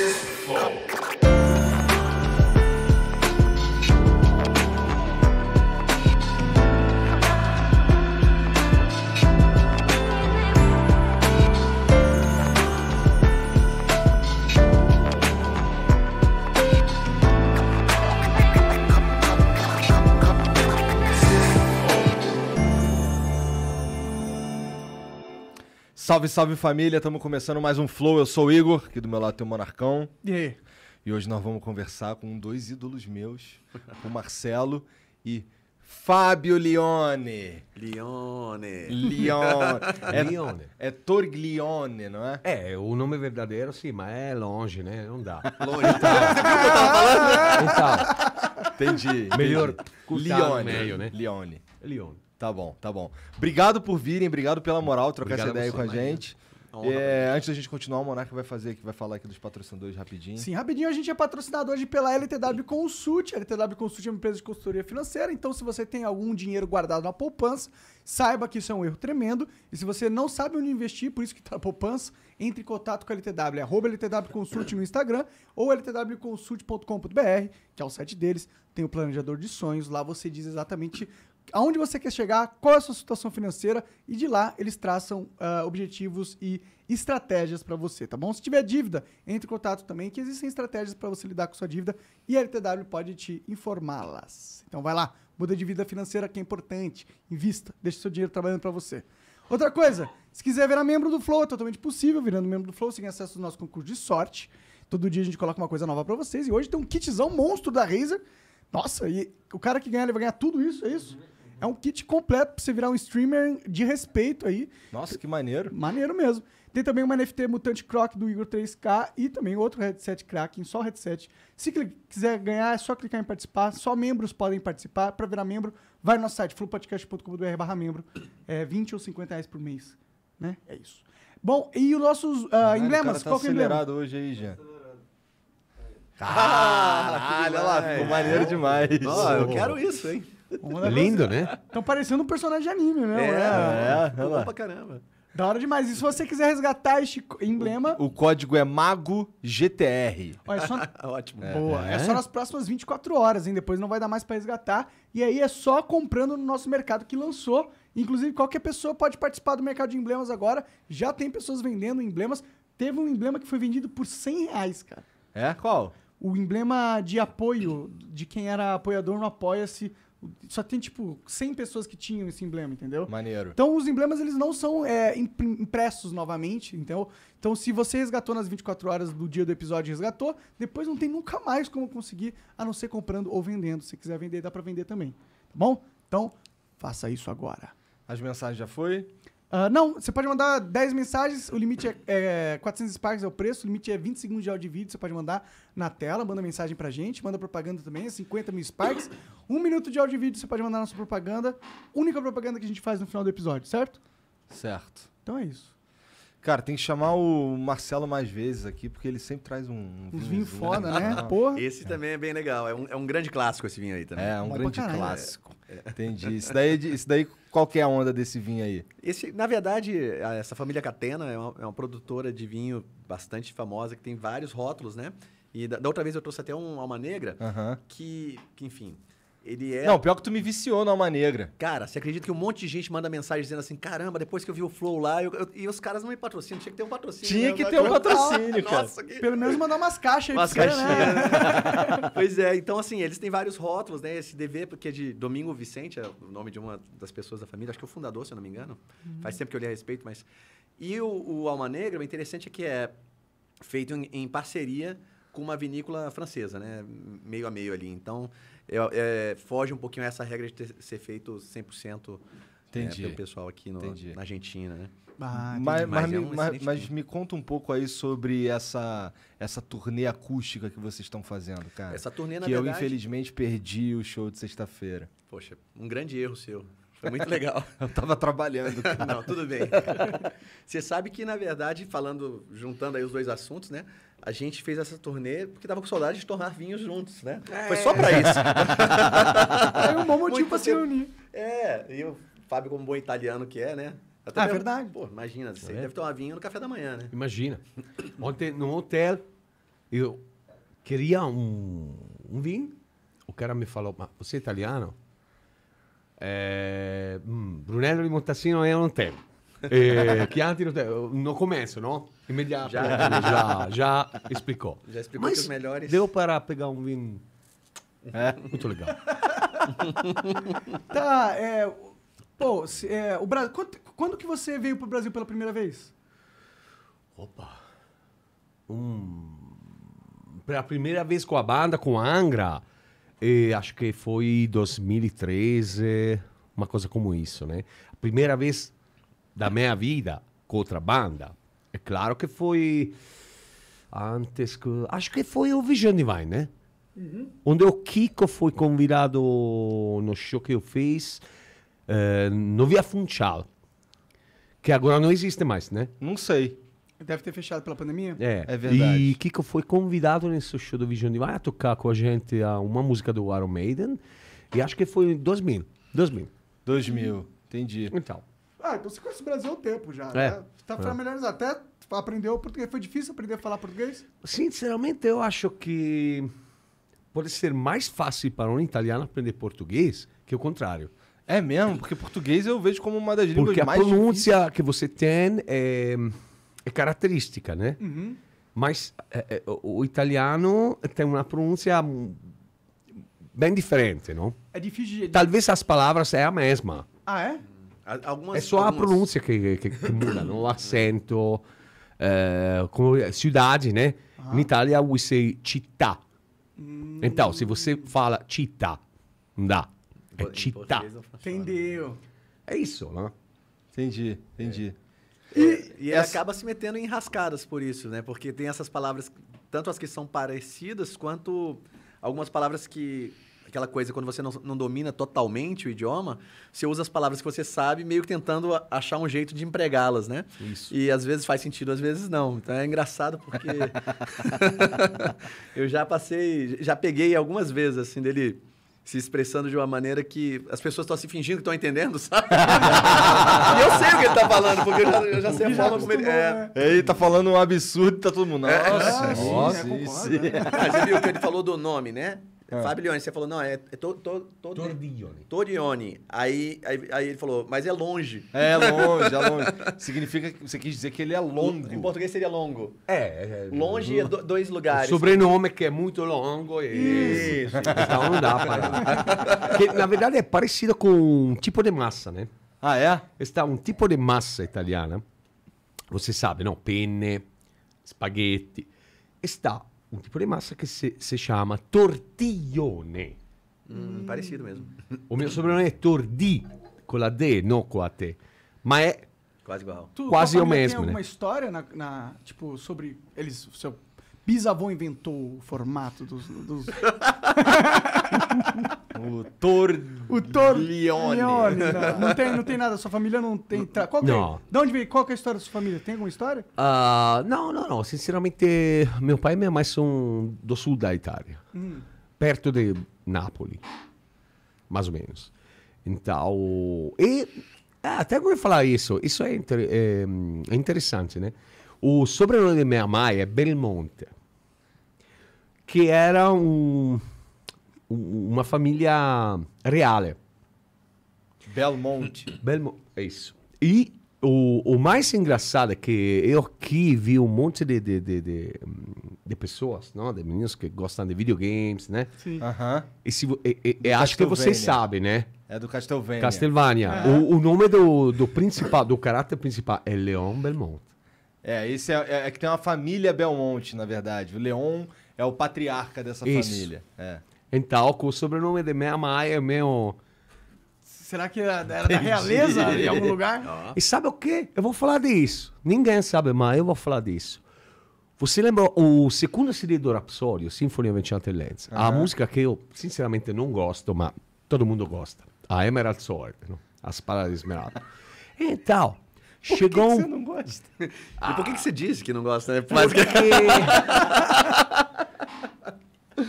this before. Salve, salve família, estamos começando mais um Flow. Eu sou o Igor, aqui do meu lado tem o Monarcão. E aí? E hoje nós vamos conversar com dois ídolos meus, o Marcelo e Fábio Leone. Leone. Leone. É, Leone. É Torglione, não é? É, o nome verdadeiro sim, mas é longe, né? Não dá. Longe, tá. então, Entendi. Melhor Leone Meio, né? Leone. Leone. Tá bom, tá bom. Obrigado por virem, obrigado pela moral, trocar obrigado essa ideia com a gente. é, é antes da gente continuar, o Monarca vai fazer aqui, vai falar aqui dos patrocinadores rapidinho. Sim, rapidinho a gente é patrocinado hoje pela LTW Consult. A LTW Consult é uma empresa de consultoria financeira, então se você tem algum dinheiro guardado na poupança, saiba que isso é um erro tremendo. E se você não sabe onde investir, por isso que está na poupança, entre em contato com a LTW, arroba LTW Consult no Instagram ou ltwconsult.com.br, que é o site deles, tem o planejador de sonhos, lá você diz exatamente aonde você quer chegar, qual é a sua situação financeira e de lá eles traçam uh, objetivos e estratégias para você, tá bom? Se tiver dívida, entre em contato também, que existem estratégias para você lidar com sua dívida e a LTW pode te informá-las. Então vai lá, muda de vida financeira que é importante, invista, deixa seu dinheiro trabalhando para você. Outra coisa, se quiser virar membro do Flow, é totalmente possível, virando membro do Flow, você tem acesso ao nosso concurso de sorte. Todo dia a gente coloca uma coisa nova para vocês e hoje tem um kitzão monstro da Razer nossa, e o cara que ganhar, ele vai ganhar tudo isso, é isso? É um kit completo pra você virar um streamer de respeito aí. Nossa, que maneiro. Maneiro mesmo. Tem também uma NFT Mutante Croc do Igor 3K e também outro headset Kraken, só headset. Se quiser ganhar, é só clicar em participar. Só membros podem participar. Para virar membro, vai no nosso site, flupodcast.com.br barra membro. É 20 ou 50 reais por mês. Né? É isso. Bom, e os nossos uh, emblemas? O cara tá Qual é o emblema? hoje aí, Caralho, olha lá, ficou é. maneiro demais. Ó, eu quero isso, hein? É Lindo, né? Estão parecendo um personagem de anime, né? É, é, é, é pra caramba. Da hora demais. E se você quiser resgatar este emblema. O, o código é MagoGTR. Ó, é só... Ótimo. É. Boa. É. é. só nas próximas 24 horas, hein? Depois não vai dar mais para resgatar. E aí é só comprando no nosso mercado que lançou. Inclusive, qualquer pessoa pode participar do mercado de emblemas agora. Já tem pessoas vendendo emblemas. Teve um emblema que foi vendido por 100 reais, cara. É? Qual? o emblema de apoio de quem era apoiador no Apoia-se. Só tem, tipo, 100 pessoas que tinham esse emblema, entendeu? Maneiro. Então, os emblemas, eles não são é, impressos novamente, entendeu? Então, se você resgatou nas 24 horas do dia do episódio resgatou, depois não tem nunca mais como conseguir, a não ser comprando ou vendendo. Se quiser vender, dá pra vender também, tá bom? Então, faça isso agora. As mensagens já foi? Uh, não, você pode mandar 10 mensagens, o limite é, é 400 Sparks é o preço, o limite é 20 segundos de áudio de vídeo, você pode mandar na tela, manda mensagem pra gente, manda propaganda também, 50 é mil Sparks, um minuto de áudio de vídeo, você pode mandar nossa propaganda, única propaganda que a gente faz no final do episódio, certo? Certo. Então é isso. Cara, tem que chamar o Marcelo mais vezes aqui, porque ele sempre traz um, um vinho, vinho foda, né? né? Porra. Esse é. também é bem legal, é um, é um grande clássico esse vinho aí também. É, um grande clássico. Entendi. Isso daí, é isso daí, qual que é a onda desse vinho aí? Esse, na verdade, essa família Catena é uma, é uma produtora de vinho bastante famosa, que tem vários rótulos, né? E da, da outra vez eu trouxe até um Alma Negra, que, que, enfim, ele é. Não, pior que tu me viciou na alma negra. Cara, você acredita que um monte de gente manda mensagem dizendo assim: caramba, depois que eu vi o Flow lá, eu, eu, e os caras não me patrocinam, tinha que ter um patrocínio. Tinha né? que ter um patrocínio, cara. Nossa, que... Pelo menos mandar umas caixas aí umas pra caixinha. Né? pois é, então assim, eles têm vários rótulos, né? Esse dever, porque é de Domingo Vicente, é o nome de uma das pessoas da família, acho que é o fundador, se eu não me engano. Uhum. Faz tempo que eu li a respeito, mas. E o, o Alma Negra, o interessante é que é feito em, em parceria com uma vinícola francesa, né? Meio a meio ali. Então, é, é, foge um pouquinho essa regra de ter, ser feito 100% é, entendi. É, pelo pessoal aqui no, na Argentina, né? Ah, mas, mas, mas, é um mas, mas, me, conta um pouco aí sobre essa, essa turnê acústica que vocês estão fazendo, cara. Essa turnê, na que verdade... eu, infelizmente, perdi o show de sexta-feira. Poxa, um grande erro seu. Foi muito legal. eu tava trabalhando. Não, tudo bem. Você sabe que, na verdade, falando, juntando aí os dois assuntos, né? a gente fez essa turnê porque tava com saudade de tornar vinhos juntos, né? É. Foi só para isso. é um bom motivo para se reunir. É, e o Fábio, como bom italiano que é, né? Até ah, é mesmo, é verdade. Pô, imagina, você é. deve tomar vinho no café da manhã, né? Imagina. Ontem, no hotel, eu queria um, um vinho. O cara me falou, mas você é italiano? É, hum, Brunello di Montassino eu não tenho. É, eh, Chianti não tenho. No começo, não? Imediato. Já, já, já explicou. Já explicou Mas que os melhores. Deu para pegar um vinho. É. Muito legal. tá, é. Pô, se, é, o Brasil. Quando, quando, que você veio pro Brasil pela primeira vez? Opa! Hum. Pela primeira vez com a banda, com a Angra, acho que foi 2013, uma coisa como isso, né? A primeira vez da minha vida com outra banda, é claro que foi antes que. Acho que foi o Vision Divine, né? Uhum. Onde o Kiko foi convidado no show que eu fiz uh, no Via Funchal. Que agora não existe mais, né? Não sei. Deve ter fechado pela pandemia? É, é verdade. E Kiko foi convidado nesse show do Vision Divine a tocar com a gente uma música do Iron Maiden. E acho que foi em 2000. 2000. 2000, entendi. Então. Ah, então você conhece o Brasil há um tempo já, é. né? Tá é. familiarizado. Até aprendeu português. Foi difícil aprender a falar português? Sinceramente, eu acho que pode ser mais fácil para um italiano aprender português que o contrário. É mesmo? Porque português eu vejo como uma das línguas Porque mais Porque a pronúncia difíceis. que você tem é, é característica, né? Uhum. Mas é, é o italiano tem uma pronúncia bem diferente, não? É difícil de... Talvez as palavras é a mesma. Ah, é? Algumas, é só algumas... a pronúncia que, que, que muda, não o acento. Uh, como é, cidade, né? Ah. Itália, você città. Hum. Então, se você fala città, não dá. É città. Né? Entendeu. É isso, né? Entendi, entendi. É. E, e essa... acaba se metendo em rascadas por isso, né? Porque tem essas palavras, tanto as que são parecidas, quanto algumas palavras que aquela coisa, quando você não, não domina totalmente o idioma, você usa as palavras que você sabe, meio que tentando achar um jeito de empregá-las, né? Isso. E às vezes faz sentido, às vezes não. Então é engraçado porque eu já passei, já peguei algumas vezes, assim, dele se expressando de uma maneira que as pessoas estão se fingindo que estão entendendo, sabe? e eu sei o que ele está falando, porque eu já, eu já sei a forma como ele. É... Ele né? está falando um absurdo está todo mundo. É. Nossa, é, nossa, nossa, nossa, né? ah, Você viu que ele falou do nome, né? É. Você falou, não, é, é to, to, to, Tordione. Tordione. Aí, aí, aí, ele falou, mas é longe. É, é longe, é longe. Significa que você quis dizer que ele é longo. Em português seria longo. É. é, é. longe é do, dois lugares. O sobrenome é que é muito longo. Isso. isso. Então não dá para. que, na verdade é parecido com um tipo de massa, né? Ah, é? Está um tipo de massa italiana. Você sabe, não? Penne, spaghetti. Está un tipo de massa que se, se chama tortillone. Hum, mm, mm. parecido mesmo. O meu sobrenome é Tordi, com a D, não com a T. Mas é Quase igual. Tu, Quase eu mesmo. Tem né? alguma história na, na, tipo, sobre eles, seu bisavô inventou o formato dos. dos... o Tor. O Tor. Leone. Leone não. não. tem, não tem nada. Sua família não tem. Tra... Qual é? não. É? De onde veio? Qual é a história da sua família? Tem alguma história? Uh, não, não, não. Sinceramente, meu pai e minha mãe são do sul da Itália, hum. perto de Nápoles, mais ou menos. Então. E. Ah, até como falar isso? Isso é, inter... É, é interessante, né? O sobrenome de minha mãe é Belmonte que era um, uma família real. Belmonte. Belmonte, é isso. E o, o mais engraçado é que eu aqui vi um monte de, de, de, de, de pessoas, não? de meninos que gostam de videogames, né? Sim. Uhum. E, se, e, e acho que vocês sabem, né? É do Castlevania. Castlevania. É. O, o, nome do, do principal, do caráter principal é Leon Belmonte. É, esse é, é, é, que tem uma família Belmonte, na verdade. O Leon é o patriarca dessa Isso. família. É. Então, com o sobrenome de minha mãe é meu. Será que era, da realeza em algum lugar? Ah. E sabe o quê? Eu vou falar disso. Ninguém sabe, mas eu vou falar disso. Você lembra o segundo CD do Rhapsody, Sinfonia Vincente Lenz? Uhum. A música que eu, sinceramente, não gosto, mas todo mundo gosta. A Emerald Sword, não? As Paradas Esmeralda. Então, por Chegou que, você não gosta? Ah. E por que, que você disse que não gosta, né? Mas... Porque...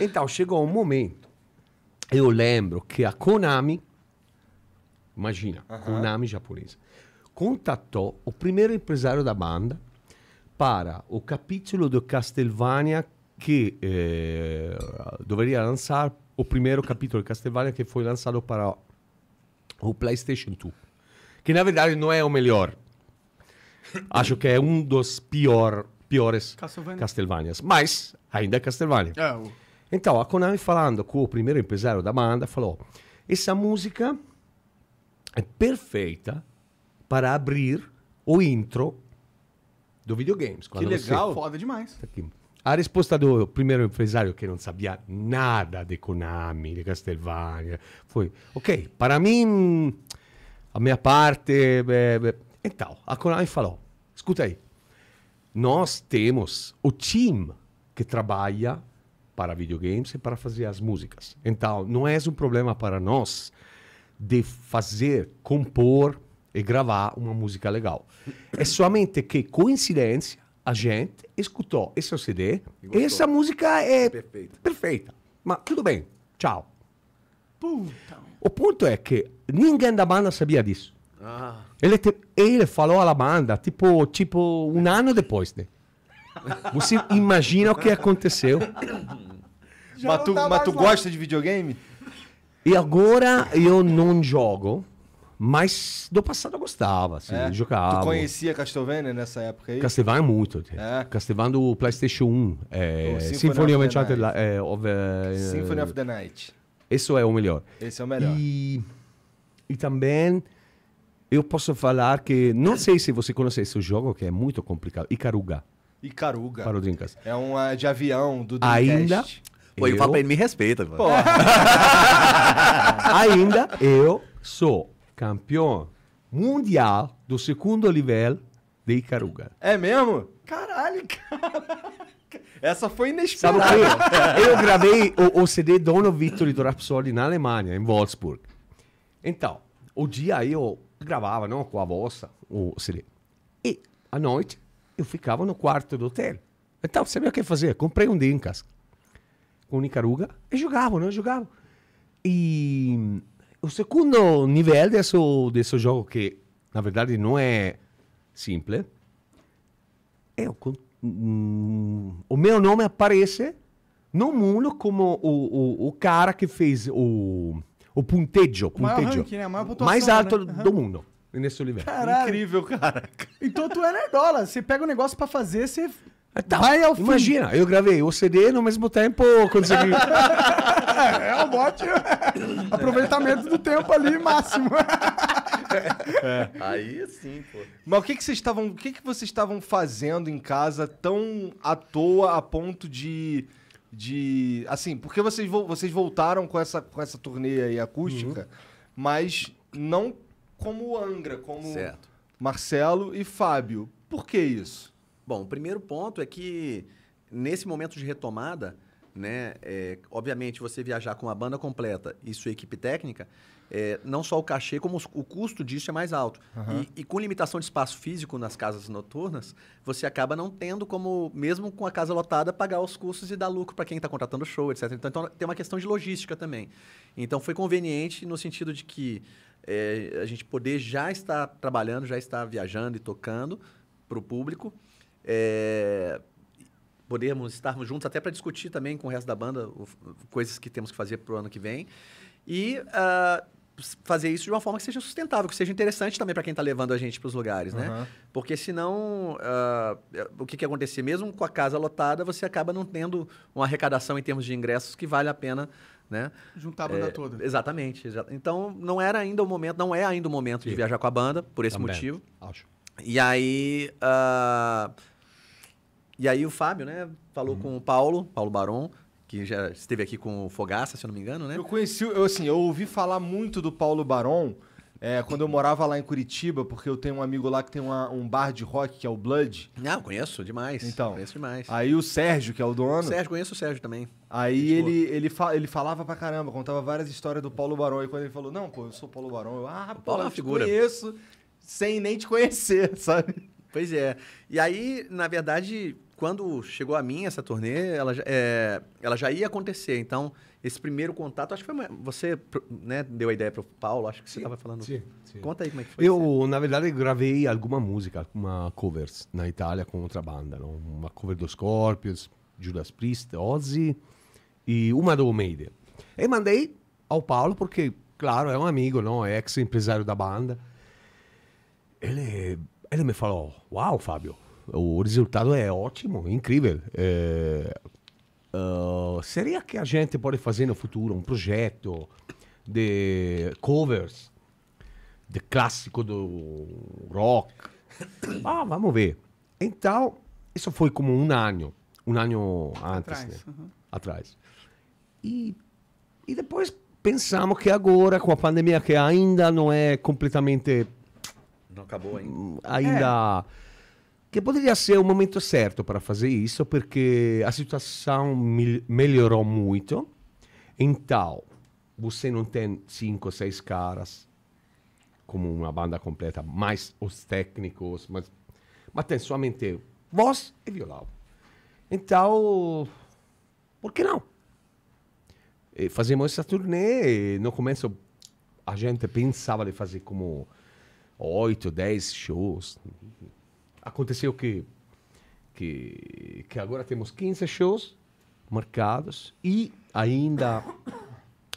então, chegou um momento. Eu lembro que a Konami, imagina, uh -huh. Konami japonesa, contatou o primeiro empresário da banda para o capítulo do Castlevania que eh, deveria lançar o primeiro capítulo de Castlevania que foi lançado para o PlayStation 2. Que na verdade não é o melhor, Acho que é um dos pior, piores Castlevanias. Mas ainda é Castlevania. É, o... Então, a Konami falando com o primeiro empresário da banda, falou: essa música é perfeita para abrir o intro do videogames. Que legal, você... foda demais. Tá aqui. A resposta do primeiro empresário que não sabia nada de Konami, de Castlevania, foi: Ok, para mim, a minha parte. Eh, eh, eh. Então, a Konami falou: Escuta aí. Nós temos o time que trabalha para videogames e para fazer as músicas. Então, não é um problema para nós de fazer, compor e gravar uma música legal. É somente que, coincidência, a gente escutou esse CD e, e essa música é perfeita. perfeita. Mas tudo bem, tchau. Puta. O ponto é que ninguém da banda sabia disso. Ah. Ele, te, ele falou à banda, tipo, tipo um ano depois. Né? Você imagina o que aconteceu. Já mas tu, tá mas tu gosta de videogame? E agora eu não jogo, mas do passado eu gostava, assim, é. jogava. Tu conhecia Castlevania nessa época aí? Castlevania é muito. É. Castlevania do Playstation 1. É, Symphony, é, é, Symphony, of, the, Night. É, of, Symphony of the Night. Isso é o melhor. Esse é o melhor. E, e também eu posso falar que não sei se você conhece esse jogo que é muito complicado, Icaruga. Icaruga. Para o Dreamcast. É um é, de avião do Dreamcast. Ainda Pô, eu... e o Papai me respeita. Ainda eu sou campeão mundial do segundo nível de Icaruga. É mesmo? Caralho, cara. Essa foi inesperada. Eu gravei o, o CD Dono Vittorio do Rhapsody na Alemanha, em Wolfsburg. Então, o dia eu gravava não com a voz, o CD. E à noite eu ficava no quarto do hotel. Então, sabia o que fazer? Comprei um dinkas, com Nicaruga e jogava, não jogava. E o segundo nível desse, desse jogo, que na verdade não é simples, é o, o meu nome aparece no mundo como o, o, o cara que fez o o puntejo, puntejo. O maior ranking, né? maior pontuação, mais né? alto né? do uhum. mundo. Nesse universo. Caralho. Incrível, cara. Então tu é nerdola. Você pega um negócio pra fazer, você é, tá. Vai ao fim. Imagina, eu gravei o CD no mesmo tempo consegui. é o é bote. Aproveitamento do tempo ali máximo. É. Aí sim, pô. Mas o que, que vocês estavam, o que, que vocês estavam fazendo em casa tão à toa a ponto de de. Assim, porque vocês, vo vocês voltaram com essa, com essa turnê aí acústica, uhum. mas não como Angra, como certo. Marcelo e Fábio. Por que isso? Bom, o primeiro ponto é que nesse momento de retomada, né, é, obviamente você viajar com uma banda completa e sua equipe técnica, é, não só o cachê, como os, o custo disso é mais alto. Uhum. E, e, com limitação de espaço físico nas casas noturnas, você acaba não tendo como, mesmo com a casa lotada, pagar os custos e dar lucro para quem está contratando show, etc. Então, então, tem uma questão de logística também. Então, foi conveniente no sentido de que é, a gente poder já estar trabalhando, já estar viajando e tocando para o público. É, podermos estarmos juntos até para discutir também com o resto da banda o, coisas que temos que fazer para o ano que vem. E uh, fazer isso de uma forma que seja sustentável, que seja interessante também para quem está levando a gente para os lugares, uhum. né? Porque senão, uh, o que, que acontecer? Mesmo com a casa lotada, você acaba não tendo uma arrecadação em termos de ingressos que vale a pena né? Juntar a banda é, toda. Exatamente. Então, não era ainda o momento, não é ainda o momento Sim. de viajar com a banda, por esse Também. motivo. Acho. E aí. Uh, e aí o Fábio, né? Falou uhum. com o Paulo, Paulo Baron que já esteve aqui com o Fogaça, se eu não me engano, né? Eu conheci, eu, assim, eu ouvi falar muito do Paulo Barão é, quando eu morava lá em Curitiba, porque eu tenho um amigo lá que tem uma, um bar de rock que é o Blood. Não, conheço demais. Então. Conheço demais. Aí o Sérgio, que é o dono. Sérgio, conheço o Sérgio também. Aí ele, ele, fa ele falava pra caramba, contava várias histórias do Paulo Barão. E quando ele falou, não, pô, eu sou o Paulo Barão, eu, ah, o Paulo, é eu figura. conheço sem nem te conhecer, sabe? Pois é. E aí, na verdade, quando chegou a mim essa turnê, ela, é, ela já ia acontecer. Então, esse primeiro contato, acho que foi uma, você né, deu a ideia para o Paulo, acho que você estava falando. Sim, sim. Conta aí como é que foi. Eu, certo? na verdade, gravei alguma música, uma covers na Itália com outra banda. Não? Uma cover dos Scorpions, Judas Priest, Ozzy e uma do Maiden. E mandei ao Paulo porque, claro, é um amigo, não? é ex-empresário da banda. Ele, ele me falou, uau, Fábio, o resultado é ótimo, é incrível. É, uh, seria que a gente pode fazer no futuro um projeto de covers de clássico do rock? Ah, vamos ver. Então, isso foi como um ano, um ano antes, atrás. Né? Uhum. atrás. E, e depois pensamos que agora, com a pandemia que ainda não é completamente não acabou ainda. Ainda é que poderia ser o momento certo para fazer isso, porque a situação melhorou muito. Então, você não tem cinco, seis caras como uma banda completa, mais os técnicos, mas, mas tem somente voz e violão. Então, por que não? E fazemos essa turnê e no começo a gente pensava de fazer como oito, dez shows aconteceu que, que, que agora temos 15 shows marcados e ainda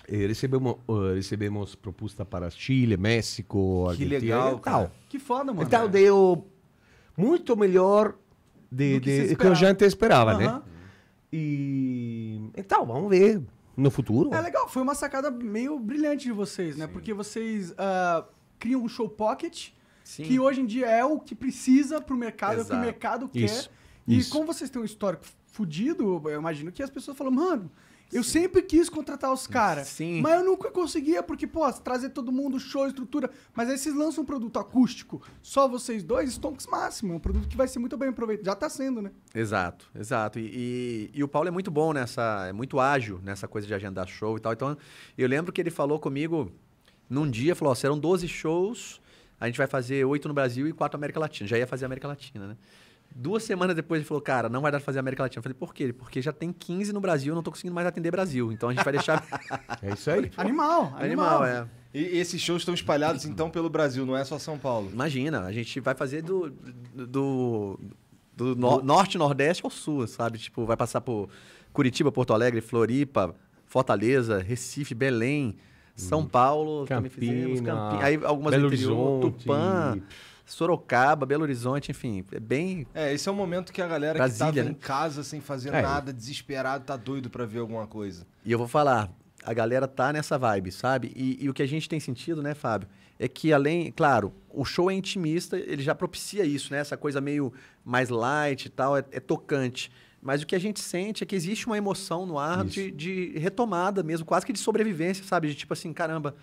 eh, recebemos, uh, eh, recebemos proposta para Chile, México, Argentina. Que legal, Tal. Que foda, mano. Então deu muito melhor de, que, de, que esperava, né? E então, vamos ver no futuro. É legal, foi uma sacada meio brilhante de vocês, né? Sim. né? Porque vocês uh, criam um show pocket Sim. que hoje em dia é o que precisa para o mercado, Exato. é o que o mercado Isso. quer. Isso. E como vocês têm um histórico fudido, eu imagino que as pessoas falam, mano, eu Sim. sempre quis contratar os caras. Mas eu nunca conseguia, porque, pô, trazer todo mundo, show, estrutura. Mas aí vocês lançam um produto acústico, só vocês dois, Stonks Máximo. É um produto que vai ser muito bem aproveitado. Já está sendo, né? Exato, exato. E, e, e, o Paulo é muito bom nessa. É muito ágil nessa coisa de agendar show e tal. Então, eu lembro que ele falou comigo num dia, falou: ó, serão 12 shows a gente vai fazer oito no Brasil e quatro na América Latina. Já ia fazer a América Latina, né? Duas semanas depois ele falou, cara, não vai dar pra fazer a América Latina. Eu falei, por quê? Porque já tem 15 no Brasil, eu não tô conseguindo mais atender Brasil. Então a gente vai deixar. é isso aí. Animal, animal. Animal, é. E esses shows estão espalhados então pelo Brasil, não é só São Paulo. Imagina, a gente vai fazer do. do, do, no, do... norte, nordeste ao sul, sabe? Tipo, vai passar por Curitiba, Porto Alegre, Floripa, Fortaleza, Recife, Belém. São uhum. Paulo, Campina, também fizemos. Campina, aí algumas Belo interior, Horizonte, Tupã. Sorocaba, Belo Horizonte, enfim, é bem. É, esse é o momento que a galera Brasília, que tava né? em casa sem fazer é. nada, desesperado, tá doido para ver alguma coisa. E eu vou falar, a galera tá nessa vibe, sabe? E, e, o que a gente tem sentido, né, Fábio? É que além, claro, o show é intimista, ele já propicia isso, né? Essa coisa meio mais light e tal, é, é tocante. Mas o que a gente sente é que existe uma emoção no ar de, de, retomada mesmo, quase que de sobrevivência, sabe? De tipo assim, caramba,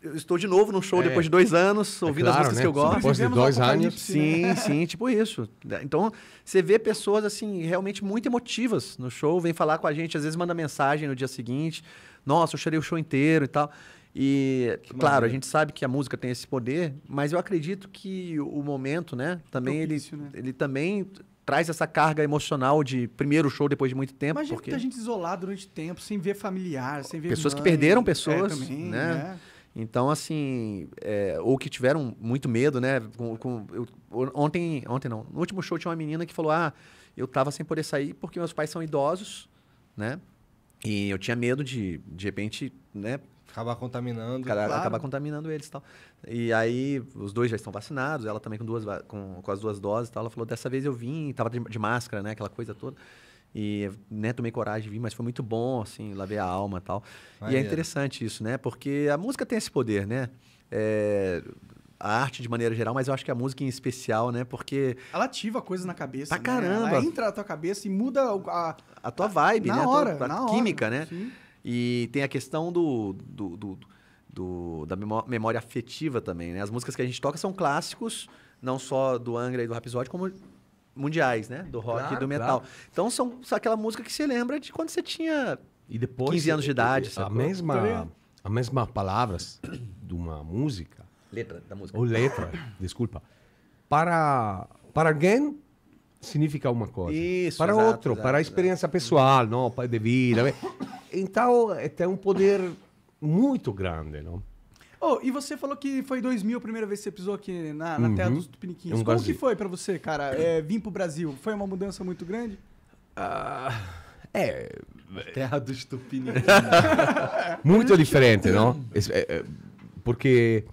eu estou de novo num show é. depois de dois anos, é ouvindo é claro, as músicas né? que eu gosto. Depois de dois anos. Sim, né? sim, tipo isso. Então, você vê pessoas, assim, realmente muito emotivas no show, vem falar com a gente, às vezes manda mensagem no dia seguinte. Nossa, eu chorei o show inteiro e tal. E, que claro, maneira. a gente sabe que a música tem esse poder, mas eu acredito que o momento, né, também Propício, ele, né? ele também traz essa carga emocional de primeiro show depois de muito tempo. Imagina porque... muita gente isolada durante tempo, sem ver familiar, sem ver Pessoas mãe, que perderam é, pessoas, é, também, né? né? Então, assim, é, ou que tiveram muito medo, né? Com, com, eu, ontem, ontem não, no último show tinha uma menina que falou, ah, eu tava sem poder sair porque meus pais são idosos, né? E eu tinha medo de, de repente, né, Acabar contaminando. claro. Acabar contaminando eles e tal. E aí, os dois já estão vacinados, ela também com, duas, com, com as duas doses e tal. Ela falou, dessa vez eu vim, tava de, de máscara, né? Aquela coisa toda. E né, tomei coragem de vir, mas foi muito bom, assim, lavei a alma e tal. e é, é interessante isso, né? Porque a música tem esse poder, né? É, a arte de maneira geral, mas eu acho que a música em especial, né? Porque. Ela ativa coisa na cabeça. Pra né? caramba. Ela entra na tua cabeça e muda a. A tua vibe, na né? Hora, a tua, a na química, hora, né? Sim. E tem a questão do, do, do, do da memória afetiva também, né? As músicas que a gente toca são clássicos, não só do Angra e do Rhapsody, como mundiais, né? Do rock claro, e do metal. Claro. Então são, são aquela música que você lembra de quando você tinha e depois, 15 anos de idade. A mesma, a mesma palavras de uma música. Letra da música. Ou letra, desculpa. Para, para alguém significa uma coisa. Isso, para exato, outro, exato, para a experiência exato. pessoal, não, de vida. Né? então, é, tem um poder muito grande, não? Oh, e você falou que foi 2000 a primeira vez que você pisou aqui na, na uhum. terra dos tupiniquins. É Como Brasil. que foi para você, cara, é, vir pro Brasil? Foi uma mudança muito grande? Ah, é... Terra dos tupiniquins. muito diferente, não? É, porque...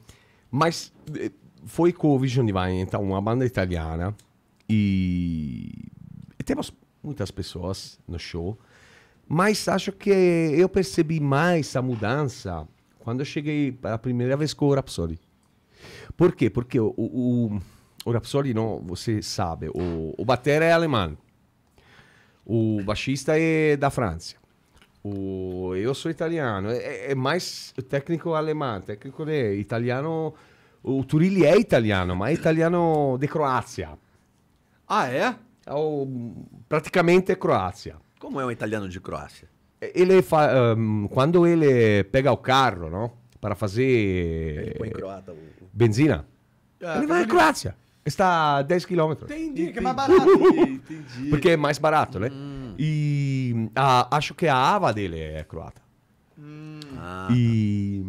Mas eh, foi com o Vision Divine, então, uma banda italiana e temos muitas pessoas no show, mas acho que eu percebi mais a mudança quando eu cheguei pela primeira vez com o Rapsori. Por quê? Porque o, o, o não, você sabe, o, o é alemão, o baixista é da França, o, eu sou italiano, é, é, é mais técnico alemão, técnico é italiano, o Turilli é italiano, mas é italiano de Croácia. Ah, é? é o, praticamente é Croácia. Como é um italiano de Croácia? Ele fa, ehm, quando ele pega o carro, não? Para fazer. Ele põe croata. O... Eh, benzina. É, ele vai à Croácia. Está a 10 quilômetros. Entendi, que é mais barato. entendi. Porque é mais barato, né? Hum. E a, acho que a ava dele é croata. Hum. Ah, e.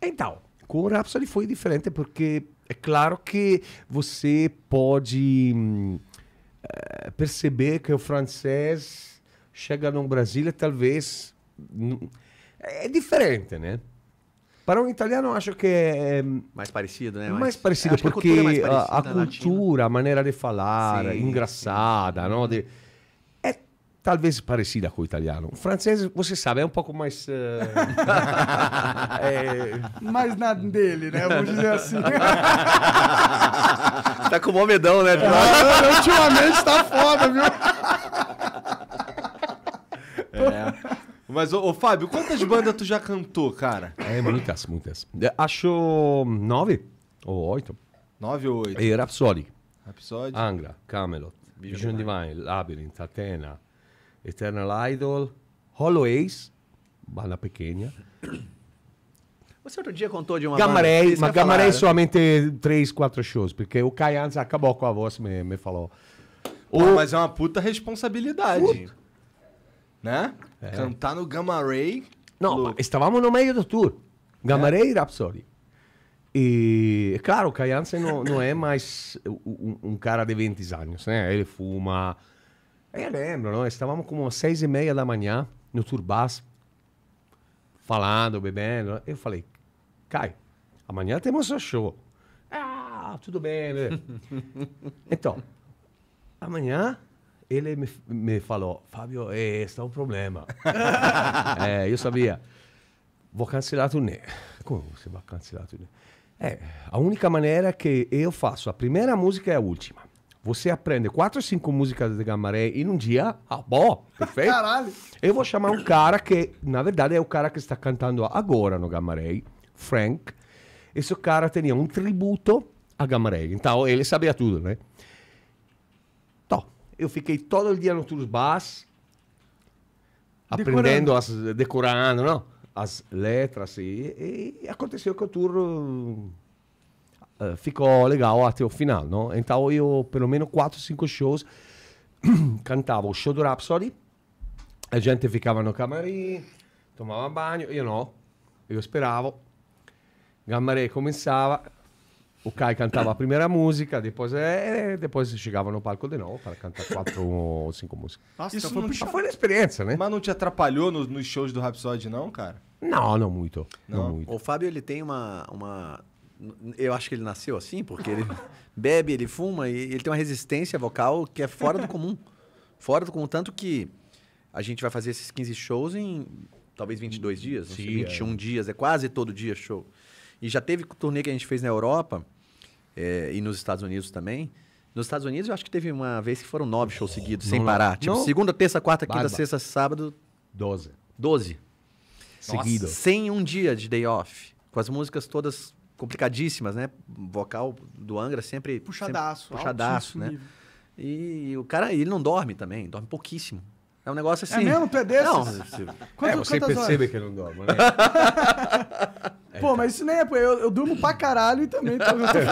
Tá. Então. Com o Rhapsody foi diferente porque é claro que você pode hum, eh, perceber que o francês chega no Brasil talvez é diferente, né? Para um italiano, acho que é. é hum, mais parecido, né? Mais, mais parecido, porque a cultura, é mais a, a, cultura a, maneira de falar, sim, engraçada, sim. não? De, talvez parecida com o italiano. O francês, você sabe, é um pouco mais. Uh... é... Mais na dele, né? Vamos dizer assim. tá com o medão, né? É, ultimamente tá foda, viu? É. Mas, ô, ô, Fábio, quantas bandas tu já cantou, cara? É, muitas, muitas. Acho nove ou oito. Nove ou oito. E Rhapsody. Rhapsody. Angra, Camelot, Vision Divine, Labyrinth, Athena Eternal Idol, Holloway's, banda pequena. Você outro dia contou de uma Gamarei, mas Gamarei falar, é né? somente né? três, quatro shows, porque o Caianos acabou com a voz, me, me falou. Pô, o... Mas é uma puta responsabilidade. Puta. Né? É. Cantar no Gamarei. Não, estávamos no meio do tour. Gamarei é. e Rhapsody. E, claro, o Caianse não, não é mais um, um cara de 20 anos, né? Ele fuma, eu lembro, nós estávamos como seis e meia da manhã no Turbás, falando, bebendo. Eu falei, Cai, amanhã temos o show. Ah, tudo bem. Né? então, amanhã ele me, me falou, Fábio, esse é o problema. é, eu sabia. Vou cancelar a turnê. Como você vai cancelar a turnê? É, a única maneira que eu faço, a primeira música é a última. Você aprende quatro, cinco músicas de Gamaré e num dia, ah, bom, perfeito. Caralho. Eu vou chamar um cara que, na verdade, é o cara que está cantando agora no Gamaré, Frank. Esse cara tinha um tributo a Gamaré. Então, ele sabia tudo, né? Então, eu fiquei todo o dia no tour bars, decorando. aprendendo, as, decorando, não? as letras. E, e aconteceu que o tour ficou legal até o final, não? Então eu, pelo menos quatro, cinco shows, cantava o show do Rhapsody, a gente ficava no camarim, tomava banho, eu não, eu esperava. Gammaré começava, o Kai cantava a primeira música, depois, depois chegava no palco de novo para cantar quatro ou cinco músicas. Nossa, Isso foi, puxado. uma experiência, né? Mas não te atrapalhou nos, nos shows do Rhapsody, não, cara? Não, não muito. Não. não muito. O Fábio, ele tem uma, uma eu acho que ele nasceu assim, porque ele bebe, ele fuma e ele tem uma resistência vocal que é fora do comum. fora do comum. Tanto que a gente vai fazer esses 15 shows em talvez 22 dias, Sim, 21 dias, é quase todo dia show. E já teve turnê que a gente fez na Europa é, e nos Estados Unidos também. Nos Estados Unidos, eu acho que teve uma vez que foram nove shows seguidos, não, sem parar. Não. Tipo, não. segunda, terça, quarta, quinta, sexta, sábado. Doze. Doze. Seguido. Sem um dia de day off. Com as músicas todas complicadíssimas, né? Vocal do Angra sempre. Puxadaço. Sempre puxadaço, né? E, o cara, ele não dorme também, dorme pouquíssimo. É um negócio assim. É mesmo, pedestre? É não. É, Quanto, é, você percebe horas? que ele não dorme, né? é, Pô, mas isso nem é. Eu, eu durmo pra caralho e também. Então eu tô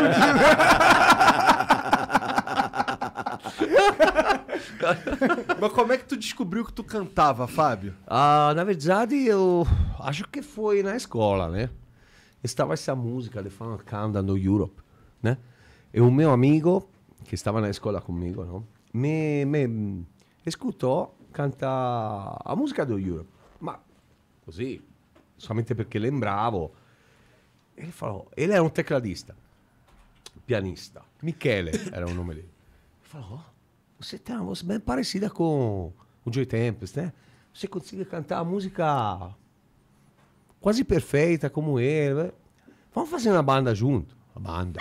Mas como é que tu descobriu que tu cantava, Fábio? Ah, na verdade, eu acho que foi na escola, né? estava essa música de Final Countdown do Europe, né? E um meu amigo, que estava na escola comigo, não? Me, me mm, escutou cantar a música do Europe, ma così, solamente perché lembravo. Ele falou, ele era um tecladista, pianista, Michele era o nome dele. Ele falou, oh, você tem uma voz bem parecida com o Joy Tempest, né? Eh? Você consegue cantar a música quase perfeita como ele. Né? Vamos fazer uma banda junto? A banda.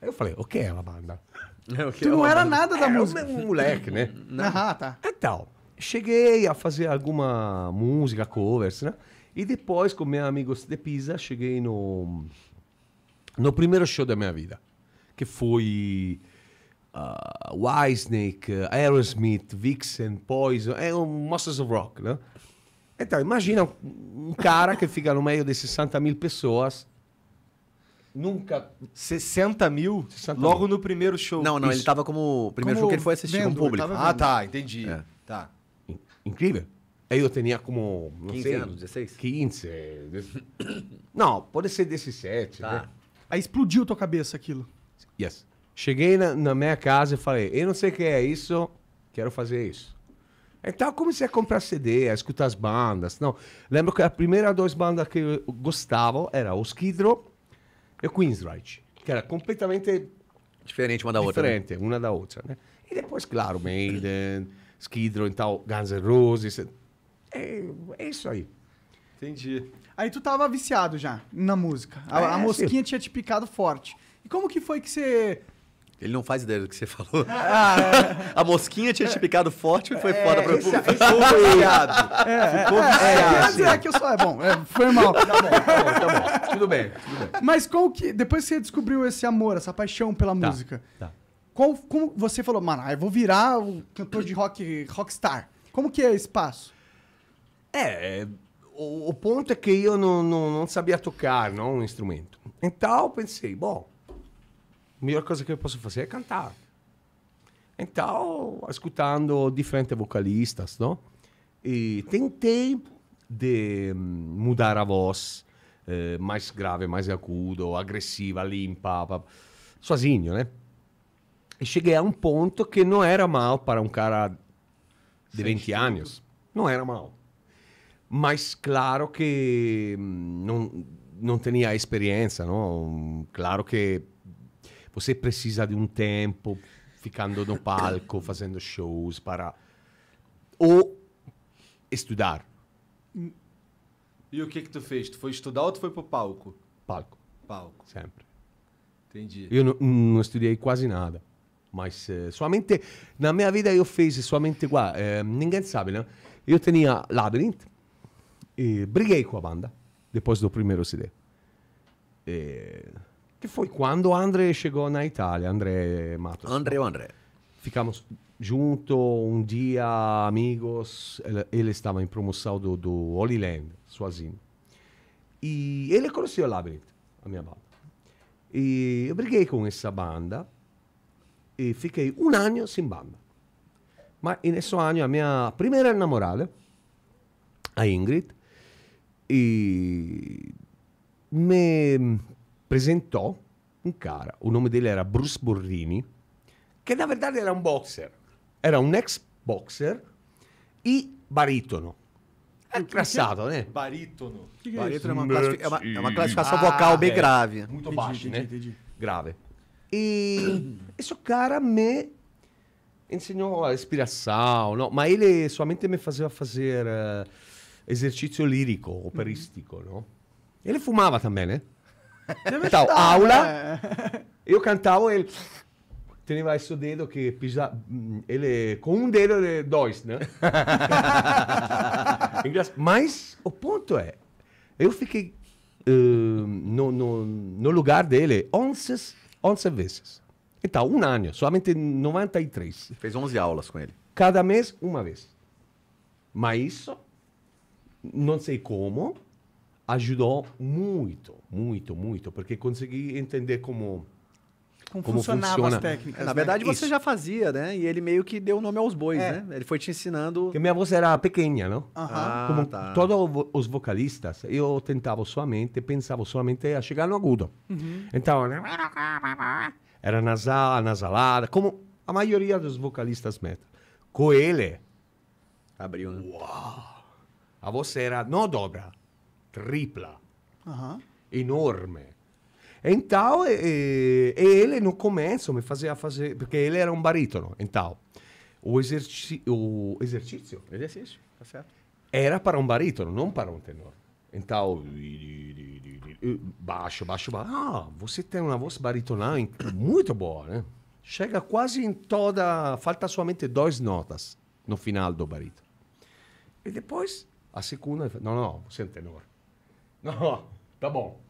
Aí eu falei, o que é uma banda? É, tu é não era banda? nada da é, é música. um moleque, né? ah, tá. Então, cheguei a fazer alguma música, covers, né? E depois, com meus amigos de Pisa, cheguei no, no primeiro show da minha vida, que foi uh, ah, Whitesnake, Aerosmith, Vixen, Poison, é um Monsters of Rock, né? Então, imagina um cara que fica no meio de 60 mil pessoas. Nunca. 60 mil? 60 logo mil. no primeiro show. Não, não, Isso. ele tava como. O primeiro como show que ele foi assistir ah, vendo, como público. Ah, tá, entendi. É. Tá. Incrível. Aí Eu tinha como. Não 15 sei, anos, 16? 15. Não, pode ser 17. Tá. Né? Aí explodiu tua cabeça aquilo. Yes. Cheguei na, na minha casa e falei: eu não sei o que é isso, quero fazer isso. Então é eu comecei a comprar CD, a escutar as bandas. Não, lembro que a primeira duas bandas que eu gostava era o Skidro e o Queensryche, que era completamente diferente uma da outra. Né? Diferente, uma da outra, né? E depois, claro, Maiden, Skidro e tal, Guns N' Roses. É, é isso aí. Entendi. Aí tu tava viciado já na música. A, é, a mosquinha sim. tinha te picado forte. E como que foi que você ele não faz ideia do que você falou. Ah, é. a mosquinha tinha te picado forte e foi é, fora para o Ficou viciado. É. Ficou é, viciado. é que eu sou. É bom, é, foi mal. Tá bom, tá bom, tá bom. Tudo bem, tudo bem. Mas que. Depois que você descobriu esse amor, essa paixão pela tá, música. Tá. Qual, como você falou, mano, ah, eu vou virar o cantor de rock, rockstar. Como que é esse passo? É. O, o ponto é que eu não, não, não sabia tocar não, um instrumento. Então, pensei, bom melhor coisa que eu posso fazer é cantar. Então, escutando diferentes vocalistas, não? E tentei de hum, mudar a voz eh, mais grave, mais agudo, agressiva, limpa, sozinho, né? E cheguei a um ponto que não era mal para um cara de Sem 20 estudo. anos. Não era mal. Mas claro que hum, não, não tinha experiência, não? Claro que você precisa de um tempo ficando no palco, fazendo shows para ou estudar. E o que que tu fez? Tu foi estudar ou tu foi pro palco? Palco. Palco. Sempre. Entendi. Eu não, não estudei quase nada. Mas eh, somente na minha vida eu fiz somente qua, eh, ninguém sabe, né? Eu tinha Labyrinth e briguei com a banda depois do primeiro CD. E eh, E foi quando André chegou na Itália, André Matos. André, André. Ficamos junto un dia, amigos. Ele, ele estava em promoção do, do Holy Land, sozinho. E ele conheceu o Labyrinth, a mia banda. E eu briguei com essa banda e fiquei un anno sem banda. Ma in questo anno a minha primeira namorada, a Ingrid, e me presentò un cara, un nome dele era Bruce Borrini, che da verità era un boxer, era un ex boxer e baritono. È ah, engraçado, eh? Baritono. Que que é Barítono é uma, classific... é, uma, ah, vocal bem grave. Molto entendi, baixo, Grave. E questo cara me insegnò a inspiração, não? mas ele solamente me faceva fare uh, exercício lírico, operístico, uhum. Mm. não? Ele fumava também, eh? então, aula, né? eu cantava, ele tinha mais dedo que pisa, hum, ele é com um dedo de dois, né? Mas o ponto é, eu fiquei uh, no, no, no, lugar dele 11, 11 vezes. Então, um ano, somente 93. Fez 11 aulas com ele. Cada mês, uma vez. Mas isso, não sei como, ajudou muito. Muito, muito, porque consegui entender como como, como funciona. as técnicas. Na né? verdade, você Isso. já fazia, né? E ele meio que deu o nome aos bois, é. né? Ele foi te ensinando. Porque minha voz era pequena, não? Uhum. Ah, como tá. todos os vocalistas, eu tentava somente, pensava somente a chegar no agudo. Uhum. Então, era nasal, nasalada, como a maioria dos vocalistas metal. Com ele. Abriu, né? Uau! A voz era não dobra, tripla. Aham enorme. Então, e, eh, e eh, ele no começo me fazia fazer. Porque ele era um barítono. Então, o, exerci, o exercício. Exercício, tá certo. Era para um barítono, não para um tenor. Então, baixo, baixo, baixo. Ah, você tem uma voz baritonal muito boa, né? Chega quase em toda. Falta somente duas notas no final do barítono. E depois, a segunda. Não, não, você é um tenor. Não, Tá bom.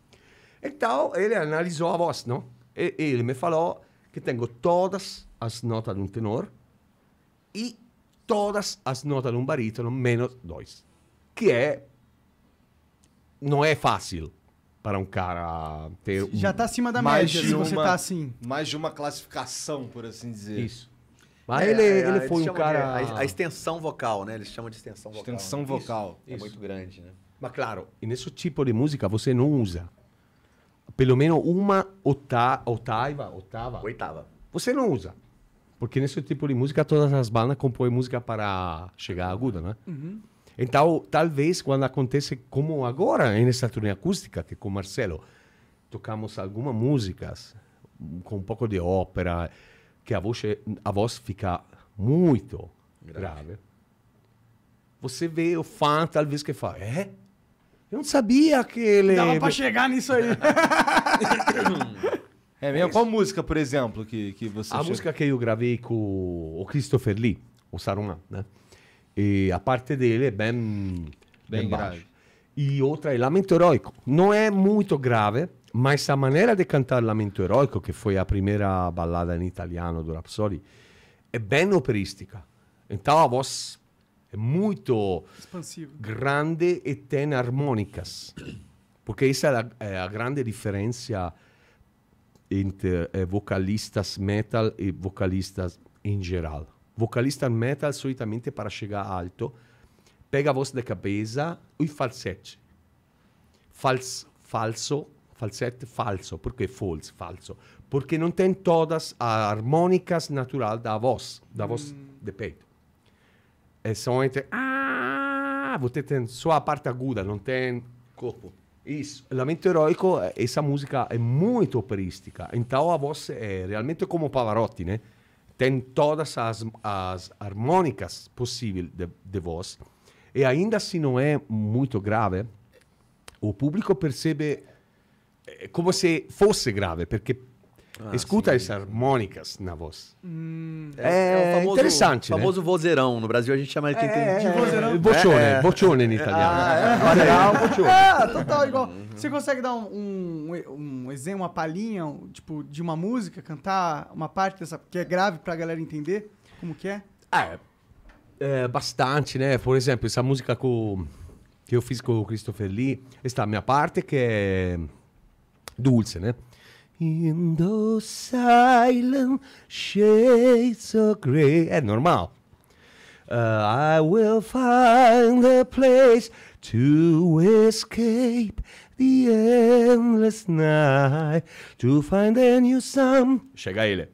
Então, ele analisou a voz, não? E ele me falou que tenho todas as notas de um tenor e todas as notas de um barítono, menos dois. Que é. Não é fácil para um cara ter. Já está um... Tá acima da mais média se você tá assim. Mais de uma classificação, por assim dizer. Isso. Mas é, ele, é, ele foi um cara. a, a, extensão vocal, né? Eles chamam de extensão vocal. Extensão vocal. Isso, é Isso. muito grande, né? Mas claro, nesse tipo de música você não usa pelo menos uma ota, otaiva, oitava. Oitava. Você não usa. Porque nesse tipo de música todas as bandas compõem música para chegar aguda, né? Uhum. Então, talvez quando acontece como agora, nessa turnê acústica, que com o Marcelo tocamos algumas músicas com um pouco de ópera, que a voz, a voz fica muito grave. grave. Você vê o fã, talvez, que fala, é? Eh? Eu não sabia que ele. Dava pra chegar nisso aí. é mesmo? Qual música, por exemplo, que, que você. A música que eu gravei com o Christopher Lee, o Saruman, né? E a parte dele é bem. Bem, bem grave. E outra é Lamento Heroico. Não é muito grave, mas a maneira de cantar Lamento Heroico, que foi a primeira balada em italiano do Rapsori, é bem operística. Então a voz é muito Expansivo. grande e tem harmônicas. Porque essa é a, é a grande diferença entre eh, vocalistas metal e vocalistas em geral. Vocalista metal, solitamente, para chegar alto, pega a voz da cabeça e falsete. Fals, falso, falsete, falso. Por que falso? Falso. Porque não tem todas as harmônicas natural da voz, da voz hum. de peito é somente. Ah! Você tem só a parte aguda, não tem. Corpo. Isso. Lamento Heroico, essa música é muito operística. Então a voz é realmente como Pavarotti, né? Tem todas as, as harmônicas possíveis de, de voz. E ainda se assim não é muito grave, o público percebe eh, como se fosse grave, porque ah, Escuta sim. as harmônicas na voz. Hum, é, é famoso, interessante. O né? famoso né? vozeirão. No Brasil a gente chama é, de, é, de é. vozeirão. É, boccione, é. boccione em italiano. Ah, é, boccione. é total igual. Você consegue dar um, um, um exemplo, uma palhinha, um, tipo, de uma música, cantar uma parte dessa que é grave pra galera entender como que é? Ah, é, é bastante, né? Por exemplo, essa música com, que eu fiz com o Christopher Lee, está a minha parte que é dulce, né? In those silent shades of grey. É normal. Uh, I will find a place to escape the endless night. To find a new sun. Chega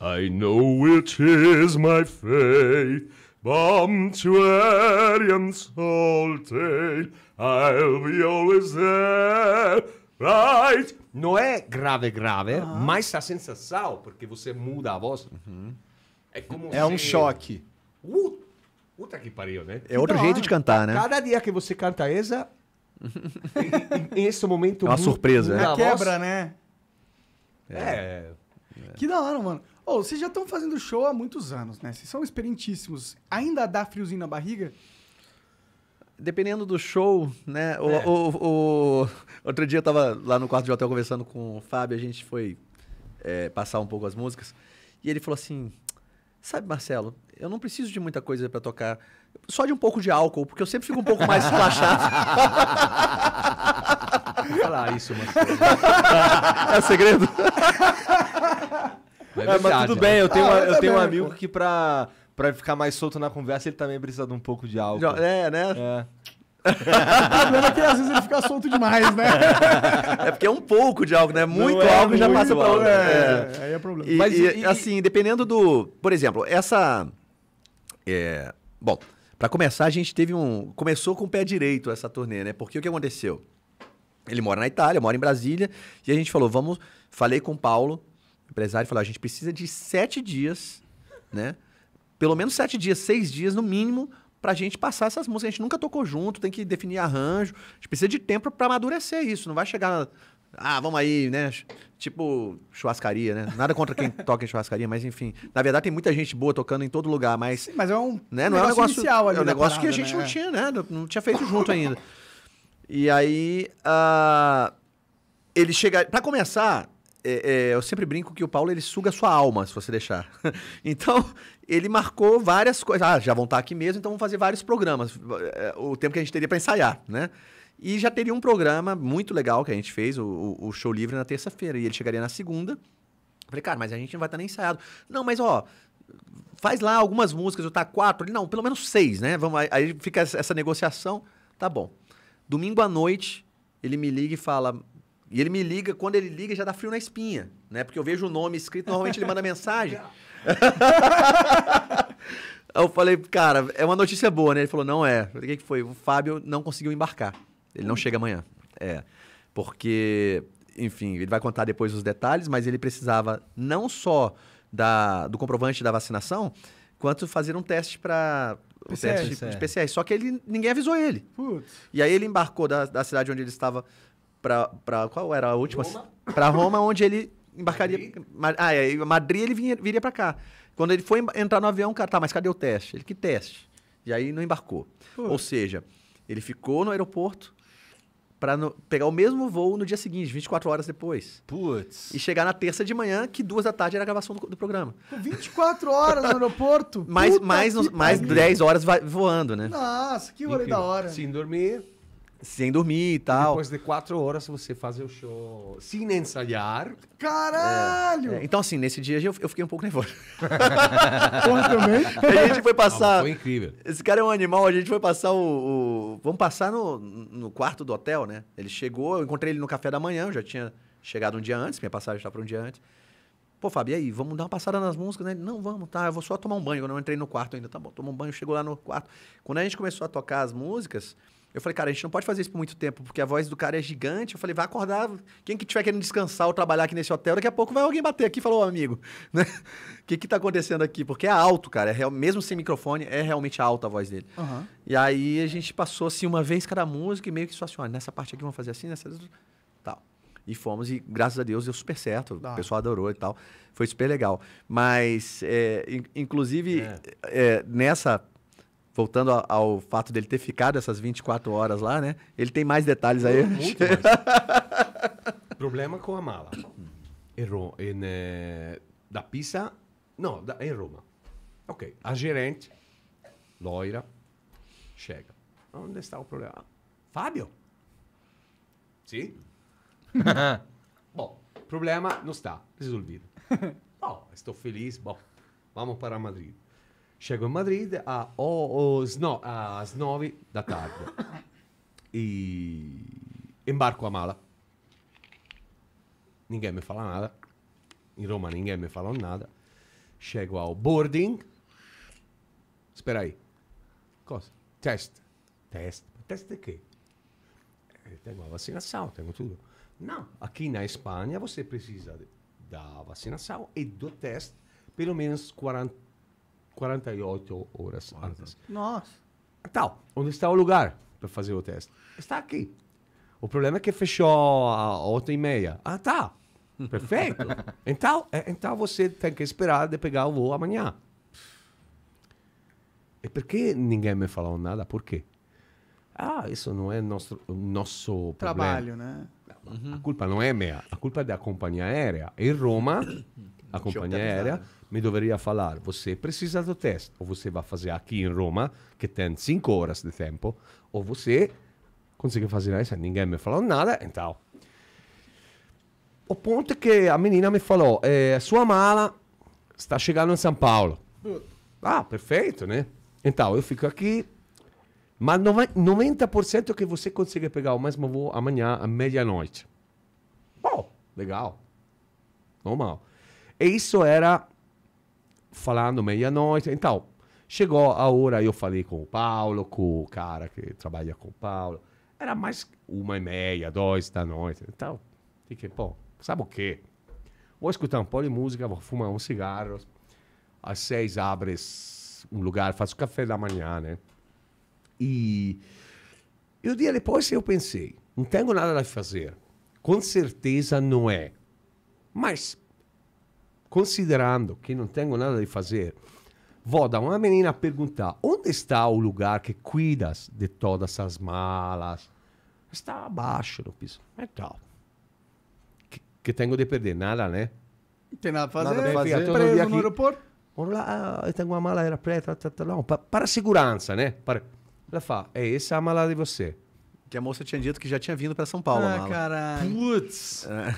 I know it is my fate. Bumptuary all salty. I'll be always there. Right. Não é grave, grave, mas a sensação, porque você muda a voz. Uhum. É como É se... um choque. Uh, puta que pariu, né? É outro então, jeito de cantar, né? Cada dia que você canta essa. em, esse momento. É uma surpresa, né? quebra, voz. né? É. é. é. Que da hora, mano. Oh, vocês já estão fazendo show há muitos anos, né? Vocês são experientíssimos. Ainda dá friozinho na barriga? dependendo do show, né? O, é. o, o, outro dia eu tava lá no quarto de hotel conversando com o Fábio, a gente foi é, passar um pouco as músicas, e ele falou assim: Sabe, Marcelo, eu não preciso de muita coisa para tocar. Só de um pouco de álcool, porque eu sempre fico um pouco mais relaxado. falar isso, Marcelo. é segredo? É, mas tudo bem, eu né? tenho, ah, uma, eu tenho um é amigo que pra pra ficar mais solto na conversa, ele também precisa de um pouco de álcool. É, né? É. o problema é que às vezes ele fica solto demais, né? É porque é um pouco de álcool, né? Muito é, álcool muito já passa para outra. É, é, é, aí é problema. E, Mas, e, e, assim, dependendo do. Por exemplo, essa. É, bom, para começar, a gente teve um. Começou com o pé direito essa turnê, né? Porque o que aconteceu? Ele mora na Itália, mora em Brasília, e a gente falou: vamos. Falei com o Paulo, empresário, falou: a gente precisa de sete dias, né? pelo menos sete dias, seis dias no mínimo, para a gente passar essas músicas. A gente nunca tocou junto, tem que definir arranjo. A gente precisa de tempo para amadurecer isso. Não vai chegar. Ah, vamos aí, né? Tipo churrascaria, né? Nada contra quem toca em churrascaria, mas enfim. Na verdade, tem muita gente boa tocando em todo lugar, mas. Sim, mas é um. Né? Não negócio é um negócio inicial ali. É um negócio parada, que a gente né? É. né? não tinha, né? Não tinha feito junto ainda. E aí. Uh, ele chega. Para começar, é, é, eu sempre brinco que o Paulo ele suga sua alma, se você deixar. então, ele marcou várias coisas. Ah, já vão estar tá aqui mesmo, então vamos fazer vários programas. É, o tempo que a gente teria para ensaiar, né? E já teria um programa muito legal que a gente fez, o, o show livre na terça-feira. E ele chegaria na segunda. Falei, cara, mas a gente não vai estar tá nem ensaiado. Não, mas ó, faz lá algumas músicas, eu tá quatro. Ele, não, pelo menos seis, né? Vamos, aí fica essa negociação. Tá bom. Domingo à noite, ele me liga e fala: e ele me liga, quando ele liga, já dá frio na espinha, né? Porque eu vejo o nome escrito, normalmente ele manda mensagem. eu falei, cara, é uma notícia boa, né? Ele falou, não é. O que foi? O Fábio não conseguiu embarcar. Ele não chega amanhã. É. Porque, enfim, ele vai contar depois os detalhes, mas ele precisava não só da, do comprovante da vacinação, quanto fazer um teste para o PCR, teste de PCR. Só que ele, ninguém avisou ele. Putz. E aí ele embarcou da, da cidade onde ele estava para qual era a última? Para Roma, onde ele embarcaria. Madrid? Ah, é, Madrid ele vinha, viria para cá. Quando ele foi entrar no avião, cara, tá, mas cadê o teste? Ele que teste. E aí não embarcou. Pô. Ou seja, ele ficou no aeroporto para pegar o mesmo voo no dia seguinte, 24 horas depois. Putz. E chegar na terça de manhã, que duas da tarde era a gravação do, do programa. 24 horas no aeroporto? mais, mais, mais 10 horas voando, né? Nossa, que rolê da hora. Sim, dormir. Sem dormir e tal. depois de quatro horas você fazer o show sem ensaiar. Caralho! É, é. Então, assim, nesse dia eu, eu fiquei um pouco nervoso. Porra, também? A gente foi passar. foi incrível. Esse cara é um animal, a gente foi passar o. o... Vamos passar no, no quarto do hotel, né? Ele chegou, eu encontrei ele no café da manhã, eu já tinha chegado um dia antes, minha passagem estava tá para um dia antes. Pô, Fábio, e aí, vamos dar uma passada nas músicas, né? não, vamos, tá, eu vou só tomar um banho. Quando eu não entrei no quarto ainda, tá bom, tomou um banho, chegou lá no quarto. Quando a gente começou a tocar as músicas, eu falei, cara, a gente não pode fazer isso por muito tempo, porque a voz do cara é gigante. Eu falei, vai acordar. Quem que tiver querendo descansar ou trabalhar aqui nesse hotel, daqui a pouco vai alguém bater aqui e falar, ô amigo, né? O que que tá acontecendo aqui? Porque é alto, cara. É real, mesmo sem microfone, é realmente alta a voz dele. Uhum. E aí a gente passou assim uma vez cada música e meio que só assim, olha, nessa parte aqui vamos fazer assim, nessa. Tal. E fomos, e graças a Deus deu super certo. Ah. O pessoal adorou e tal. Foi super legal. Mas, é, in, inclusive, é. É, nessa voltando ao, ao, fato dele ter ficado essas 24 horas lá, né? Ele tem mais detalhes aí. Muito mais. Problema com a mala. Errou. Em, eh, né, da Pisa. Não, da, é em Roma. Ok. A gerente, loira, chega. Onde está o problema? Fábio? Sim? bom, problema não está resolvido. Bom, estou feliz. Bom, vamos para Madrid. Chego il Madrid a, o, o Sno, a Snovi da tardo. e imbarco a Mala. Ninguém me fala nada. In Roma ninguém me falou nada. Chego al boarding. Espera aí. Cosa? Teste. Teste. Teste de quê? Eu tenho a vacinação, tenho tudo. Não, aqui na Espanha você precisa da vacinação e do test, pelo menos 40 48 horas Nossa. antes. Nossa. Então, onde está o lugar para fazer o teste? Está aqui. O problema é que fechou a 8 e meia. Ah, tá. Perfeito. então, é, então você tem que esperar de pegar o voo amanhã. E por que ninguém me falou nada? Por quê? Ah, isso não é nosso, nosso trabalho, problema. né? Uhum. A culpa não é minha, a culpa é da companhia aérea. Em Roma, a companhia aérea me deveria falar: você precisa do teste, ou você vai fazer aqui em Roma, que tem 5 horas de tempo, ou você consegue fazer isso. Ninguém me falou nada, então. O ponto é que a menina me falou: eh, sua mala está chegando em São Paulo. Ah, perfeito, né? Então, eu fico aqui. Mas 90% que você consegue pegar o mesmo voo amanhã, à meia-noite. legal. Normal. E isso era falando meia-noite e então, tal. Chegou a hora, eu falei com o Paulo, com o cara que trabalha com o Paulo. Era mais uma e meia, duas da noite. Então, fiquei, pô, sabe o quê? Vou escutar um pouco de música, vou fumar um cigarro Às seis abre um lugar, faço café da manhã, né? E, e um dia depois eu pensei, não tenho nada a fazer. Com certeza não é. Mas considerando que não tenho nada de fazer, vou dar uma menina perguntar onde está o lugar que cuidas de todas as malas? Está abaixo no piso. É tal. Que, que tenho de perder? Nada, né? tem nada a fazer. Nada fazer. Fica, preso aqui. no aeroporto. Lá, ah, eu tenho uma mala, era preta, tá, tá, não, para, para segurança, né? Para... Ela fala, é essa a mala de você. Que a moça tinha dito que já tinha vindo para São Paulo. Ah, caralho. Putz! É.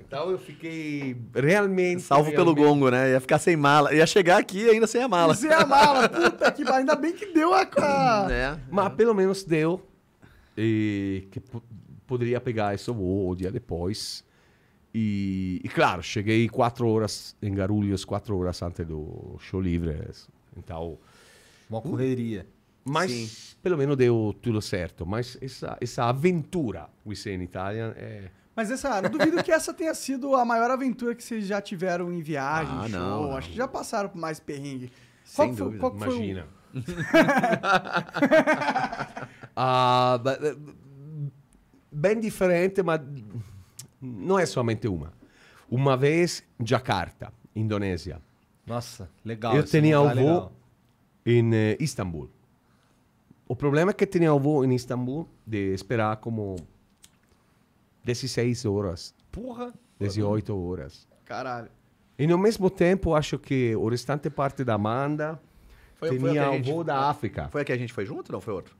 então eu fiquei realmente. Salvo realmente. pelo gongo, né? Ia ficar sem mala. Ia chegar aqui ainda sem a mala. Sem a mala, puta que Ainda bem que deu a cara. É, né? Mas é. pelo menos deu. E que poderia pegar esse voo o dia depois. E, e, claro, cheguei quatro horas em Garulhos, quatro horas antes do show livre. Então. Uma correria. Mas Sim. pelo menos deu tudo certo. Mas essa, essa aventura We Say in Italian é. Mas essa, não duvido que essa tenha sido a maior aventura que vocês já tiveram em viagem, ah, show. Não, Acho que já passaram por mais perrengue. Sem qual dúvida. Foi, qual Imagina. Foi o... Ah, eh, bem diferente, mas não é somente uma. Uma vez, Jakarta, Indonésia. Nossa, legal. Eu tinha avô legal. em uh, Istambul. O problema é que tinha voo em Istambul de esperar como 16 horas. Porra! 18 horas. Caralho. E no mesmo tempo, acho que o restante parte da Amanda foi, tinha foi um voo da África. Foi a que a gente foi junto? Não, foi outro?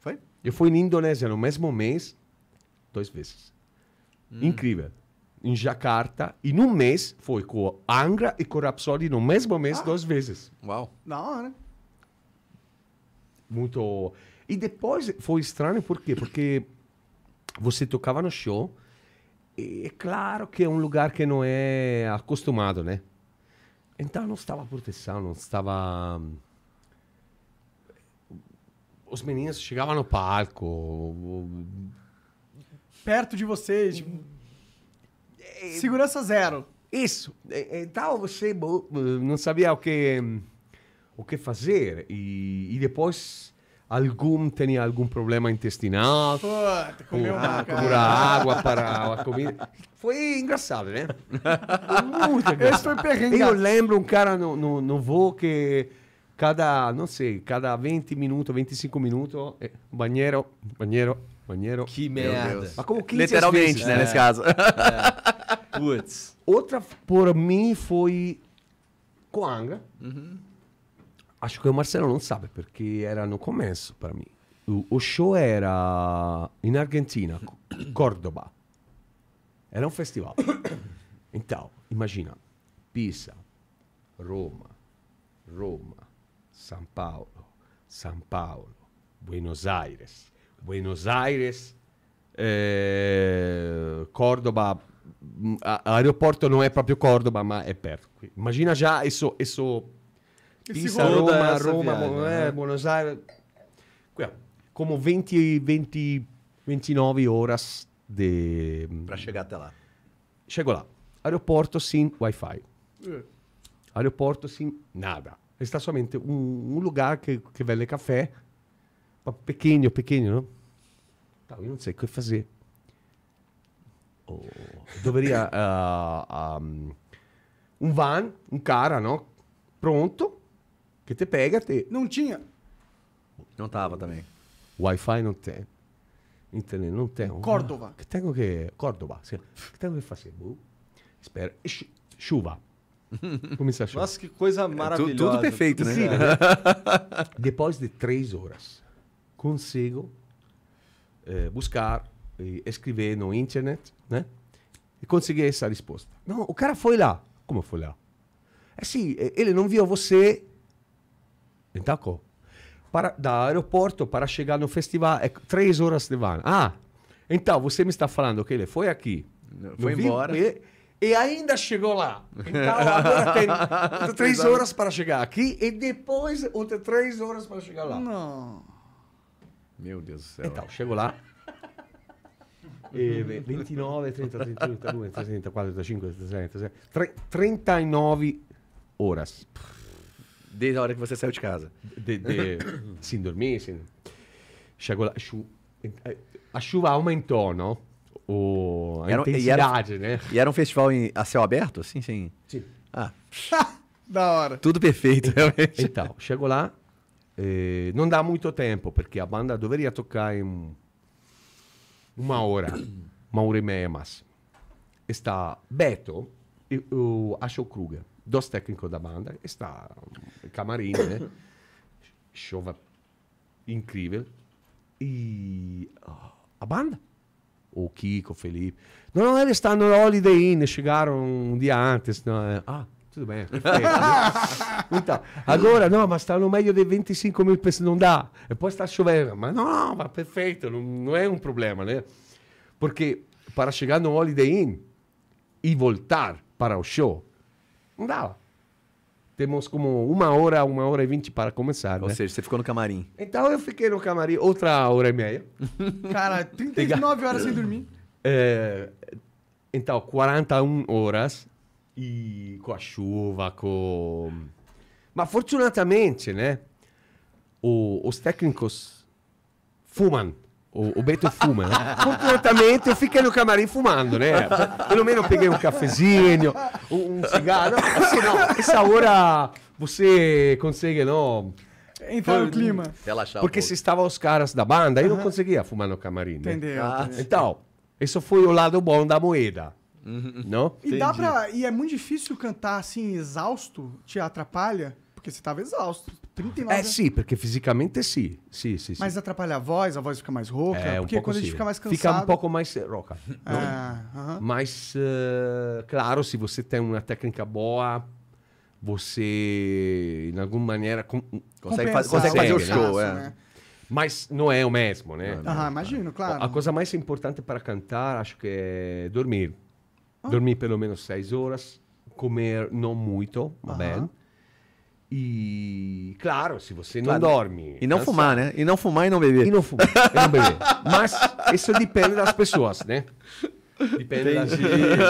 Foi? Eu fui na Indonésia no mesmo mês, duas vezes. Hum. Incrível. Em Jacarta. E num mês, foi com Angra e com Rhapsody no mesmo mês, ah. duas vezes. Uau. Da hora, né? muito. E depois foi estranho, por quê? Porque você tocava no show, e é claro que é um lugar que não é acostumado, né? Então não estava proteção, não estava. Hum, os meninos chegavam no palco. Perto de vocês. Tipo... É... Segurança zero. Isso. É, então você hum, não sabia o que hum, o que fazer e, e depois algum tem algum problema intestinal Puta, comeu ah, uma a, a água para a comida foi engraçado né muito engraçado. eu lembro um cara no, no, no voo que cada não sei cada 20 minutos 25 minutos eh, banheiro banheiro banheiro que merda mas como 15 literalmente vezes, né é. nesse caso é. Putz. outra por mim foi coanga uhum. Acho que o Marcelo não sabe, porque era no começo para mim. O, o show era em Argentina, Córdoba. Era um festival. Então, imagina, Pisa, Roma, Roma, São Paulo, São Paulo, Buenos Aires, Buenos Aires, eh, Córdoba, L'aeroporto mm, non è proprio Córdoba, ma è perto. Imagina già, isso, isso Pisa, Roma, Roma Mo- eh, eh, Buenos Aires. Cuidado. Como 20, 20, 29 horas de... Pra chegar até là. Chego lá. Aeroporto sin wifi. fi eh. Aeroporto sin nada. Está solamente un, um lugar che, que vende café. Pequeno, pequeno, não? Tá, eu não sei o che fazer. Oh, deveria uh, eh, um, um van, un cara, não? Pronto, que te pega te Não tinha. Não tava também. Wi-Fi não tem. Internet não tem. Córdoba. Que tenho que. Córdoba. Sim. Que tenho que fazer? Espera. Chuva. Começa a chuva. Nossa, que coisa maravilhosa. É, tu, tudo perfeito, né? Sim, depois de três horas, consigo eh, buscar e escrever no internet, né? E consegui essa resposta. Não, o cara foi lá. Como foi lá? Assim, eh, ele não viu você Tako. Então, para, da aeroporto para chegar no festival é três horas de van. Ah, então você me está falando que ele foi aqui. Foi embora. E, e, ainda chegou lá. Então agora tem três horas para chegar aqui e depois outras três horas para chegar lá. Não. Meu Deus do céu. Então, chego lá. E 29, 30, 31, 32, 33, 34, 35, 36, 37, 39 horas. Puxa. Desde a hora que você saiu de casa. De, de, sem dormir, sim. Chegou lá, a chuva aumentou, não? O, a era, intensidade, e era, né? E era um festival em, a céu aberto, assim, sim. Sim. Ah. da hora. Tudo perfeito, realmente. Então, Chegou lá, eh, não dá muito tempo, porque a banda deveria tocar em uma hora, uma hora e meia máximo. Está Beto e o Asho Kruger. dos técnico da banda, está camarim, né? Chova incrível. E eh. ah, a banda, o Kiko, Felipe. Não, não, eles estão no Holiday Inn, chegaram um dia antes. Não, é... Eh. ah, tudo bem. então, agora, não, mas está no meio de 25 mil pessoas, não dá. E poi sta chovendo, mas não, mas perfeito, não, não é um problema, né? Porque para chegar no Holiday Inn e voltar para o show, Não dava. Temos como uma hora, uma hora e vinte para começar. Ou né? seja, você ficou no camarim. Então eu fiquei no camarim outra hora e meia. Cara, 39 horas sem dormir. É, então, 41 horas. E com a chuva, com. Mas fortunatamente, né? O, os técnicos fumam. O, o Beto fuma, né? Eh? Completamente, eu fiquei no camarim fumando, né? Pelo menos peguei um cafezinho, um, cigarro. Assim, eh não, essa hora você consegue, não... Entrar no clima. Relaxar Porque um se estavam os caras da banda, eu não ah. conseguia fumar no camarim, né? Eh. Entendeu. Ah, então, isso foi o lado bom da moeda. Mm-hmm. Não? E dá pra. E é muito difícil cantar assim, exausto, te atrapalha, porque você tava exausto. 39 É sim, porque fisicamente sim. É sim, sim, sim. Mas atrapalha a voz, a voz fica mais rouca. É, um porque pouco quando a gente assim. fica mais cansado. Fica um pouco mais rouca. É, uh -huh. Mas, uh, claro, se você tem uma técnica boa, você, de alguma maneira, com... consegue, faz, consegue, fazer o show. É. Né? Mas não é o mesmo, né? Não, ah, imagino, claro. A coisa mais importante para cantar, acho que é dormir. Ah. Dormir pelo menos seis horas, comer não muito, mas uh -huh. bem e claro, se você não claro. dorme. E não fumar, né? E não fumar e não beber. E não fumar e não beber. Mas isso depende das pessoas, né? Depende entendi,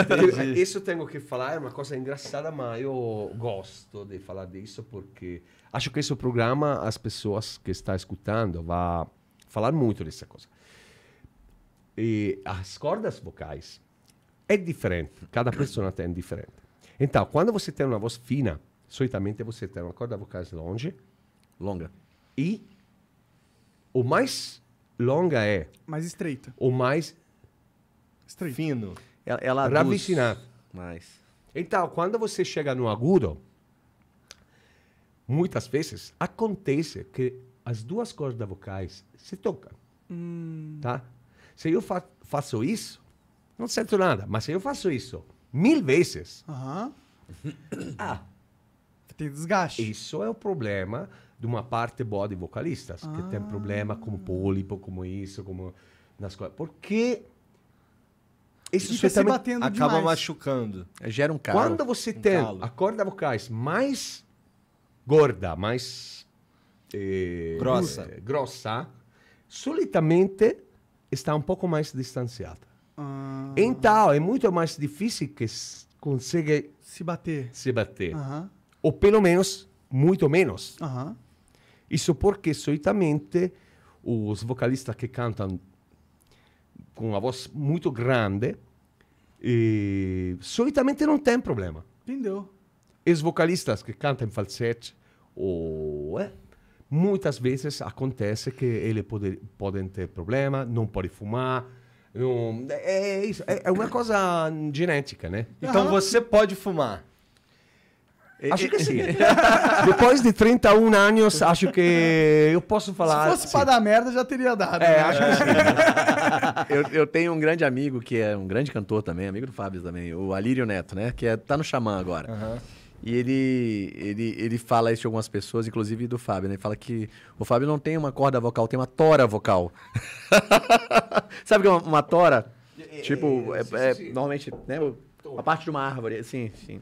da gente. Isso tenho que falar, é uma coisa engraçada, mas eu gosto de falar disso porque acho que esse é programa, as pessoas que estão escutando, vão falar muito dessa coisa. E as cordas vocais é diferente, cada pessoa tem diferente. Então, quando você tem uma voz fina, Suitamente você tem uma corda vocais longe, longa. E o mais longa é. Mais estreita. O mais. Estreita. Fino. Ela, ela Ravicinar. Mais. Então, quando você chega no agudo, muitas vezes acontece que as duas cordas vocais se tocam. Hum. Tá? Se eu fa faço isso, não sinto nada, mas se eu faço isso mil vezes. Uh -huh. ah, tem desgaste. Isso é o problema de uma parte boa de vocalistas, ah. que tem ah. problema como pólipo, como isso, como nas coisas. Porque isso Fica se batendo acaba demais. machucando. É, gera um calo. Quando você um tem calo. a corda vocais mais gorda, mais eh, grossa. Eh, grossa, solitamente está um pouco mais distanciada. Ah. Então, é muito mais difícil que consiga se bater. Se bater. Uhum. Ou pelo menos, muito menos. Isso porque, solitamente os vocalistas que cantam com uma voz muito grande, e, eh, solitamente não tem problema. Entendeu? e Os vocalistas que cantam em falsete, ou, é, eh, muitas vezes acontece que eles pode, podem ter problema, não podem fumar, não, é, é, isso, é, é uma coisa genética, né? Então você pode fumar. Eh, acho eh, que sim. Eh, Depois de 31 anos, acho que eu posso falar. Se fosse sim. pra dar merda, já teria dado. É, né? acho que sim. eu, eu, tenho um grande amigo que é um grande cantor também, amigo do Fábio também, o Alírio Neto, né? Que é, tá no Xamã agora. Uhum. E ele, ele, ele fala isso de algumas pessoas, inclusive do Fábio, né? Ele fala que o Fábio não tem uma corda vocal, tem uma tora vocal. Sabe o que é uma, uma tora? É, tipo, é, é sim, é sim. normalmente, né? A parte de uma árvore, assim, sim.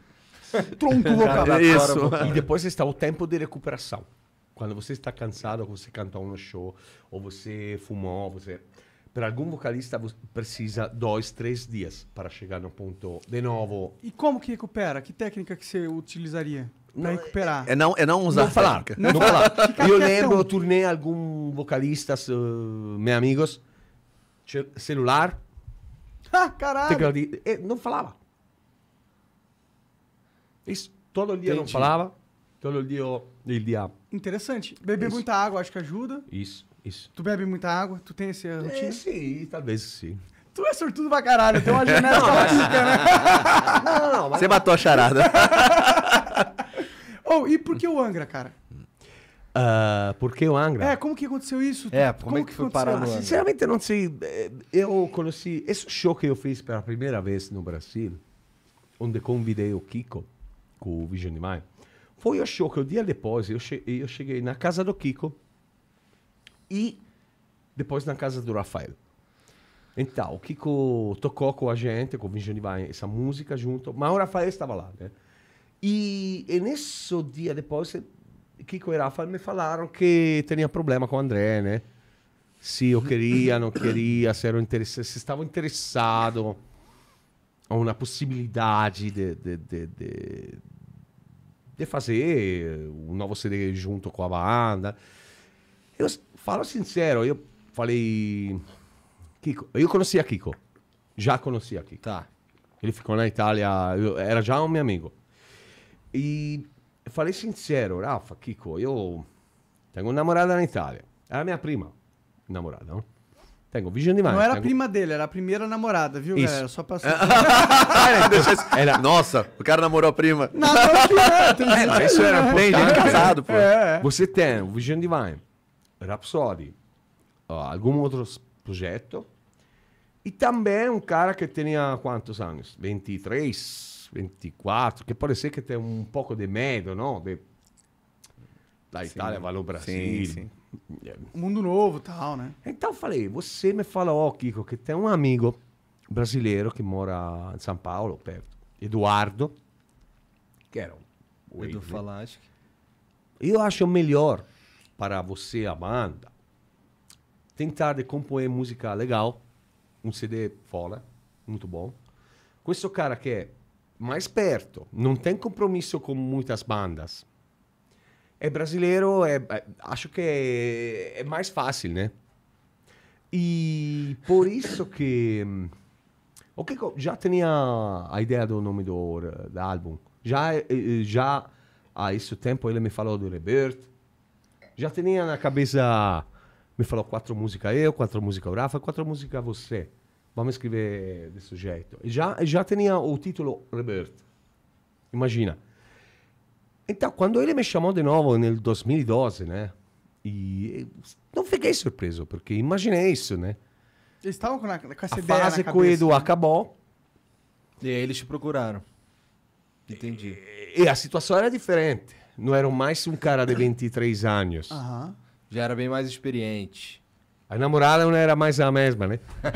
tronco vocal. Isso. E depois está o tempo de recuperação. Quando você está cansado, ou você cantou no show, ou você fumou, você... Para algum vocalista precisa dois, três dias para chegar no ponto de novo. E como que recupera? Que técnica que você utilizaria? para não, recuperar. É não, é não usar não falar. Não, não falar. Eu lembro, eu turnei algum vocalistas, uh, eh, meus amigos, celular. Ah, caralho! Eh, não falava. Isso, todo dia Entendi. não falava, todo dia ele dia. Interessante. Beber isso. muita água acho que ajuda. Isso, isso. Tu bebe muita água? Tu tem esse é, rotina? É, sim, talvez sim. Tu é sortudo pra caralho, tem uma janela caótica, né? Não, não, não, Você matou a charada. oh, e por que o Angra, cara? Uh, por que o Angra? É, como que aconteceu isso? É, como, como é que, que foi parar no Sinceramente, não sei. Eh, eu conheci... Esse show que eu fiz pela primeira vez no Brasil, onde convidei o Kiko, com o de Maia. foi o show que o dia depois eu cheguei, eu cheguei na casa do Kiko e depois na casa do Rafael. Então, o Kiko tocou com a gente, com o de Maia, essa música junto, mas o Rafael estava lá, né? E, e nesse dia depois, Kiko e Rafael me falaram que tinha problema com o André, né? Se eu queria, não queria, se, era interessado, se estava interessado a uma possibilidade de, de, de, de de fazer um novo CD junto com a banda. Eu falo sincero, eu falei. Kiko, eu conhecia Kiko. Já conhecia Kiko. Tá. Ele ficou na Itália, eu, era já um meu amigo. E eu falei sincero, Rafa, Kiko, eu tenho uma namorada na Itália. Era é minha prima namorada, não? Tá vigiando demais. Não era a prima dele, era a primeira namorada, viu, Isso. galera? Só passou. era... Nossa, o cara namorou a prima. Namorou a prima. isso era um bem é. casado, pô. É. é. Você tem o Vision Divine, Rapsody, algum outro projeto. E também um cara que tinha quantos anos? 23, 24, que ser que tem um pouco de medo, não? De... Da Itália sim. vai ao Brasil. Sim, sim. É. Mundo novo tal, né? Então eu falei, você me fala, ó, oh, Kiko, que tem um amigo brasileiro que mora em São Paulo, perto, Eduardo, que era o Edu Falaschi. Eu acho melhor para você, a banda, tentar de compor música legal, um CD fora, muito bom. esse cara que é mais perto, não tem compromisso com muitas bandas é brasileiro, é, é, acho que é, é, mais fácil, né? E por isso que. O que já tinha a ideia do nome do, do álbum? Já, já há esse tempo ele me falou do Rebirth. Já tinha na cabeça. Me falou quatro músicas eu, quatro músicas o Rafa, quatro músicas você. Vamos escrever desse jeito. Já, já tinha o título Rebirth. Imagina. Então, quando ele me chamou de novo no 2012, né? E não fiquei surpreso, porque imaginei isso, né? Eles estavam com, com, essa a ideia fase na cabeça, com o Edu né? acabou. E aí eles te procuraram. Entendi. E, e, a situação era diferente. Não era mais um cara de 23 anos. Uhum. Já era bem mais experiente. A namorada não era mais a mesma, né?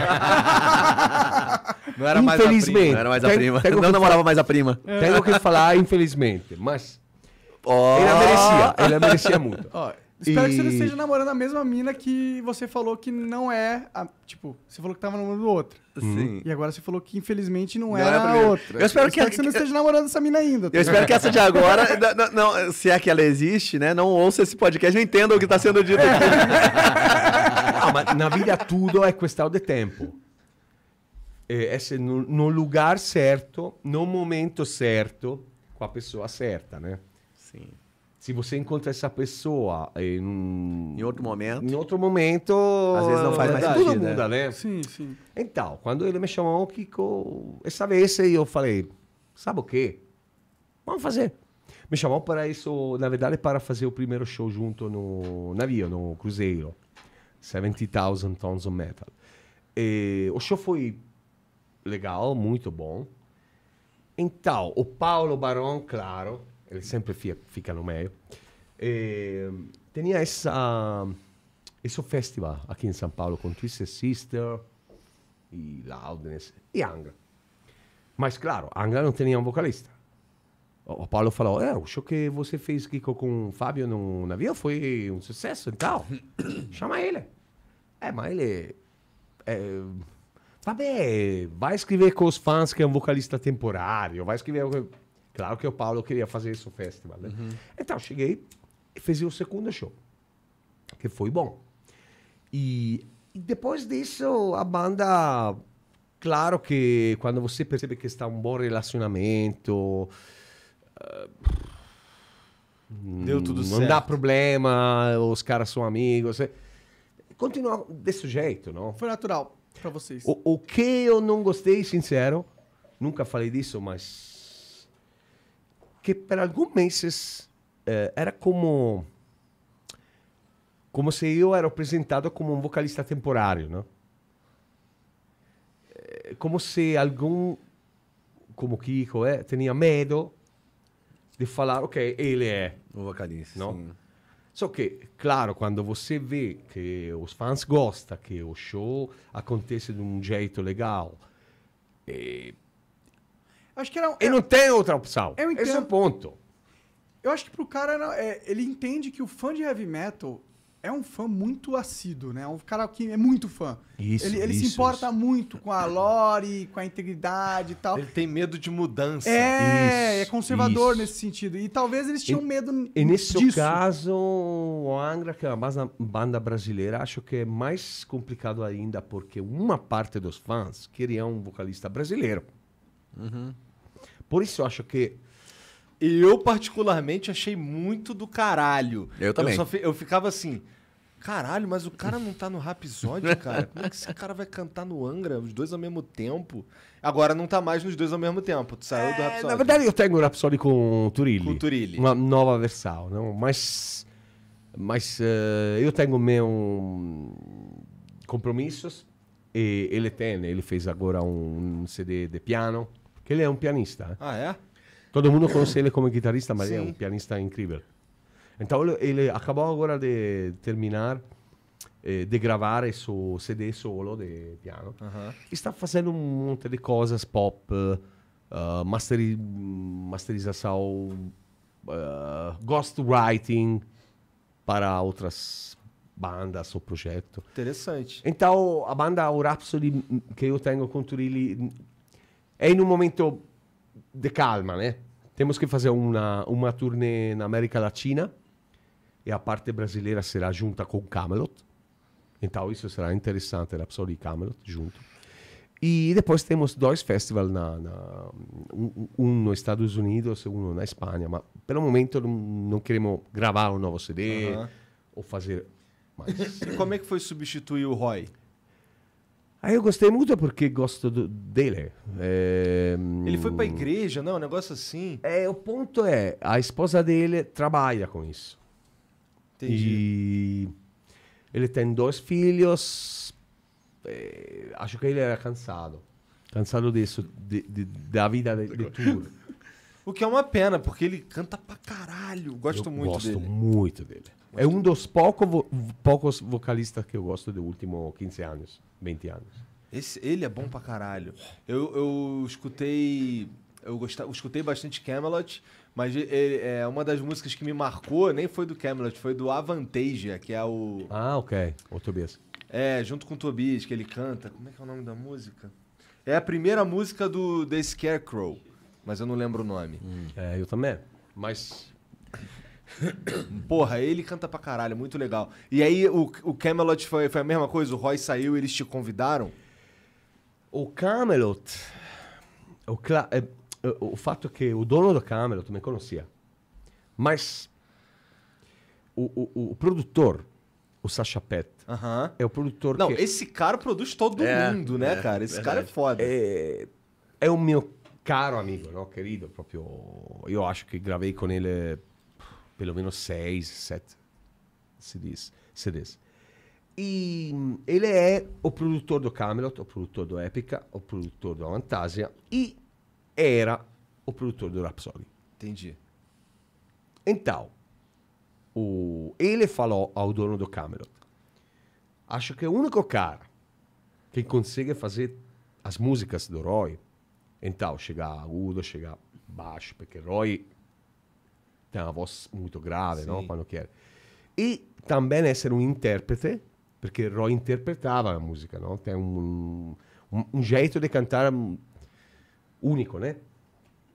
não era mais a prima. Não era mais a prima. Tenho, não namorava mais a prima. Tenho que falar, infelizmente. Mas Oh. Ele merecia, ele merecia muito. espero e... que você não esteja namorando a mesma mina que você falou que não é. A, tipo, você falou que tava namorando outra. Uhum. Sim. E agora você falou que infelizmente não, não é era, era outra. Eu espero, eu que, espero que, que, você não esteja namorando essa mina ainda. Tá? Eu espero que essa de agora, não, não, se é que ela existe, né? Não ouça esse podcast, não entenda o que está sendo dito aqui. ah, mas na vida tudo é questão de tempo. É, é ser no, no lugar certo, no momento certo, com a pessoa certa, né? Sim. Se você encontra essa pessoa em, um... em outro momento. Em outro momento. Às vezes não faz é mais sentido. muda, né? né? Sim, sim. Então, quando ele me chamou, Kiko, essa vez eu falei: sabe o quê? Vamos fazer. Me chamou para isso, na verdade, para fazer o primeiro show junto no navio, no cruzeiro. 70,000 Tons of Metal. E o show foi legal, muito bom. Então, o Paulo Barão, claro ele sempre fica no meio. Ehm, e, tinha essa, esse festival aqui em São Paulo con Twisted Sister e Loudness e Angra. Mas, claro, Angra non tinha un vocalista. O Paulo falou, é, o eh, show que você fez, Kiko, com o Fábio no navio foi um sucesso e tal. Chama ele. É, eh, ma ele... É, ehm, vabbè, vai escrever com os fãs che è un vocalista temporário, vai a escrever... Claro que o Paulo queria fazer isso festival, né? Uhum. Então, cheguei e fiz o segundo show, que foi bom. E, e depois disso, a banda... Claro que quando você percebe que está um bom relacionamento... Ah, Deu tudo não certo. Não dá problema, os caras são amigos. É, continua desse jeito, não? Foi natural para vocês. O, o, que eu não gostei, sincero, nunca falei disso, mas que para alguns meses eh, era como como se eu era apresentado como um vocalista temporário, não? Eh, como se algum, como Kiko é, eh, tinha medo de falar, ok, ele é o vocalista, não? Sim. Só que, claro, quando você vê que os fãs gostam, que o show acontece de um jeito legal, e eh, Acho que era. Ele é, não tem outra opção. Eu entendo. Esse é o ponto. Eu acho que pro cara, é, ele entende que o fã de heavy metal é um fã muito assíduo, né? É um cara que é muito fã. Isso, ele, ele isso, se importa isso. muito com a lore, com a integridade e tal. Ele tem medo de mudança. É, é conservador nesse sentido. E talvez eles tinham e, medo E nesse disso. caso, o Angra, que é uma banda brasileira, acho que é mais complicado ainda, porque uma parte dos fãs queria um vocalista brasileiro. Uhum. Por isso eu acho que. Eu, particularmente, achei muito do caralho. Eu também. Eu, fi, eu ficava assim. Caralho, mas o cara não tá no Rapsódio, cara? Como é que esse cara vai cantar no Angra, os dois ao mesmo tempo? Agora não tá mais nos dois ao mesmo tempo, tu saiu é, do Rapsódio. Na verdade, eu tenho o Rapsódio com Turilli. Com Turilli. Uma nova versão, não? mas, mas uh, eu tenho meus compromissos e ele tem, ele fez agora um CD de piano. che lei è un pianista. Ah, ja? Eh? Todo mondo conosce ele como guitarrista, mas sí. é um pianista incrível. Então ele acabou agora de terminar eh, de gravar esse CD solo de piano. Uh -huh. E sta fazendo um monte de coisas pop, uh, masteri masterização, uh, ghostwriting para outras bandas ou projeto. Interessante. Então a banda, o Rhapsody que eu tenho com Turilli É in un momento di calma, né? Temos que fazer uma, uma turnê na América Latina e a parte brasileira será junta com Camelot. Então isso será interessante, a pessoa Camelot junto. E depois temos dois festivals, na, na, um, um nos Estados Unidos e um na Espanha. Mas, pelo momento, não, não queremos gravar um novo CD uh -huh. ou fazer mais. E como é que foi substituir o Roy? Aí eu gostei muito porque gosto do, dele. É... Ele foi pra hum. igreja, não? Um negócio assim. É, o ponto é, a esposa dele trabalha com isso. Entendi. E ele tem dois filhos. É, acho que ele era cansado. Cansado disso, de, de, da vida de, de tudo. o que é uma pena, porque ele canta pra caralho. Gosto eu muito gosto dele. Gosto muito dele. É um dos poucos vocalistas que eu gosto dos últimos 15 anos, 20 anos. Esse, ele é bom pra caralho. Eu, eu escutei. Eu, gostava, eu escutei bastante Camelot, mas ele, é, uma das músicas que me marcou nem foi do Camelot, foi do Avantasia, que é o. Ah, ok. O Tobias. É, junto com o Tobias, que ele canta. Como é que é o nome da música? É a primeira música do The Scarecrow, mas eu não lembro o nome. Hum. É, eu também. Mas Porra, ele canta pra caralho, muito legal. E aí o, o Camelot foi, foi a mesma coisa? O Roy saiu, eles te convidaram? O Camelot. O, é, o fato é que o dono do Camelot me conhecia. Mas o, o, o produtor, o Sacha Pet, uh-huh. é o produtor Não, que... esse cara produz todo é, mundo, né, é, cara? Esse verdade. cara é foda. É, é o meu caro amigo, não, querido, proprio. eu acho que gravei com ele pelo menos seis, sete CDs. CDs. E ele é o produtor do Camelot, o produtor do Epica, o produtor do Fantasia e era o produtor do Rhapsody. Entendi. Então, o, ele falou ao dono do Camelot: Acho que o único cara que consegue fazer as músicas do Roy, então chega agudo, chega baixo, porque Roy tem uma voz muito grave, sì. Quando quer E também ser um intérprete, porque Roy interpretava a música, não, Tem um jeito de cantar único, né?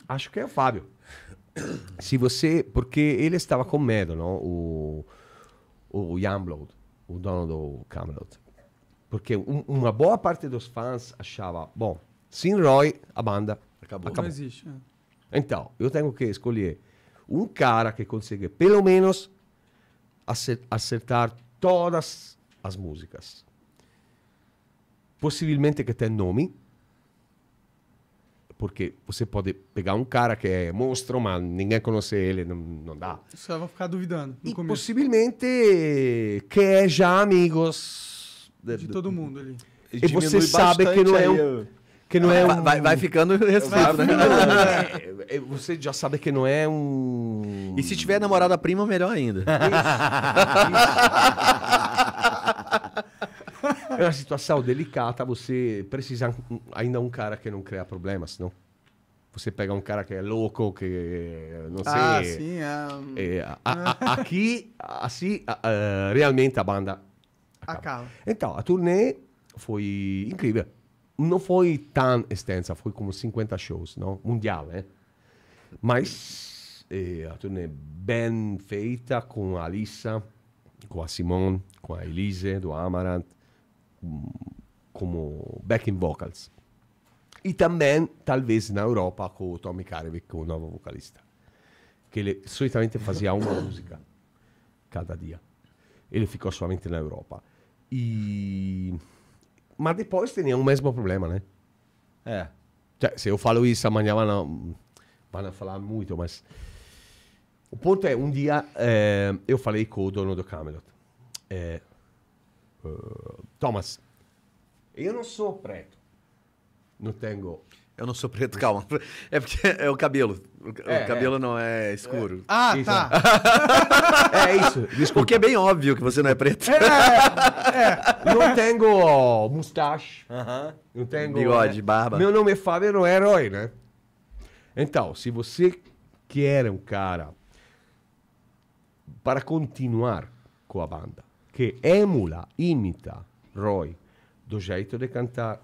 Acho que é o Fábio. Se você, porque ele estava com medo, não? O o Youngblood, o dono do Camelot. Porque um, uma boa parte dos fãs achava, bom, sem Roy a banda acabou. acabou. Não existe. É. Eh. Então, eu tenho que escolher um cara que consiga pelo menos acertar todas as músicas. Possivelmente que tem nome, porque você pode pegar um cara que é monstro, mas ninguém conhece ele, não, não dá. Você vai ficar duvidando no e começo. possivelmente que é já amigos de, de todo mundo ali. E, e você sabe que não é um, que não é um... vai, vai ficando restrito, né? É, é, você já sabe que não é um. E se tiver namorada prima, melhor ainda. Isso. Isso. é uma situação delicada você precisa ainda um cara que não cria problemas, não? você pega um cara que é louco, que não ah, sei. Ah, sim, é um... é, a, a, aqui, assim, a, realmente a banda acaba. acaba. Então, a turnê foi incrível. no foi tan extensa, foi como 50 shows, ¿no? Mundial, ¿eh? Mas eh, a turnê bem feita com a Alissa, com a Simone, com a Elise do Amaranth, mm, como backing vocals. E também, talvez, na Europa, com o Tommy Karevic, o novo vocalista. Que ele solitamente fazia uma música cada dia. Ele ficou somente na Europa. E... Mas depois tinha o mesmo problema, né? É. Se eu falo isso amanhã, vão não, vão falar muito, mas. O ponto é: um dia é, eu falei com o dono do Camelot, é, uh, Thomas, eu não sou preto, não tenho eu não sou preto, calma. É porque é o cabelo. O é, cabelo é. não é escuro. É. Ah, isso. tá. É. é isso. Desculpa. Porque é bem óbvio que você não é preto. É, é. Não é. tenho mustache. Uh -huh. Não tenho... Bigode, né? barba. Meu nome é Fábio, não é herói, né? Então, se você quer um cara para continuar com a banda, que emula, imita Roy, do jeito de cantar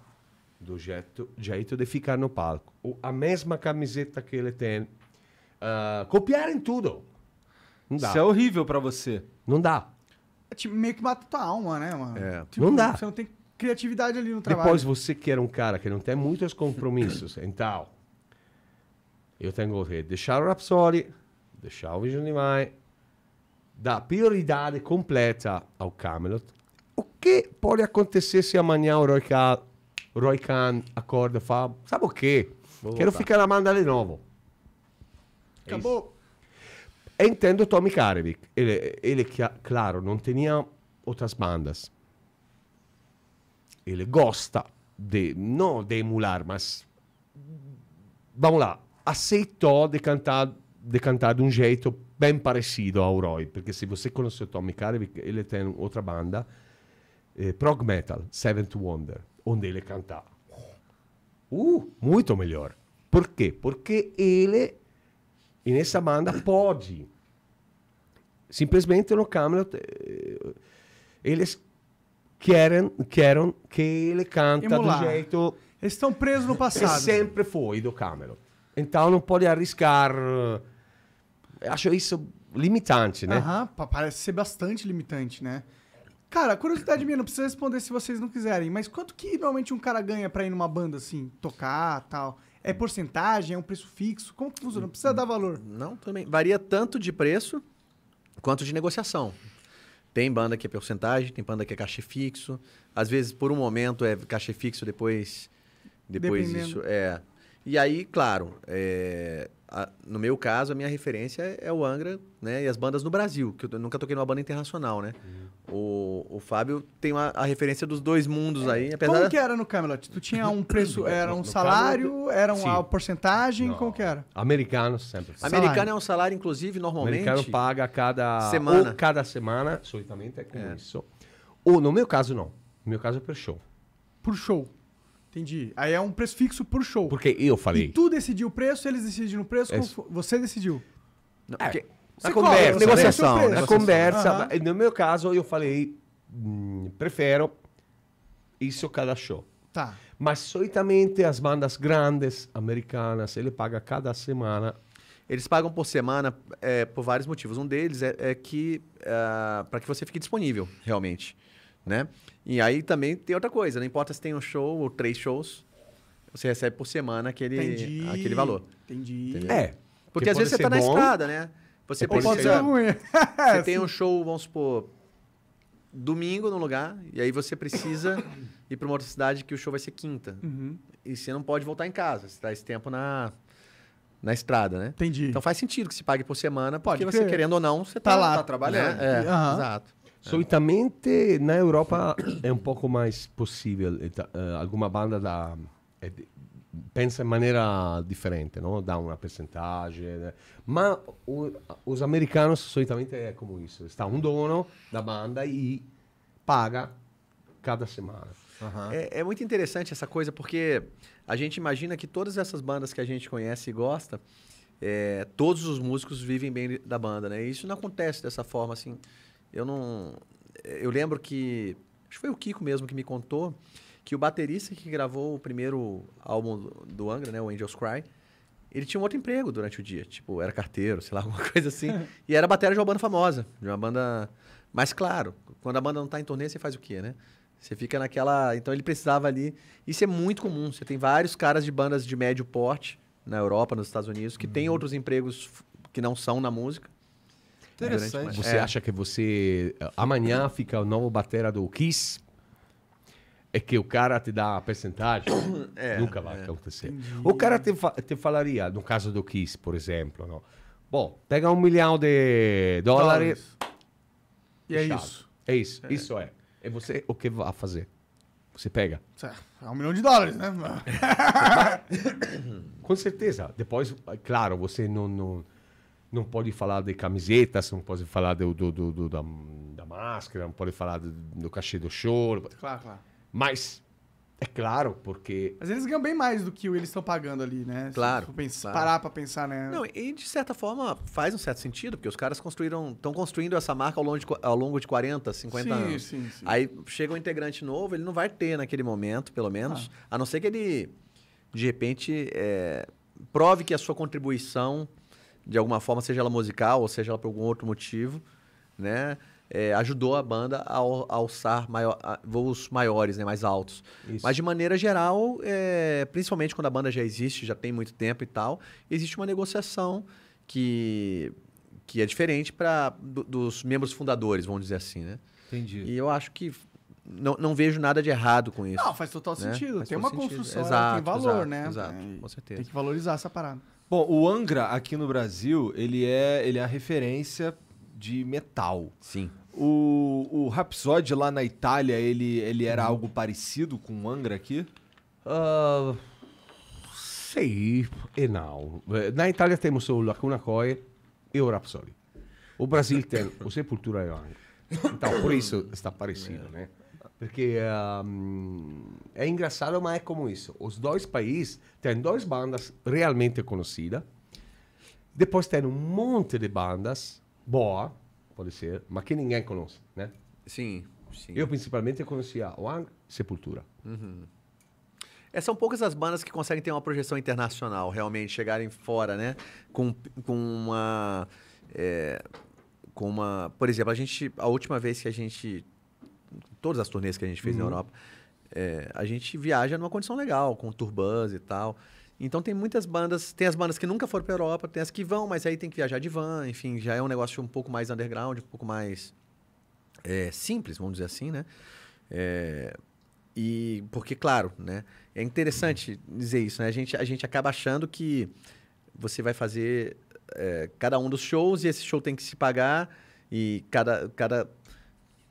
do jeito, jeito de ficar no palco. O, a mesma camiseta que ele tem. Uh, em tudo. Não dá. Isso é horrível para você. Não dá. É, tipo, meio que mata tua alma, né, mano? É. Tipo, não dá. Você não tem criatividade ali no trabalho. Depois você que era um cara que não tem muitos compromissos, então eu tenho que deixar o Rapsori, deixar o Vision Divine, dar prioridade completa ao Camelot. O que pode acontecer se amanhã o Royal Roy Khan accorda, fa, sabe o Quero voltar. a manda di nuovo. É E intendo Tommy Karevic. Ele, ele, claro, non tinha outras bandas. Ele gosta de, não de emular, mas. Vamos lá. aceitò di cantare de cantar de jeito ben parecido a Roy. perché se você conhece Tommy Karevic, ele tem outra banda, eh, prog metal, Seventh Wonder. onde ele cantar. Uh, muito melhor. Por quê? Porque ele, nessa banda, pode. Simplesmente no Camelot, eh, eles querem, querem que ele canta Emular. do jeito... Eles estão presos no passado. sempre foi do Camelot. Então não pode arriscar. Eu eh, acho isso limitante, né? Aham, parece ser bastante limitante, né? Cara, curiosidade minha, não precisa responder se vocês não quiserem, mas quanto que normalmente um cara ganha pra ir numa banda assim, tocar tal? É porcentagem? É um preço fixo? Como que funciona? Não precisa dar valor. Não, também. Varia tanto de preço quanto de negociação. Tem banda que é porcentagem, tem banda que é cachê fixo. Às vezes, por um momento, é cachê fixo, depois. Depois Dependendo. isso. É. E aí, claro, é, a, no meu caso, a minha referência é, é o Angra né, e as bandas no Brasil, que eu nunca toquei numa banda internacional, né? Uhum. O, o Fábio tem uma, a referência dos dois mundos é. aí. Apesar como que era no Camelot? Tu tinha um preço, era um no salário, Camelot, era uma porcentagem, Não. como que era? Americano sempre. Salário. Americano é um salário, inclusive, normalmente... Americano paga cada semana. Ou cada semana, solitamente é com é. isso. Ou, no meu caso, não. No meu caso é por show. Por show? Entendi. Aí é um preço fixo por show. Porque eu falei. E tu decidiu o preço, eles decidiram o preço, é. você decidiu. Não, é. porque... Na conversa, cobra, negociação, né? na conversa. No meu caso, eu falei, hum, prefiro isso cada show. Tá. Mas, solitamente, as bandas grandes, americanas, ele paga cada semana eles pagam por semana é, por vários motivos. Um deles é, é que uh, ah, para que você fique disponível, realmente né? E aí também tem outra coisa, não importa se tem um show ou três shows, você recebe por semana aquele, aquele valor. Entendi. Entendeu? É. Porque, porque às vezes você está na estrada, né? Você é precisa. você tem um show, vamos supor, domingo num lugar, e aí você precisa ir para uma outra cidade que o show vai ser quinta. Uhum. E você não pode voltar em casa, você está esse tempo na, na estrada, né? Entendi. Então faz sentido que se pague por semana, pode porque você, querendo ou não, você está tá lá. Tá trabalhando. Né? É, uhum. Exato. Solitamente na Europa é um pouco mais possível. Uh, eh, eh, alguma banda da, pensa em maneira diferente, não? dá uma percentagem. Né? Eh, Mas o, os americanos, solitamente, é como isso: está um dono da banda e paga cada semana. Uhum. É, é, muito interessante essa coisa, porque a gente imagina que todas essas bandas que a gente conhece e gosta, é, todos os músicos vivem bem da banda, né? E isso não acontece dessa forma, assim. Eu não. Eu lembro que. Acho que foi o Kiko mesmo que me contou que o baterista que gravou o primeiro álbum do Angra, né, o Angels Cry, ele tinha um outro emprego durante o dia, tipo, era carteiro, sei lá, alguma coisa assim, e era batera de uma banda famosa, de uma banda, mas claro, quando a banda não está em turnê, você faz o quê, né? Você fica naquela, então ele precisava ali, isso é muito comum, você tem vários caras de bandas de médio porte na Europa, nos Estados Unidos, que uhum. têm outros empregos que não são na música, Interessante. Você é. acha que você. Eh, amanhã fica o novo batera do Kiss? É que o cara te dá a percentagem? É, Nunca vai é. acontecer. O cara te, te falaria, no caso do Kiss, por exemplo, não? bom, pega um milhão de dólares. E é, é isso. É isso, isso é. E é você o que vai fazer. Você pega. É um milhão de dólares, né? Com certeza. Depois, claro, você não... não não pode falar de camisetas, não pode falar do, do, do, do da, da, máscara, não pode falar do, do cachê do show. Claro, claro. Mas, é claro, porque. Mas eles ganham bem mais do que eles estão pagando ali, né? Claro. Se pensar, claro. Parar pra pensar, né? Não, e de certa forma faz um certo sentido, porque os caras construíram. estão construindo essa marca ao longo, de, ao longo de 40, 50 sim, anos. Sim, sim. Aí chega um integrante novo, ele não vai ter naquele momento, pelo menos. Ah. A não ser que ele, de repente, é, prove que a sua contribuição de alguma forma, seja ela musical ou seja ela por algum outro motivo, né? É, ajudou a banda a, alçar maior, a, voos maiores, né, mais altos. Isso. Mas de maneira geral, é, principalmente quando a banda já existe, já tem muito tempo e tal, existe uma negociação que, que é diferente para do, dos membros fundadores, vamos dizer assim, né? Entendi. E eu acho que não, não vejo nada de errado com isso. Não, faz total né? sentido. Faz tem uma sentido. construção, exato, tem valor, exato, né? Exato, é, com certeza. Tem que valorizar essa parada. Bom, o Angra aqui no Brasil, ele é, ele é a referência de metal. Sim. O, o Rhapsody lá na Itália, ele, ele era algo parecido com o Angra aqui? Uh, sei e não. Na Itália temos o Lacuna Coe e o Rhapsody. O Brasil tem o Sepultura e o Angra. Então, por isso está parecido, né? Porque um, é engraçado, mas é como isso. Os dois países têm duas bandas realmente conhecidas. Depois tem um monte de bandas boa, pode ser, mas que ninguém conhece, né? Sim, sim. Eu principalmente conhecia One Sepultura. Uhum. É, são poucas as bandas que conseguem ter uma projeção internacional, realmente, chegarem fora, né? Com, com uma. É, com uma. Por exemplo, a gente. A última vez que a gente todas as turnês que a gente fez uhum. na Europa, é, a gente viaja numa condição legal, com turbans e tal. Então tem muitas bandas, tem as bandas que nunca foram para Europa, tem as que vão, mas aí tem que viajar de van, enfim, já é um negócio um pouco mais underground, um pouco mais é, simples, vamos dizer assim, né? É, e porque claro, né? É interessante dizer isso, né? A gente a gente acaba achando que você vai fazer é, cada um dos shows e esse show tem que se pagar e cada cada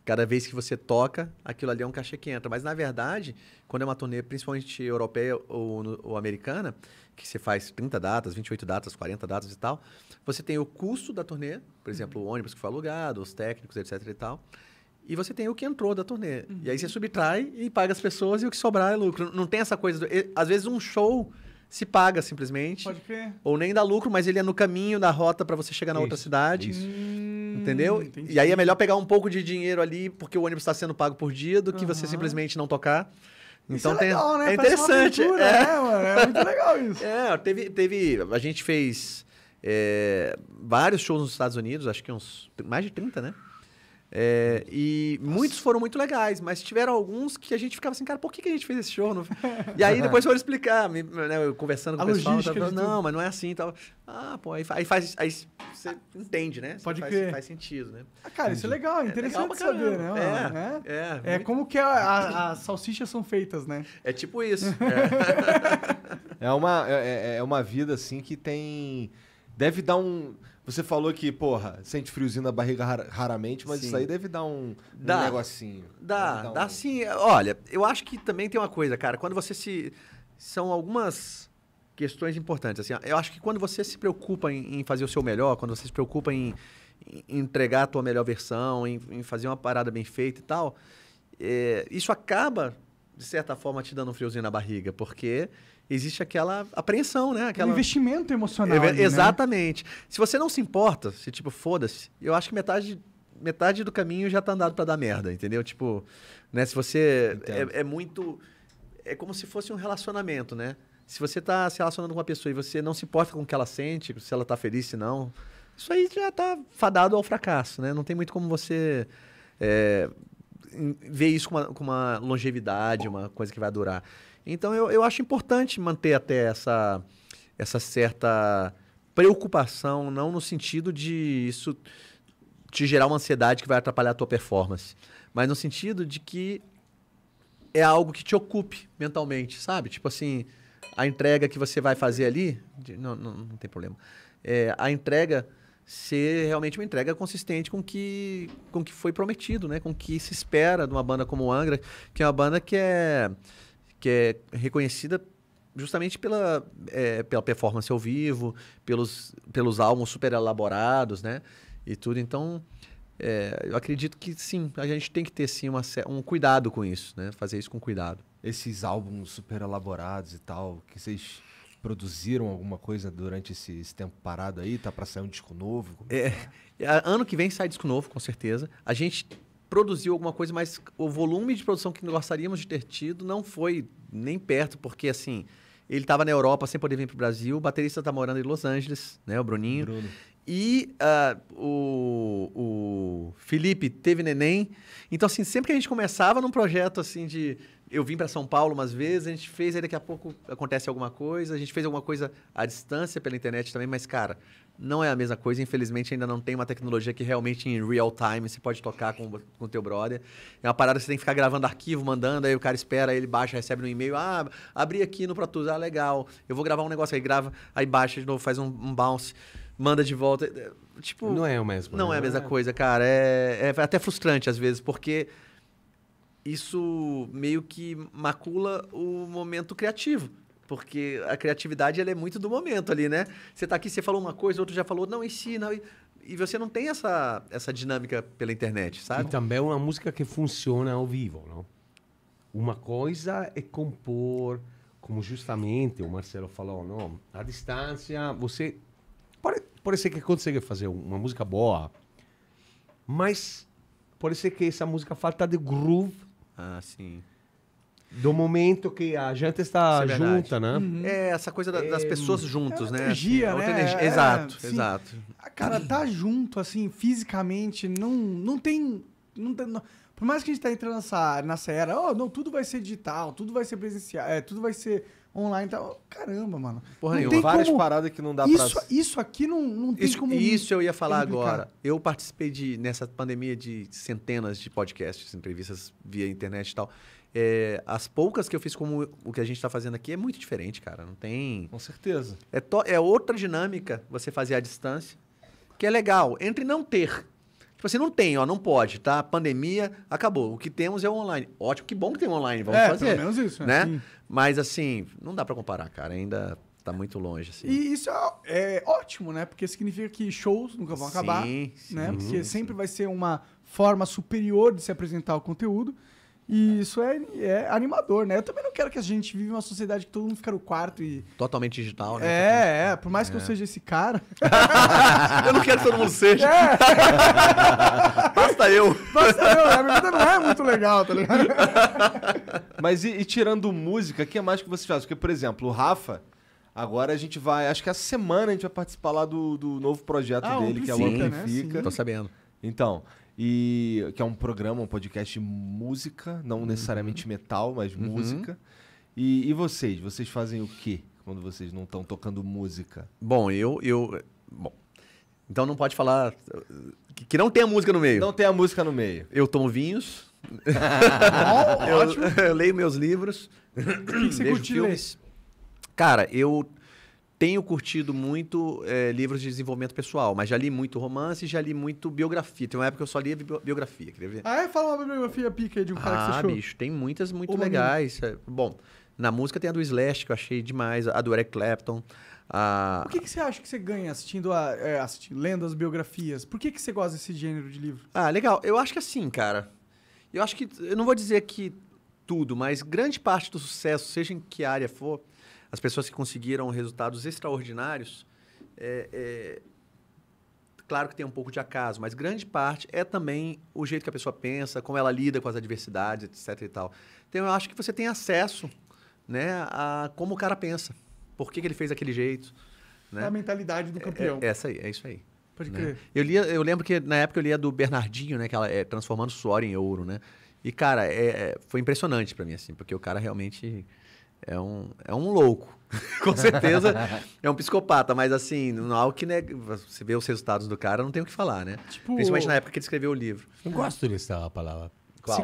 Cada vez que você toca, aquilo ali é um cachê que entra. Mas, na verdade, quando é uma turnê, principalmente europeia ou, ou americana, que você faz 30 datas, 28 datas, 40 datas e tal, você tem o custo da turnê, por exemplo, o ônibus que foi alugado, os técnicos, etc e tal. E você tem o que entrou da turnê. Uhum. E aí uhum. você subtrai e paga as pessoas e o que sobrar é lucro. Não tem essa coisa. Do... Às vezes um show se paga simplesmente. Pode crer. Ou nem dá lucro, mas ele é no caminho da rota para você chegar na isso, outra cidade. É isso. Hum, Entendeu? Entendi. E aí é melhor pegar um pouco de dinheiro ali, porque o ônibus está sendo pago por dia, do que uhum. você simplesmente não tocar. Então isso é legal, né? É interessante. Aventura, é. Né, mano? é muito legal isso. É, teve, teve. A gente fez é, vários shows nos Estados Unidos, acho que uns mais de 30, né? É, e Nossa. muitos foram muito legais, mas tiveram alguns que a gente ficava assim, cara, por que, que a gente fez esse show? e aí depois foram explicar, me, né, eu conversando com a o pessoal, tava, não, mas não é assim tal. Ah, pô, aí, aí faz. Aí você entende, né? Você Pode faz, crer. Faz sentido, né? Ah, cara, isso é legal, é interessante é saber, né? É, é, é, é muito... como que as salsichas são feitas, né? É tipo isso. É. é, uma, é, é, é uma vida assim que tem. Deve dar um. Você falou que, porra, sente friozinho na barriga rar raramente, mas sim. isso aí deve dar um, dá, um negocinho. Dá, dá um... sim. Olha, eu acho que também tem uma coisa, cara. Quando você se. São algumas questões importantes. Assim, eu acho que quando você se preocupa em, em fazer o seu melhor, quando você se preocupa em, em entregar a tua melhor versão, em, em, fazer uma parada bem feita e tal, é, isso acaba, de certa forma, te dando um friozinho na barriga, porque existe aquela apreensão, né? Aquela... Um investimento emocional. É, ali, né? exatamente. Né? Se você não se importa, se tipo, foda-se, eu acho que metade, metade do caminho já tá andado para dar merda, entendeu? Tipo, né? Se você. É, é, muito. É como se fosse um relacionamento, né? Se você tá se relacionando com uma pessoa e você não se importa com o que ela sente, se ela tá feliz, se não. Isso aí já tá fadado ao fracasso, né? Não tem muito como você. É, ver isso com uma, com uma longevidade, uma coisa que vai durar. Então eu, eu acho importante manter até essa, essa certa preocupação, não no sentido de isso te gerar uma ansiedade que vai atrapalhar a tua performance, mas no sentido de que é algo que te ocupe mentalmente, sabe? Tipo assim, a entrega que você vai fazer ali, de, não, não, não, tem problema. É, a entrega ser realmente uma entrega consistente com que com que foi prometido, né? Com que se espera de uma banda como o Angra, que é uma banda que é que é reconhecida justamente pela, é, pela performance ao vivo, pelos, pelos álbuns super elaborados, né? E tudo. Então, é, eu acredito que sim, a gente tem que ter sim uma, um cuidado com isso, né? Fazer isso com cuidado. Esses álbuns super elaborados e tal, que vocês produziram alguma coisa durante esse, esse tempo parado aí? Tá para sair um disco novo? É, tá? é, ano que vem sai disco novo, com certeza. A gente produziu alguma coisa, mas o volume de produção que gostaríamos de ter tido não foi nem perto, porque assim, ele estava na Europa sem poder vir para o Brasil, o baterista está morando em Los Angeles, né, o Bruninho. Bruno. E uh, o, o Felipe teve neném. Então, assim, sempre que a gente começava num projeto assim de eu vim para São Paulo umas vezes, a gente fez, aí daqui a pouco acontece alguma coisa, a gente fez alguma coisa à distância pela internet também, mas, cara, não é a mesma coisa. Infelizmente, ainda não tem uma tecnologia que realmente em real time você pode tocar com o teu brother. É uma parada que você tem que ficar gravando arquivo, mandando, aí o cara espera, aí ele baixa, recebe no um e-mail, ah, abri aqui no Pro Tools, ah, legal, eu vou gravar um negócio, aí grava, aí baixa de novo, faz um, um bounce, manda de volta. Eh, tipo... Não é o mesmo. Não né? é a mesma coisa, cara. É, é até frustrante às vezes, porque isso meio que macula o momento criativo. Porque a criatividade ela é muito do momento ali, né? Você está aqui, você falou uma coisa, outro já falou, não, ensina. E, você não tem essa, essa dinâmica pela internet, sabe? E também é uma música que funciona ao vivo, não? Uma coisa é compor, como justamente o Marcelo falou, não? a distância, você pode, pode ser que consiga fazer uma música boa, mas pode ser que essa música falta de groove ah, sim. Do momento que a gente está é junta, né? Uhum. É, essa coisa da, das é, pessoas juntos, é né? Energia, assim, é né? Energia. Exato, exato. A cara, tá junto, assim, fisicamente, não, não tem. Não tem não... Por mais que a gente tá entrando nessa, nessa era, oh, não, tudo vai ser digital, tudo vai ser presencial, é, tudo vai ser online tá... Caramba, mano. Porra não nenhuma, várias como... paradas que não dá isso, pra... Isso aqui não, não tem isso, como... Isso eu ia falar complicar. agora. Eu participei de, nessa pandemia de centenas de podcasts, entrevistas via internet e tal. É, as poucas que eu fiz como o que a gente está fazendo aqui é muito diferente, cara. Não tem... Com certeza. É, to... é outra dinâmica você fazer à distância, que é legal. Entre não ter Tipo assim, não tem, ó, não pode, tá? Pandemia, acabou. O que temos é o online. Ótimo, que bom que tem online, vamos é, fazer. Pelo menos isso, né? Mas assim, não dá para comparar, cara. Ainda tá muito longe, assim. E isso é, é, ótimo, né? Porque significa que shows nunca vão sim, acabar, sim, né? Porque sim. sempre vai ser uma forma superior de se apresentar o conteúdo. E é. isso é, é, animador, né? Eu também não quero que a gente vive uma sociedade que todo mundo fica no quarto e. Totalmente digital, né? É, é. Por mais que é. eu seja esse cara. eu não quero que todo mundo seja. É. Basta eu. Basta eu, né? A minha vida não é muito legal, tá ligado? Mas e, e tirando música, o que é mais que você faz Porque, por exemplo, o Rafa. Agora a gente vai, acho que essa semana a gente vai participar lá do, do novo projeto ah, dele, que é o Amplifica. Né? Tô sabendo. Então, e que é um programa, um podcast de música, não uhum. necessariamente metal, mas uhum. música. E, e, vocês, vocês fazem o quê quando vocês não estão tocando música? Bom, eu, eu, bom, então não pode falar uh, que, que não tem a música no meio. Não tem a música no meio. Eu tomo vinhos. eu, eu, leio meus livros. O que, que você curtiu? Cara, eu tenho curtido muito é, livros de desenvolvimento pessoal, mas já li muito romance e já li muito biografia. Tem uma época que eu só lia bi biografia, queria ver. Ah, é? Fala uma biografia pica aí de um cara ah, que você ah, achou. Ah, bicho, tem muitas muito Ô, legais. É, bom, na música tem a do Slash, que eu achei demais, a do Eric Clapton. A... O que, que você acha que você ganha assistindo a. É, assistindo, lendo as biografias? Por que, que você gosta desse gênero de livro? Ah, legal. Eu acho que assim, cara. Eu acho que. Eu não vou dizer que tudo, mas grande parte do sucesso, seja em que área for as pessoas que conseguiram resultados extraordinários, é, é, claro que tem um pouco de acaso, mas grande parte é também o jeito que a pessoa pensa, como ela lida com as adversidades, etc. E tal. Então, eu acho que você tem acesso né, a como o cara pensa, por que, que ele fez daquele jeito. Né? É a mentalidade do é, campeão. É, é essa aí, é isso aí. Pode né? Eu, lia, eu lembro que na época eu lia do Bernardinho, né? Que ela é transformando suor em ouro, né? E, cara, é, é foi impressionante para mim, assim, porque o cara realmente é um, é um louco. Com certeza é um psicopata, mas assim, não há o que né, Você vê os resultados do cara, não tem o que falar, né? Tipo, Principalmente na época que ele escreveu o livro. Eu gosto dessa palavra. Qual?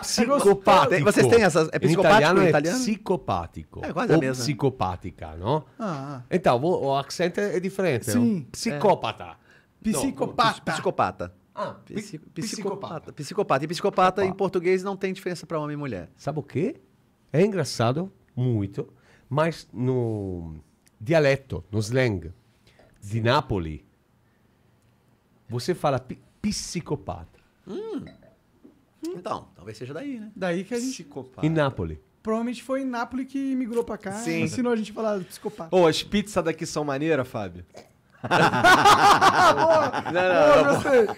Psicopata. Vocês têm essas. É psicopático italiano? É italiano? psicopático. É quase a mesma. psicopática, não? Ah. ah. Então, o acento é diferente. É Sim. É. Psicopata. É. Psicopata. Não, psicopata. Ah, psicopata. Psicopata. Psicopata. E psicopata em português não tem diferença para homem e mulher. Sabe o quê? É engraçado, muito, mas no dialeto, no slang de Nápoles, você fala psicopata. Hum. Então, talvez seja daí, né? Daí que a gente. Psicopata. Em Nápoles. Provavelmente foi em Nápoles que migrou pra cá Sim. e ensinou a gente a falar psicopata. Ô, oh, as pizzas daqui são maneiras, Fábio? não, não, não,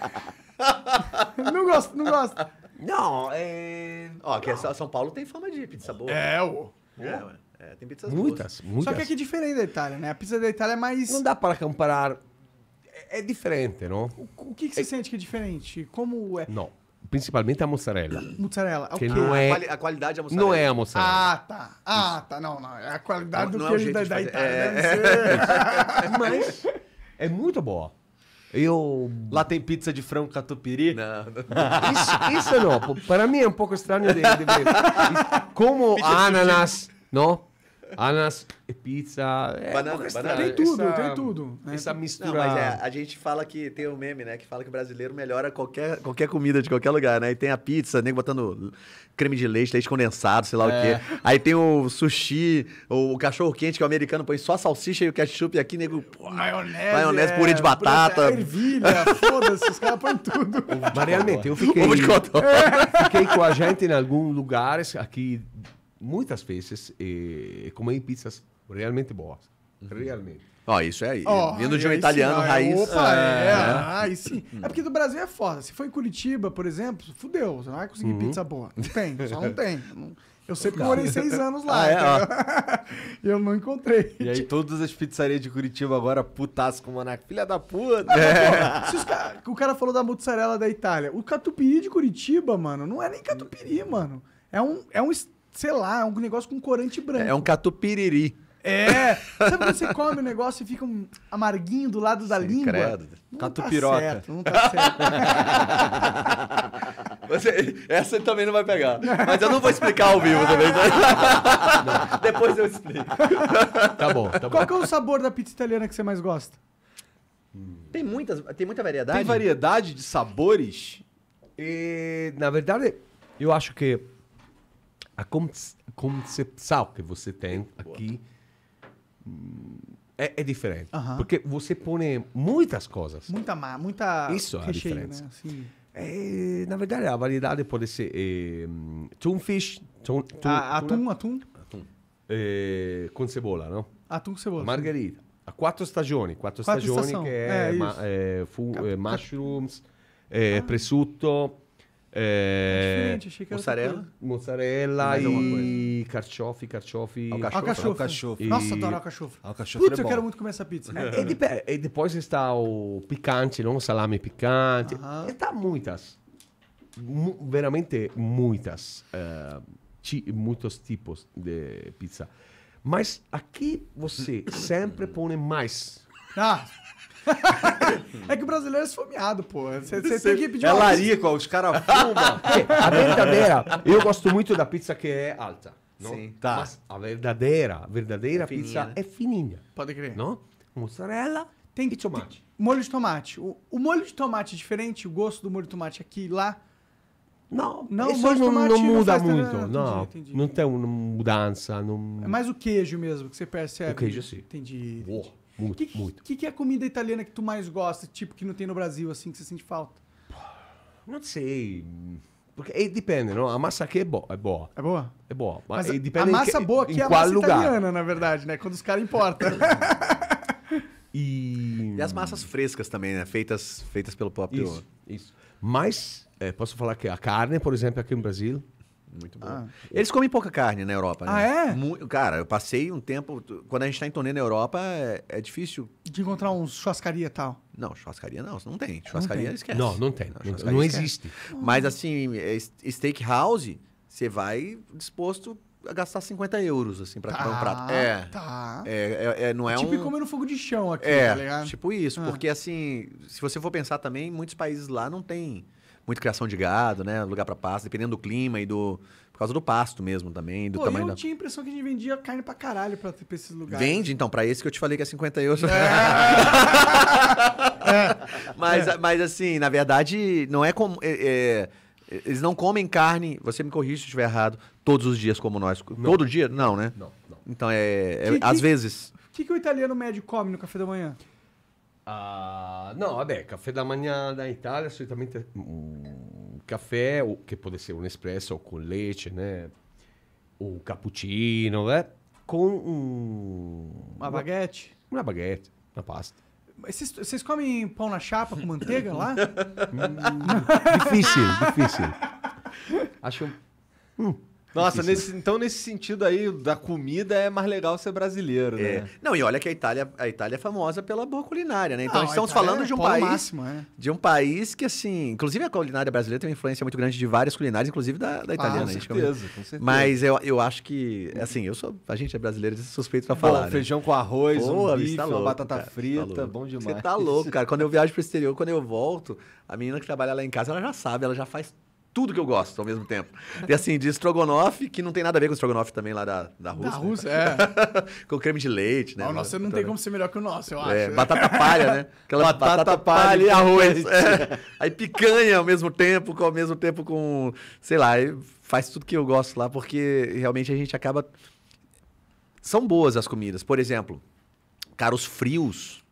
Não, não gosto, não gosto. Não, é. Ó, que é Não. São Paulo tem fama de pizza boa. É, o. É, é, ué. É, tem pizzas Muitas, boas. muitas. Só que aqui é, é diferente da Itália, né? A pizza da Itália é mais. Não dá para comparar. É, é diferente, não? O, o que, que você é... sente que é diferente? Como é? Não. Principalmente a mozzarella. Mozzarella. Que okay. não ah, é... A qualidade da mozzarella. Não é a mozzarella. Ah, tá. Ah, tá. Não, não. É a qualidade não, do não queijo é da, da Itália. É... Mas é muito boa. Eu... Lá tem pizza de frango catupiry? Não. não. Isso, isso não. Para mim é um pouco estranho de, de ver. Como ananas, não? Anas, pizza. É, banana, orquestra. banana. Tem tudo, essa, tem tudo. Né? Essa mistura. Não, mas é, a gente fala que tem o um meme, né? Que fala que o brasileiro melhora qualquer, qualquer comida de qualquer lugar, né? E tem a pizza, nego botando creme de leite, leite condensado, sei lá é. o quê. Aí tem o sushi, o cachorro quente que o americano põe só a salsicha e o ketchup e aqui, nego. Pô, maionese. Maionese, purê de é, batata. Purê, ervilha, foda-se, os caras põem tudo. Mariana, eu fiquei. Fiquei com a gente em alguns lugares aqui muitas vezes eh, eh, comem pizzas realmente boas. Uhum. Realmente. Ó, isso é. Oh, vindo de um italiano sim, é, raiz. Opa, né? é. é. sim. É porque do Brasil é foda. Se for em Curitiba, por exemplo, fudeu. Você não vai conseguir uhum. pizza boa. Não tem, só não tem. Eu sempre morei seis anos lá. Ah, é, eu não encontrei. E aí, todas as pizzarias de Curitiba agora putas com o Monaco. Filha da puta! É. o cara falou da mozzarella da Itália. O catupiry de Curitiba, mano, não é nem catupiry, mano. É um, é um sei lá, é um negócio com corante branco. É um catupiriri. É. Sabe quando você come um negócio e fica um amarguinho do lado da Sim, língua? Credo. Não Tá certo, não tá certo. Você, essa também não vai pegar. Mas eu não vou explicar ao vivo também. Depois eu explico. Tá bom, tá bom. Qual é o sabor da pizza italiana que você mais gosta? Tem, muitas, tem muita variedade? Tem variedade de sabores? E, na verdade, eu acho que a concepção que você tem aqui é, é diferente. Uhum. Porque você põe muitas coisas. Muita má, muita Isso é a diferença. Né? Assim. É, na verdade, a variedade pode ser é, tunfish, tun, tun, ah, a, atum, atum. atum. É, com cebola, não? Atum, cebola. Margarita. A quattro stagioni. Quatro, quatro stagioni estação. que é, é, ma, é, fu, mushrooms, ah. prosciutto, É... é achei que mozzarella. Mozzarella e carciofi, carciofi... Alcachofra. Alcachofra. Nossa, adoro alcachofra. alcachofra Putz, é eu quero muito comer essa pizza. É, e, depois está o picante, não? Salame picante. Uh -huh. Está muitas. veramente muitas. Uh, muitos tipos de pizza. Mas aqui você sempre põe mais. Ah, é que o brasileiro é esfomeado, pô. Você tem que pedir é uma... É larico, os caras fumam. É, a verdadeira, eu gosto muito da pizza que é alta. Não? Sim. Tá. Mas a verdadeira, a verdadeira é pizza né? é fininha. Pode crer. Não? Mozzarella tem e tomate. Tem, molho de tomate. O, o, molho de tomate é diferente? O gosto do molho de tomate aqui e lá? Não, não, isso não, não, muda não muito. Nada. Não, entendi, entendi. não tem uma mudança. Não... É mais o queijo mesmo que você percebe. O queijo, sim. Entendi. Muito, que, muito. O que, que, é a comida italiana que tu mais gosta, tipo, que não tem no Brasil, assim, que você sente falta? Não sei. Porque eh, depende, não? A massa aqui é, é boa. É boa? É boa. É boa. Mas, mas eh, depende a massa que, boa aqui é a massa lugar. italiana, na verdade, né? Quando os caras importam. e... e as massas frescas também, né? Feitas, feitas pelo próprio... Isso, isso. Mas, eh, posso falar que a carne, por exemplo, aqui no Brasil, muito bom. Ah, Eles comem pouca carne na Europa, né? Ah, é? cara, eu passei um tempo. Quando a gente tá em turnê na Europa, é, é difícil. De encontrar um churrascaria e tal. Não, churrascaria não, não tem. Churrascaria não tem. esquece. Não, não tem. Não, não existe. Mas assim, é steakhouse, você vai disposto a gastar 50 euros, assim, pra tá, comprar um prato. Tá. É. Tá. É, é, é não é, é tipo um... Tipo comer no fogo de chão aqui, é, tá ligado? Tipo isso, ah. porque assim, se você for pensar também, muitos países lá não tem muito criação de gado, né? Lugar para pasto, dependendo do clima e do. Por causa do pasto mesmo também, do Pô, tamanho eu da... tinha a impressão que a gente vendia carne pra caralho pra, pra esses lugares. Vende, então, pra esse que eu te falei que é 50 euros. É. é. Mas, é. mas assim, na verdade, não é como. É, é, eles não comem carne, você me corrige se estiver errado, todos os dias como nós. Não. Todo dia? Não, né? Não, não. Então é. é que, às que, vezes. O que, que o italiano médio come no café da manhã? Ah, no, vabbè, caffè da mattina da Italia solitamente un caffè o, che può essere un espresso o con lecce, né? o un cappuccino, eh? com uma baguete. Uma baguete, uma pasta. Vocês comem pão na chapa com manteiga lá? Mm, difícil, difícil. Acho. Hum. Nossa, né? nesse, então nesse sentido aí da comida é mais legal ser brasileiro, é. né? Não, e olha que a Itália, a Itália é famosa pela boa culinária, né? Então Não, estamos falando de é um país máximo, é. de um país que assim, inclusive a culinária brasileira tem uma influência muito grande de várias culinárias, inclusive da, da ah, italiana, ah, com, né? certeza, com certeza. Mas eu, eu acho que assim, eu sou, a gente é brasileiro, suspeito para falar. Bom, né? feijão com arroz, Pô, um tá bife, tá louco, uma batata cara, frita, tá bom demais. Você tá, tá louco, cara. Quando eu viajo pro exterior, quando eu volto, a menina que trabalha lá em casa, ela já sabe, ela já faz tudo que eu gosto ao mesmo tempo. Tem assim, de estrogonofe, que não tem nada a ver com estrogonofe também lá da, da Rússia. Da Rússia, né? é. com creme de leite, né? O nosso não tem como ser melhor que o nosso, eu é, acho. É, batata palha, né? Aquela batata, batata palha e arroz. É. Aí picanha ao mesmo tempo, com, ao mesmo tempo com, sei lá, faz tudo que eu gosto lá, porque realmente a gente acaba... São boas as comidas. Por exemplo, caros frios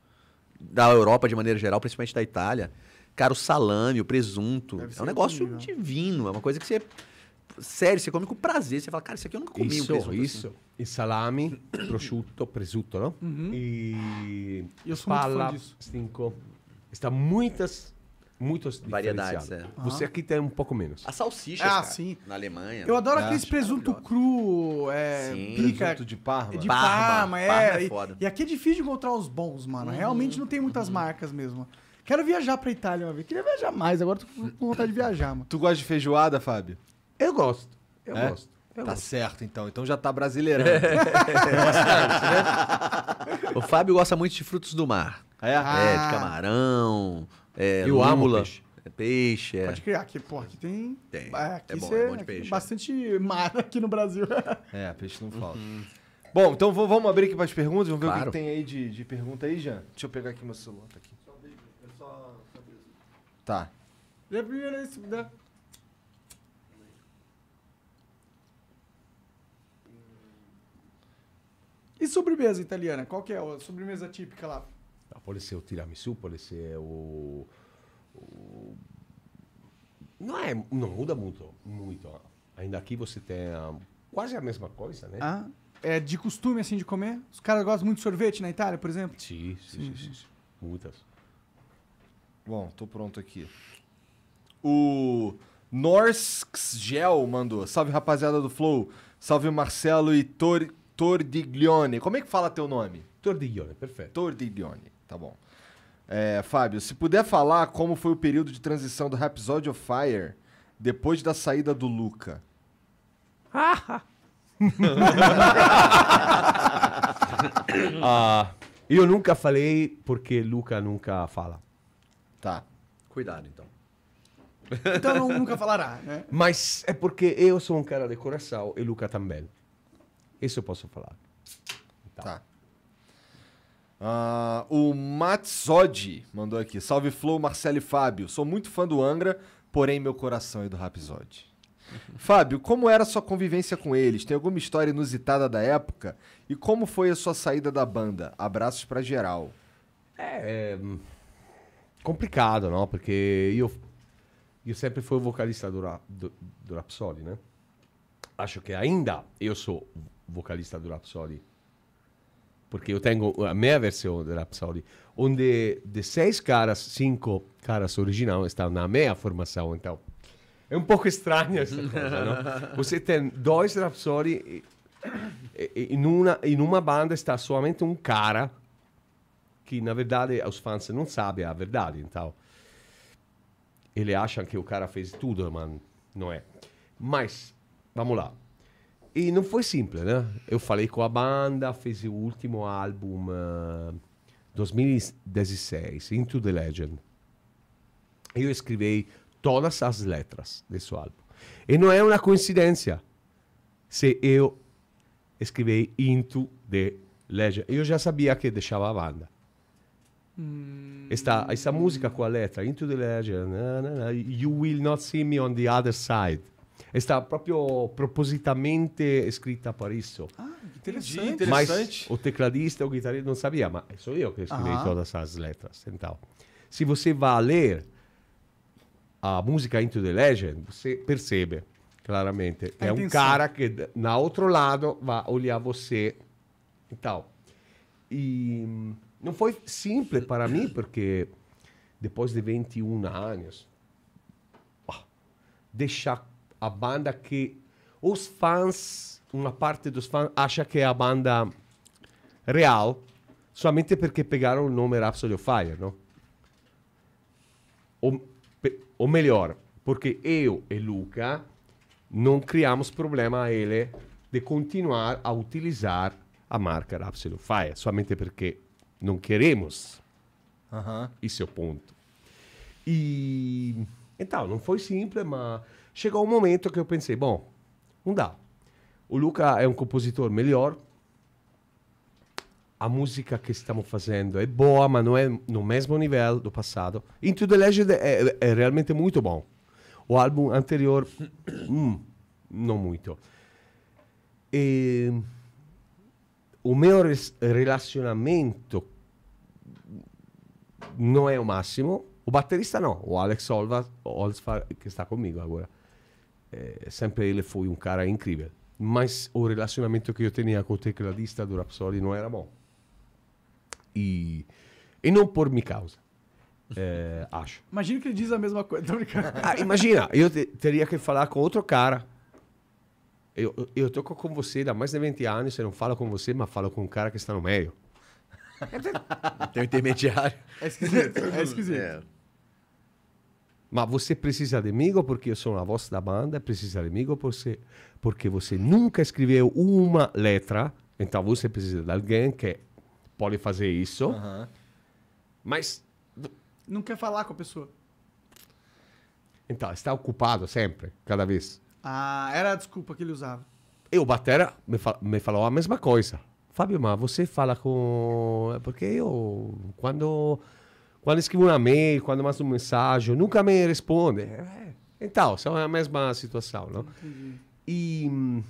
da Europa de maneira geral, principalmente da Itália, Cara, o salame, o presunto. É um negócio incrível. divino. É uma coisa que você. Sério, você come com prazer. Você fala, cara, isso aqui eu nunca comi isso, um presunto. Assim. Isso, assim. E salame, prosciutto, presunto, não? Uhum. E. Eu sou Pala, cinco. Está muitas muitas variedades. É. Você ah. aqui tem um pouco menos. A salsicha, ah, cara, sim. na Alemanha. Eu adoro né? aqueles é, presunto cru, é, sim. pica, presunto de Parma. É de Parma, Parma é. Parma é, é e, e, aqui é difícil encontrar os bons, mano. Realmente não tem muitas uhum. marcas mesmo. Quero viajar pra Itália uma vez. Queria viajar mais, agora tô com vontade de viajar, mano. Tu gosta de feijoada, Fábio? Eu gosto. Eu é? gosto. Eu tá gosto. certo, então. Então já tá É. né? o Fábio gosta muito de frutos do mar. Ah, é, ah. é de camarão, é, e o É peixe, é. Pode criar aqui, pô, aqui tem. Tem. Ah, aqui é bom, cê, é bom de peixe. É. Bastante mar aqui no Brasil. é, peixe não falta. Uhum. Bom, então vamos abrir aqui para as perguntas, vamos claro. ver o que, que tem aí de, de, pergunta aí, Jean. Deixa eu pegar aqui meu celular. Tá aqui. Tá. E primeira vez da... E sobremesa italiana? Qual que é a sobremesa típica lá? Ah, pode ser o tiramisu, pode ser o... o... Não é... Não muda muito. Muito. Ainda aqui você tem a... quase a mesma coisa, né? Ah, é de costume, assim, de comer? Os caras gostam muito de sorvete na Itália, por exemplo? Sim, sim, sim. sim, sim. Uhum. Muitas. Bom, tô pronto aqui. O Gel mandou. Salve, rapaziada do Flow. Salve, Marcelo e Tor Tordiglione. Como é que fala teu nome? Tordiglione, perfeito. Tordiglione, tá bom. É, Fábio, se puder falar como foi o período de transição do Rhapsody of Fire depois da saída do Luca. ah, eu nunca falei porque Luca nunca fala. Tá. Cuidado, então. Então não, nunca falará, né? Mas é porque eu sou um cara de coração e Luca também. Isso eu posso falar. Tá. tá. Ah, o Matsodi mandou aqui. Salve Flow, Marcelo e Fábio. Sou muito fã do Angra, porém meu coração é do Rapsode. Fábio, como era sua convivência com eles? Tem alguma história inusitada da época? E como foi a sua saída da banda? Abraços para geral. é, é hum, complicado, não? Porque eu, eu sempre fui vocalista do, rap, do, do né? Acho que ainda eu sou vocalista do Rhapsody. Porque eu tenho a minha versão do Rhapsody, onde de seis caras, cinco caras original estão na minha formação, então... É um pouco estranha essa coisa, não? Você tem dois Rhapsody e, e, e, numa, e banda está somente um cara que na verdade os fãs não sabem a verdade. Então, ele acha que o cara fez tudo, mas não é. Mas, vamos lá. E não foi simples, né? Eu falei com a banda, fiz o último álbum uh, 2016, Into the Legend. Eu escrevi todas as letras desse álbum. E não é uma coincidência se eu escrevi Into the Legend. Eu já sabia que deixava a banda. Mm. E sta, questa musica qua letra, Into the Legend, na, na, na, You Will Not See Me on the Other Side. E sta proprio propositamente scritta a Parisso. Ah, interessante. interessante. o tecladista o chitarrista, non sabia, ma sono io che scrivevo uh-huh. todas as letras, Se você va a ler a música Into the Legend, você percebe claramente. É, é um cara que na outro lado vai olhar você e tal. E... Não foi simples para mim, porque depois de 21 anos, deixar a banda que os fãs, uma parte dos fãs, acha que é a banda real, somente perché pegaram o nome Rhapsody of Fire, não? Ou, ou melhor, porque eu e Luca não criamos problema a ele de continuar a utilizar a marca Rhapsody of Fire, somente perché Não queremos. Uhum. Esse é o ponto. E então, não foi simples, mas chegou um momento que eu pensei, bom, não dá. O Luca é um compositor melhor. A música que estamos fazendo é boa, mas não é no mesmo nível do passado. Into the Legend é, é, é realmente muito bom. O álbum anterior, hum, não muito. E o meu relacionamento mm, non è o massimo O batterista no o Alex Olsfar, che sta comigo agora. É, eh, sempre ele foi um cara incrível. Mas o relacionamento que eu tinha com o tecladista do Rhapsody não era bom. E, e não por mi causa. É, eh, acho. Imagina che ele diz a mesma coisa. Ah, imagina, io te, teria che falar con outro cara Eu, eu tô com você, há mais de 20 anos, eu não falo com você, mas falo com um cara que está no meio. Tem um intermediário. É esquisito. É, é. esquisito. É. Mas você precisa de mim porque eu sou a voz da banda, precisa de mim porque, porque você nunca escreveu uma letra, então você precisa de alguém que pode fazer isso, uhum. mas... Não quer falar com a pessoa. Então, está ocupado sempre, cada vez. Ah, era a desculpa que ele usava. E o Batera me, fal me falou a mesma coisa. Fábio, mas você fala com. É porque eu. Quando. Quando escrevo um e-mail, quando mando um mensagem, nunca me responde. É, então, são a mesma situação, não? Entendi. E.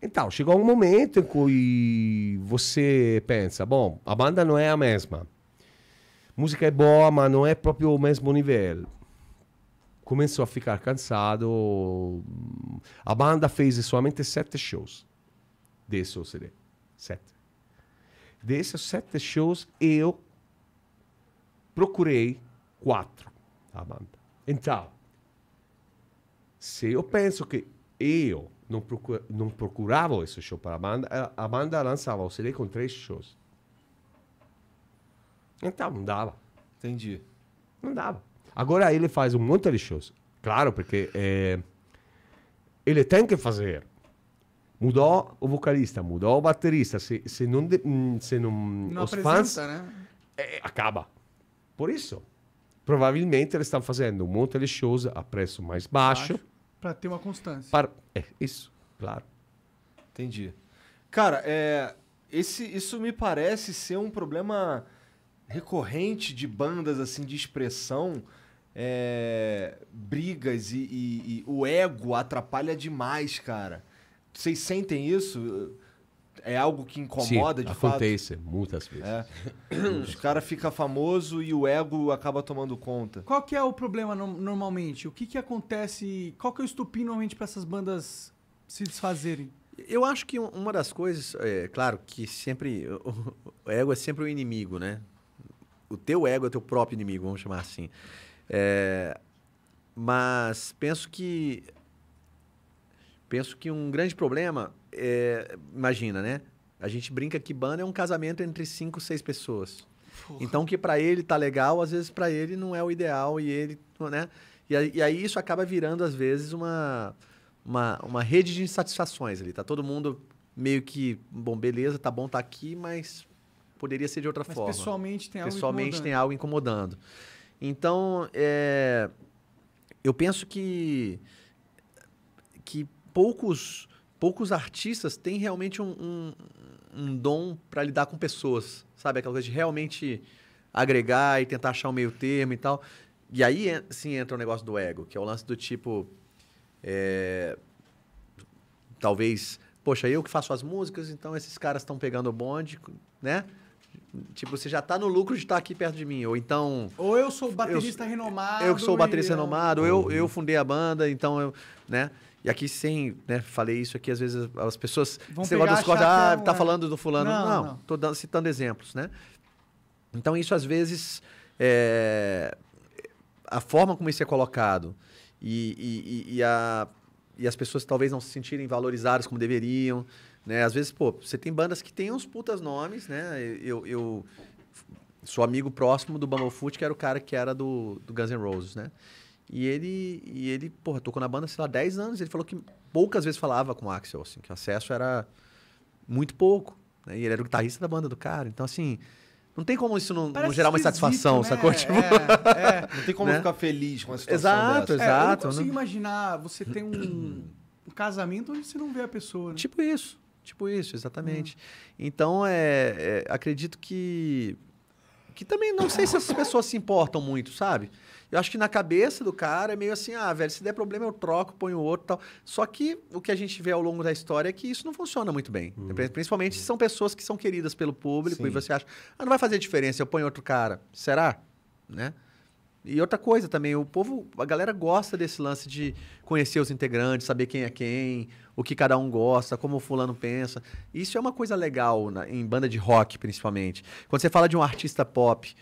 Então, chegou um momento em que você pensa: bom, a banda não é a mesma. Música é boa, mas não é próprio o mesmo nível começou a ficar cansado. A banda fez somente sete shows desse CD. Sete. Desses sete shows, eu procurei quatro a banda. Então, se eu penso que eu não, não procurava esse show para a banda, a banda lançava o CD com três shows. Então, não dava. Entendi. Não dava. Agora ele faz um monte de shows. Claro, porque é, ele tem que fazer. Mudou o vocalista, mudou o baterista. Se, se não. Hum, se não, não os fãs. Né? É, acaba. Por isso. Provavelmente eles estão fazendo um monte de shows a preço mais baixo. Para ter uma constância. Para, é, isso, claro. Entendi. Cara, é, esse, isso me parece ser um problema recorrente de bandas assim de expressão é, brigas e, e, e, o ego atrapalha demais, cara. Vocês sentem isso? É algo que incomoda Sim, de acontece fato? muitas vezes. É. Os caras ficam famoso e o ego acaba tomando conta. Qual que é o problema no normalmente? O que, que acontece? Qual que é o estupim normalmente para essas bandas se desfazerem? Eu acho que uma das coisas, é claro, que sempre o, o ego é sempre o inimigo, né? O teu ego é o teu próprio inimigo, vamos chamar assim. É, mas penso que penso que um grande problema é, imagina, né? A gente brinca que banda é um casamento entre cinco, seis pessoas. Porra. Então que para ele tá legal, às vezes para ele não é o ideal e ele, né? E, aí, e aí isso acaba virando às vezes uma, uma uma rede de insatisfações ali. Tá todo mundo meio que, bom, beleza, tá bom tá aqui, mas poderia ser de outra mas forma. Pessoalmente tem pessoalmente algo incomodando. tem algo incomodando. Então, é, eu penso que, que poucos, poucos artistas têm realmente um, um, um dom para lidar com pessoas, sabe? Aquela coisa de realmente agregar e tentar achar o um meio termo e tal. E aí, sim, entra o negócio do ego, que é o lance do tipo... É, talvez, poxa, eu que faço as músicas, então esses caras estão pegando o bonde, né? Tipo, você já tá no lucro de estar tá aqui perto de mim. Ou então. Ou eu sou baterista eu, renomado. Eu sou baterista renomado, uhum. eu, eu fundei a banda, então eu. né? E aqui sem, né, falei isso aqui, às vezes as pessoas. Vão você gosta cordas cortes, ah, é tá é... falando do fulano. Não, não, não. tô dando, citando exemplos, né? Então isso às vezes. É, a forma como isso é colocado e, e, e, a, e as pessoas talvez não se sentirem valorizadas como deveriam. Né? Às vezes, pô, você tem bandas que tem uns putas nomes, né? Eu, eu sou amigo próximo do Bamofute, que era o cara que era do, do Guns N' Roses, né? E ele, e ele, porra, tocou na banda, sei lá, 10 anos. Ele falou que poucas vezes falava com o Axel, assim, que o acesso era muito pouco. Né? E ele era o guitarrista da banda do cara. Então, assim, não tem como isso não, não gerar uma satisfação, né? sacou? É, tipo... é, é. Não tem como né? ficar feliz com a situação Exato, dessa. exato. É, eu não né? consigo imaginar, você tem um, um casamento onde você não vê a pessoa, né? Tipo isso. Tipo isso, exatamente. Uhum. Então, é, é, acredito que. Que também não sei se essas pessoas se importam muito, sabe? Eu acho que na cabeça do cara é meio assim, ah, velho, se der problema eu troco, ponho outro tal. Só que o que a gente vê ao longo da história é que isso não funciona muito bem. Uhum. Principalmente se hum. são pessoas que são queridas pelo público Sim. e você acha, ah, não vai fazer diferença, eu ponho outro cara. Será? Né? E outra coisa também, o povo, a galera gosta desse lance de conhecer os integrantes, saber quem é quem, o que cada um gosta, como o fulano pensa. Isso é uma coisa legal na, em banda de rock, principalmente. Quando você fala de um artista pop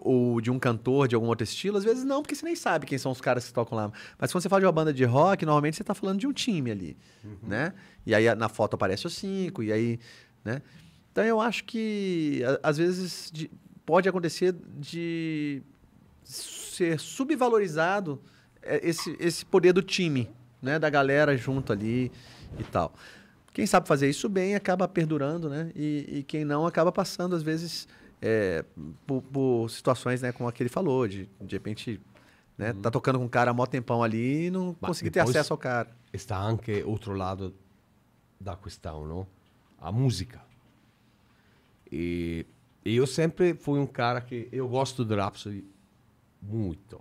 ou de um cantor de algum outro estilo, às vezes não, porque você nem sabe quem são os caras que tocam lá. Mas quando você fala de uma banda de rock, normalmente você está falando de um time ali, uhum. né? E aí na foto aparece os cinco, e aí, né? Então eu acho que às vezes de, pode acontecer de ser subvalorizado é, esse, esse poder do time, né? Da galera junto ali e tal. Quem sabe fazer isso bem acaba perdurando, né? E, e quem não acaba passando, às vezes, é, por, por, situações, né, como aquele falou, de, de repente né? Uhum. Tá tocando com um cara há mó tempão ali e não conseguir consegui ter acesso ao cara. Está anche outro lado da questão, não? A música. E eu sempre fui um cara que eu gosto do Rhapsody muito.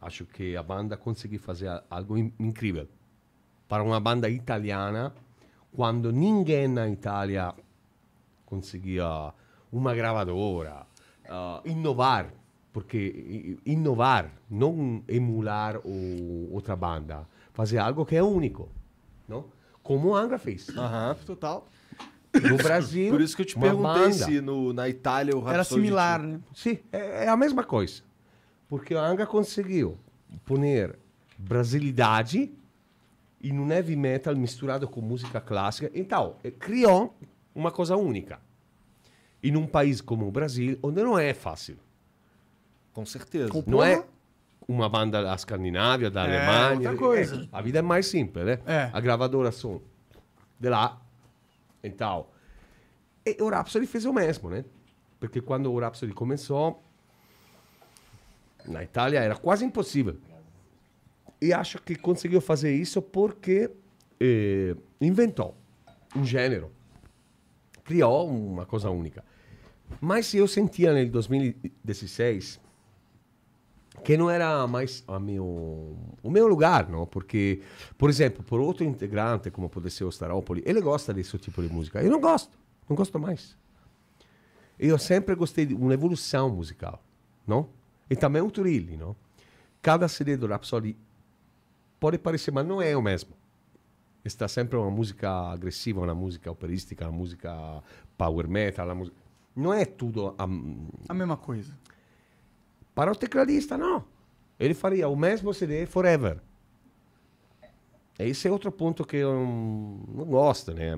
Acho que a banda conseguiu fazer algo incrível para uma banda italiana, quando ninguém na Itália conseguia uma gravadora, uh, eh, inovar, porque inovar, não emular o, outra banda, fazer algo que é único, não? como o Angra fez. Aham, total. No Brasil. Por isso que eu te perguntei se no, na Itália o Era similar, né? Sim, é, é, a mesma coisa. Porque o Angra conseguiu pôr brasilidade in un heavy metal misturato con musica classica. Então, criou uma coisa única. Em um país como o Brasil, onde não é fácil. Com certeza. Com não é uma banda da Escandinávia, da é, eh, Alemanha. coisa. Eh, A vida é mais simples, né? Eh. A gravadora som de lá e tal. E o Rhapsody fez o mesmo, né? Porque quando o Rhapsody começou, na Itália era quase impossível. E que conseguiu fazer isso porque eh, inventou um gênero, criou uma coisa única. Mas eu sentia no 2016 que não era mais a meu, o meu lugar, não? Porque, por exemplo, por outro integrante, como pode ser o Staropoli, ele gosta desse tipo de música. Eu não gosto, não gosto mais. Eu sempre gostei de uma evolução musical, não? E também o Turilli, não? Cada CD do Rhapsody pode parecer, mas não é o mesmo. Está sempre uma música agressiva, uma música operística, uma música power metal. Não é tudo a... a mesma coisa. Para o tecladista, não. Ele faria o mesmo CD forever. Esse é outro ponto que eu não gosto, né?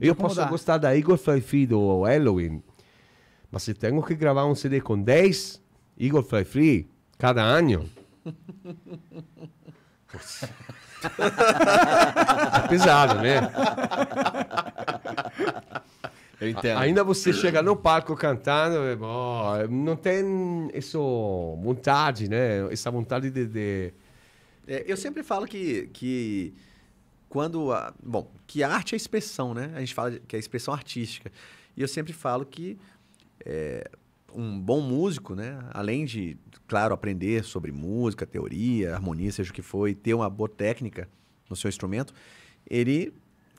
Eu posso gostar da Igor Fly do Halloween, mas se tenho que gravar um CD com 10 Igor Fly Free cada ano, é pesado, né? Eu entendo. Ainda você chega no palco cantando, oh, não tem essa vontade, né? Essa vontade de. de... É, eu sempre falo que, que quando. A, bom, que arte é expressão, né? A gente fala que é expressão artística. E eu sempre falo que. É, um bom músico, né? Além de, claro, aprender sobre música, teoria, harmonia, seja o que for, e ter uma boa técnica no seu instrumento, ele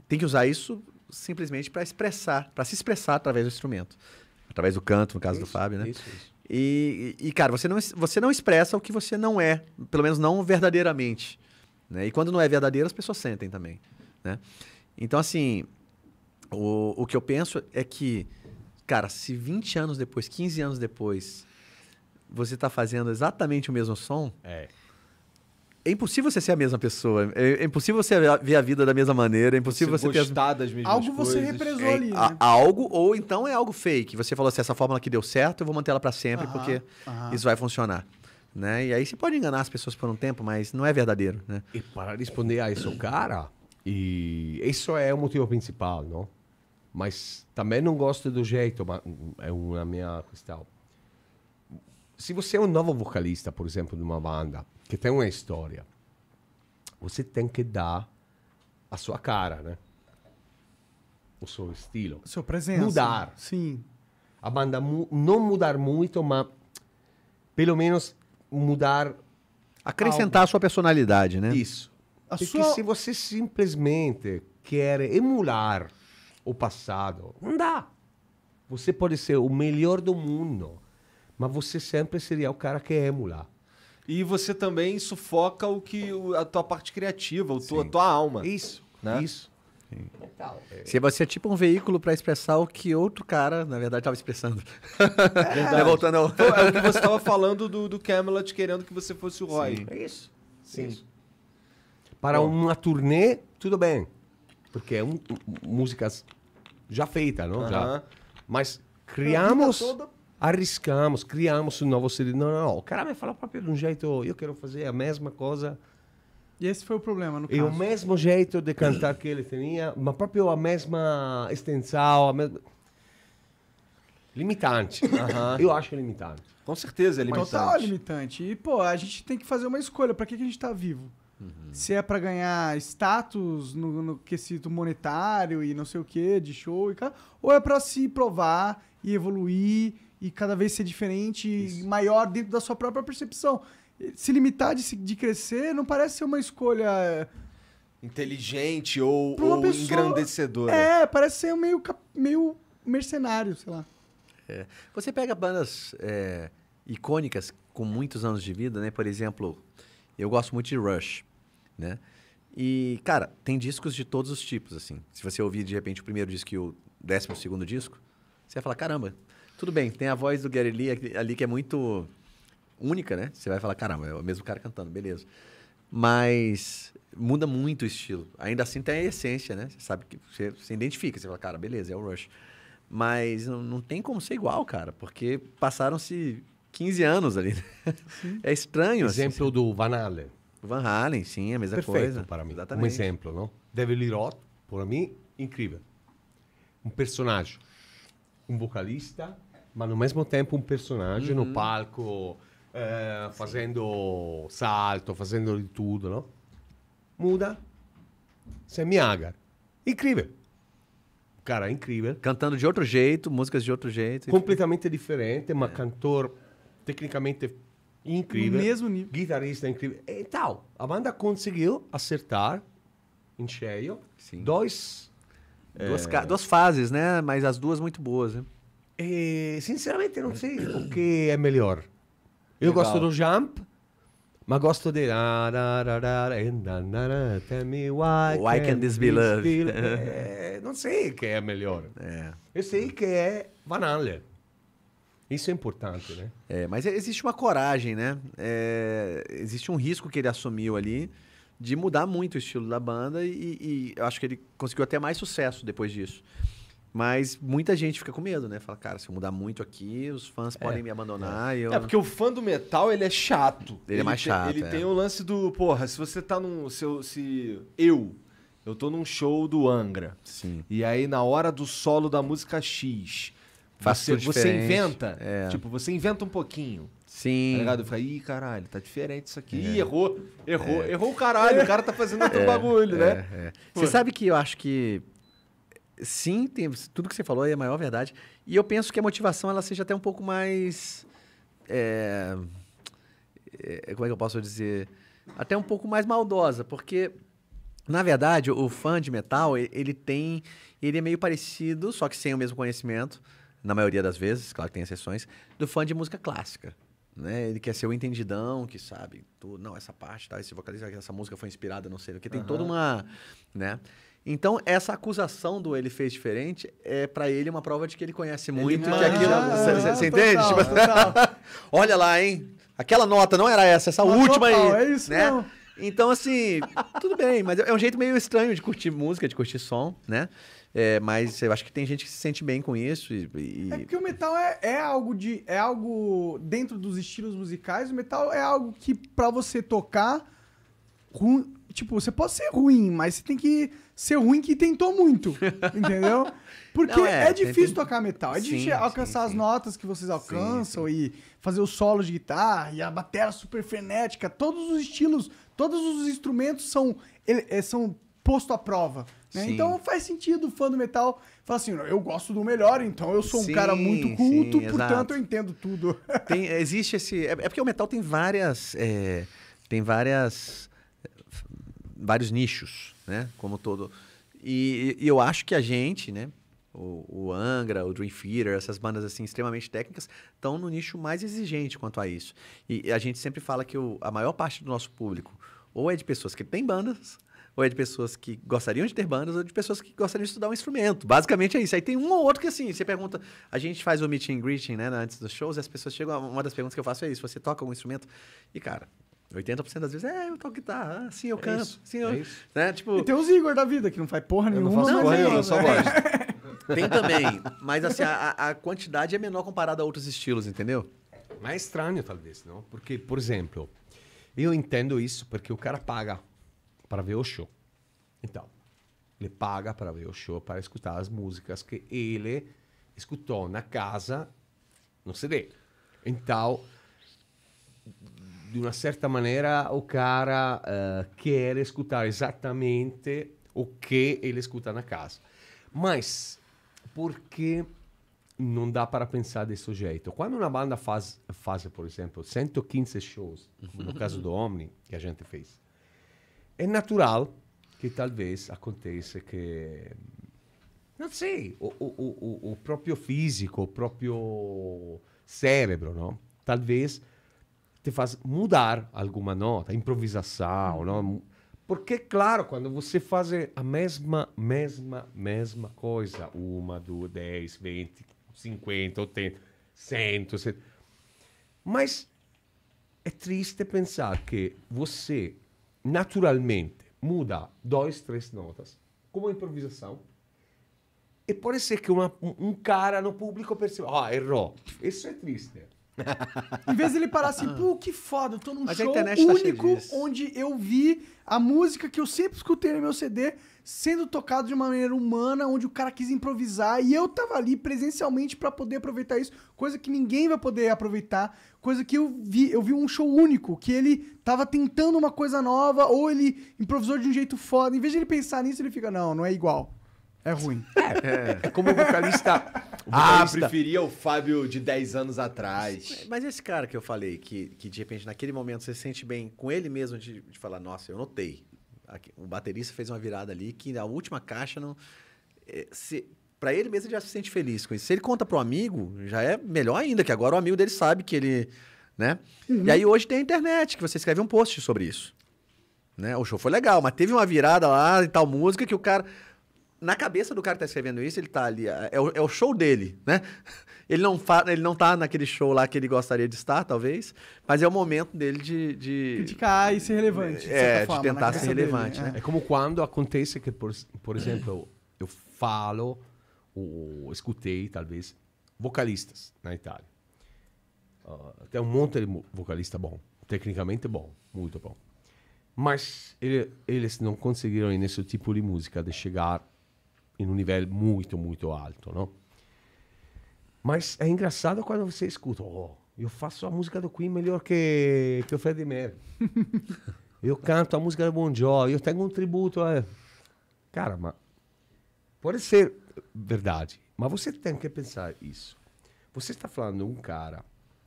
tem que usar isso simplesmente para expressar, para se expressar através do instrumento, através do canto, no caso isso, do Fábio, né? Isso, isso. E, e, cara, você não, você não expressa o que você não é, pelo menos não verdadeiramente. Né? E quando não é verdadeiro, as pessoas sentem também. Né? Então, assim, o, o que eu penso é que Cara, se 20 anos depois, 15 anos depois, você está fazendo exatamente o mesmo som. É. É impossível você ser a mesma pessoa. É, é impossível você ver a vida da mesma maneira. É impossível você, você das mesmas algo coisas. você represou é, ali. Né? A, algo, ou então é algo fake. Você falou assim: essa fórmula que deu certo, eu vou manter ela para sempre, aham, porque aham. isso vai funcionar. Né? E aí você pode enganar as pessoas por um tempo, mas não é verdadeiro. Né? E para responder a isso, cara, e isso é o motivo principal, não? Mas também não gosto do jeito, é uma minha questão. Se você é um novo vocalista, por exemplo, de uma banda, que tem uma história, você tem que dar a sua cara, né? O seu estilo. O presença. Mudar. Sim. A banda mu não mudar muito, mas pelo menos mudar. Acrescentar algo. a sua personalidade, né? Isso. A Porque sua... se você simplesmente quer emular o passado. Não dá. Você pode ser o melhor do mundo, mas você sempre seria o cara que emula. É, e você também sufoca o que a tua parte criativa, o tua, a tua alma. Isso, né? isso. Se você é tipo um veículo para expressar o que outro cara, na verdade, estava expressando. É, voltando ao... é o que você estava falando do, do Camelot querendo que você fosse o Roy. Sim. É isso. Sim. Isso. Para Bom. uma turnê, tudo bem. Porque é um, músicas já feita, não? Uhum. Já. Mas criamos, toda... arriscamos, criamos um novo serviço. Não, não, não. O cara me fala papel de um jeito, eu quero fazer a mesma coisa. E esse foi o problema, no caso. E o mesmo jeito de cantar que ele tinha, mas próprio a mesma extensão, a mesma... Limitante. Uhum. Eu acho limitante. Com certeza é limitante. Total limitante. E, pô, a gente tem que fazer uma escolha. Pra que, que a gente tá vivo? Uhum. Se é para ganhar status no, no, quesito monetário e não sei o que, de show e cara, ou é para se provar e evoluir e cada vez ser diferente Isso. e maior dentro da sua própria percepção. Se limitar de, de crescer não parece ser uma escolha eh, inteligente ou, ou pessoa, engrandecedora. É, parece ser meio, meio mercenário, sei lá. É. Você pega bandas é, icônicas com muitos anos de vida, né? Por exemplo, eu gosto muito de Rush né? E, cara, tem discos de todos os tipos, assim. Se você ouvir, de repente, o primeiro disco e o décimo segundo disco, você vai falar, caramba, tudo bem, tem a voz do Gary Lee ali que é muito única, né? Você vai falar, caramba, é o mesmo cara cantando, beleza. Mas muda muito o estilo. Ainda assim tem a essência, né? Você sabe que você, se identifica, você fala, cara, beleza, é o Rush. Mas não, não tem como ser igual, cara, porque passaram-se 15 anos ali. Né? É estranho. Assim, Exemplo assim, do Van Halen. Van Halen, sim, a mesma Perfeito coisa. para mim. Exatamente. Um exemplo, não? David Lee Roth, para mim, incrível. Um personagem. Um vocalista, mas ao mesmo tempo um personagem uhum. no palco, eh, fazendo salto, fazendo de tudo, não? Muda. Sammy Hagar. Incrível. Cara, incrível. Cantando de outro jeito, músicas de outro jeito. Completamente diferente, mas é. cantor tecnicamente incrível. No mesmo nível. Guitarrista é incrível. Então, a banda conseguiu acertar em cheio. Sim. Dois. É. Duas, é... duas fases, né? Mas as duas muito boas, né? E, é, sinceramente, não sei o que é melhor. Eu Legal. gosto do Jump, mas gosto de. Tell me why, why can this be love? É, não sei o que é melhor. É. Eu sei que é Van Halen. Isso é importante, né? É, mas é, existe uma coragem, né? É, existe um risco que ele assumiu ali de mudar muito o estilo da banda e, e, eu acho que ele conseguiu até mais sucesso depois disso. Mas muita gente fica com medo, né? Fala, cara, se eu mudar muito aqui, os fãs é, podem me abandonar. É. Eu... é. porque o fã do metal, ele é chato. Ele, é ele é mais tem, chato. Ele é. tem o lance do, porra, se você tá num. Se eu, se eu, eu tô num show do Angra. Sim. E aí, na hora do solo da música X, você, você inventa. É. Tipo, você inventa um pouquinho. Sim. Tá ligado? Eu falei, ih, caralho, tá diferente isso aqui. É. Ih, errou, errou, é. errou o caralho. O cara tá fazendo outro é, bagulho, né? É, é. Você sabe que eu acho que. Sim, tem, tudo que você falou é a maior verdade. E eu penso que a motivação ela seja até um pouco mais. como é que eu posso dizer? Até um pouco mais maldosa, porque na verdade, o fã de metal, ele tem. Ele é meio parecido, só que sem o mesmo conhecimento, na maioria das vezes, claro que tem exceções, do fã de música clássica. Né? Ele quer ser o entendidão, que sabe tudo. Não, essa parte, tá? Esse vocalista, essa música foi inspirada, não sei o que. Tem uhum. toda uma, né? Então, essa acusação do ele fez diferente é para ele uma prova de que ele conhece muito que aquilo. Você, é, é, entende? Total, tipo, total. olha lá, hein? Aquela nota não era essa, essa mas ah, última total, aí. É isso, né? Não. Então, assim, tudo bem, mas é um jeito meio estranho de curtir música, de curtir som, né? É, mas eu acho que tem gente que se sente bem com isso. E, e... É porque o metal é, é, algo de. É algo. Dentro dos estilos musicais, o metal é algo que, para você tocar. Ru... Tipo, você pode ser ruim, mas você tem que ser ruim que tentou muito. entendeu? Porque Não, é, é, difícil tem... tocar metal. É sim, difícil alcançar sim, as sim. notas que vocês alcançam e fazer os solos de guitarra e a bateria super frenética. Todos os estilos, todos os instrumentos são, eh, são posto à prova. Né? Então faz sentido o fã do metal falar assim: eu gosto do melhor, então eu sou um cara muito culto, sim, portanto exato. eu entendo tudo. Tem, existe esse. É, é, porque o metal tem várias. É, tem várias. vários nichos, né? Como todo. E, e eu acho que a gente, né? O, o Angra, o Dream Theater, essas bandas assim extremamente técnicas, estão no nicho mais exigente quanto a isso. E, e a gente sempre fala que o, a maior parte do nosso público ou é de pessoas que têm bandas ou é de pessoas que gostariam de ter bandas, ou de pessoas que gostariam de estudar um instrumento. Basicamente é isso. Aí tem um ou outro que assim, você pergunta. A gente faz o meet and greeting, né, antes dos shows, e as pessoas chegam. Uma das perguntas que eu faço é isso: você toca algum instrumento? E, cara, 80% das vezes, é, eu toco guitarra, ah, sim, eu é canto, isso, sim, é eu... É né? Tipo... E tem os Igor da vida, que não faz porra nenhuma. Eu não faço não, porra é nenhuma, eu só gosto. tem também, mas assim, a, a, quantidade é menor comparada a outros estilos, entendeu? Mas é estranho, talvez, não? Porque, por exemplo, eu entendo isso porque o cara paga para ver o show. Então, ele paga para ver o show, para escutar as músicas que ele escutou na casa no CD. Então, de uma certa maneira, o cara uh, quer escutar exatamente o que ele escuta na casa. Mas, porque não dá para pensar desse jeito. Quando uma banda faz, faz por exemplo, 115 shows, no caso do Omni, que a gente fez, é natural que talvez aconteça que não sei o, o, o, o próprio físico o próprio cérebro não talvez te faz mudar alguma nota improvisação não uhum. porque claro quando você faz a mesma mesma mesma coisa uma duas dez vinte cinquenta oitenta cento mas é triste pensar que você naturalmente muda dois, três notas, como improvisação, e pode ser que uma, um cara no público perceba, ah, errou. Isso é triste. Né? em vez de ele parar assim, pô, que foda, eu tô num Mas show tá único tá onde eu vi a música que eu sempre escutei no meu CD sendo tocado de uma maneira humana, onde o cara quis improvisar e eu tava ali presencialmente para poder aproveitar isso, coisa que ninguém vai poder aproveitar. Coisa que eu vi, eu vi um show único, que ele tava tentando uma coisa nova, ou ele improvisou de um jeito foda. Em vez de ele pensar nisso, ele fica, não, não é igual. É ruim. É, é, é como o vocalista. O vocalista... Ah, preferia o Fábio de 10 anos atrás. Mas esse cara que eu falei, que, que de repente naquele momento você se sente bem com ele mesmo de, de falar, nossa, eu notei. Aqui, o baterista fez uma virada ali que a última caixa não. Eh, se, para ele mesmo, ele já se sente feliz com isso. Se ele conta para o amigo, já é melhor ainda, que agora o amigo dele sabe que ele. Né? Uhum. E aí hoje tem a internet, que você escreve um post sobre isso. Né? O show foi legal, mas teve uma virada lá e tal música que o cara. Na cabeça do cara que tá escrevendo isso, ele tá ali. É, é o, é o show dele, né? Ele não, fa... ele não tá naquele show lá que ele gostaria de estar, talvez, mas é o momento dele de. de... Criticar e ser relevante. De é, forma, de tentar ser relevante. Dele, né? É. é como quando acontece que, por, por exemplo, eu falo ou, escutei, talvez, vocalistas na Itália. Uh, tem um monte de vocalista bom, tecnicamente bom, muito bom. Mas ele, eles não conseguiram nesse tipo de música de chegar em um nível muito, muito alto, não? Mas é engraçado quando você escuta, oh, eu faço a música do Queen melhor que, que o Freddie Mercury. eu canto a música do Bon Jovi, eu tenho um tributo a... É. Cara, mas pode ser verdade. Mas você tem que pensar isso. Você está falando um cara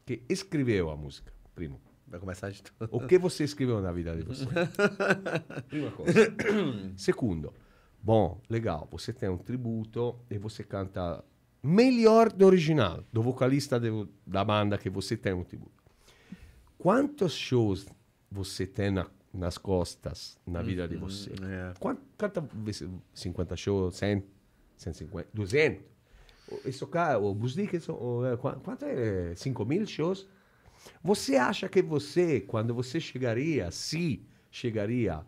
que escreveu a música, primo. Vai começar de tudo. O que você escreveu na vida de você? Prima coisa. Segundo, bom, legal, você tem um tributo e você canta melhor do original, do vocalista de, da banda que você tem um tributo. Quantos shows você tem na, nas costas na vida de uhum, você? canta é. 50 shows, 100? 150, 200. Isso cá, o Busdique, eh, quanto é? 5 mil shows? Você acha que você, quando você chegaria, se chegaria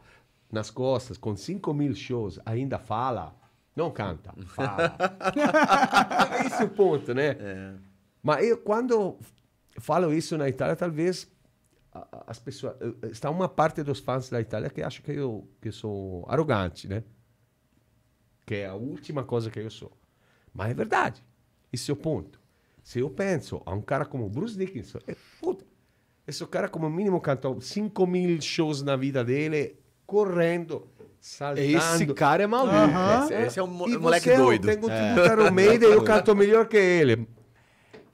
nas costas com 5 mil shows, ainda fala? Não canta, fala. Esse é o ponto, né? É. Mas eu, quando falo isso na Itália, talvez as pessoas eh, está uma parte dos fãs da Itália que acha que eu que sou arrogante, né? que é a última coisa que eu sou. Mas é verdade. Esse é o ponto. Se eu penso a um cara como Bruce Dickinson, é puta. Esse cara, como mínimo, cantou 5 mil shows na vida dele, correndo, saltando. Esse cara é maluco. Uh -huh. esse, é, esse, é um mo e moleque você, doido. Eu tenho é. o meio e eu canto melhor que ele.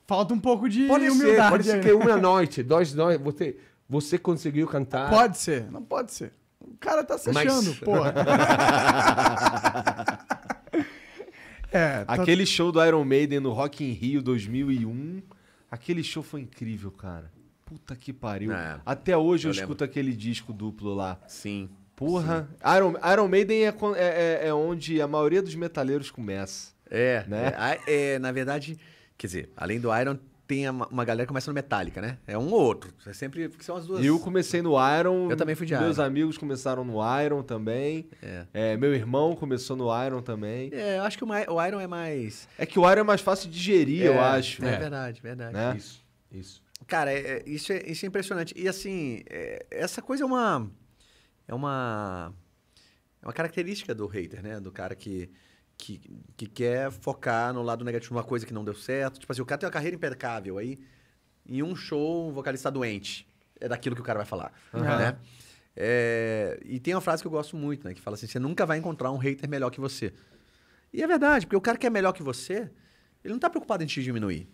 Falta um pouco de pode humildade. Ser, pode ser né? que é uma noite, dois noites, você, você conseguiu cantar. Pode ser, não pode ser. O cara tá se achando, Mas... porra. é, tá Aquele show do Iron Maiden no Rock in Rio 2001, aquele show foi incrível, cara. Puta que pariu. É, Até hoje eu, eu escuto aquele disco duplo lá. Sim. Porra. Sim. Iron, Iron Maiden é, é, é, é, onde a maioria dos metaleiros começa. É, né? é. é na verdade, quer dizer, além do Iron, tem uma, uma galera que começa no Metallica, né? É um ou outro. É sempre. Porque são as duas. Eu comecei no Iron. Eu também fui de Meus Iron. amigos começaram no Iron também. É. é. Meu irmão começou no Iron também. É, eu acho que o, Iron é mais. É que o Iron é mais fácil de digerir, é, eu acho. É, né? verdade, verdade. Né? Isso, isso. Cara, é, é, isso, é, isso é impressionante. E assim, é, essa coisa é uma. É uma. É uma característica do hater, né? Do cara que que, que quer focar no lado negativo, numa coisa que não deu certo. Tipo assim, o cara tem uma carreira impecável aí, em um show, o vocalista doente. É daquilo que o cara vai falar, uhum. né? É, e tem uma frase que eu gosto muito, né? Que fala assim, você nunca vai encontrar um hater melhor que você. E é verdade, porque o cara que é melhor que você, ele não tá preocupado em te diminuir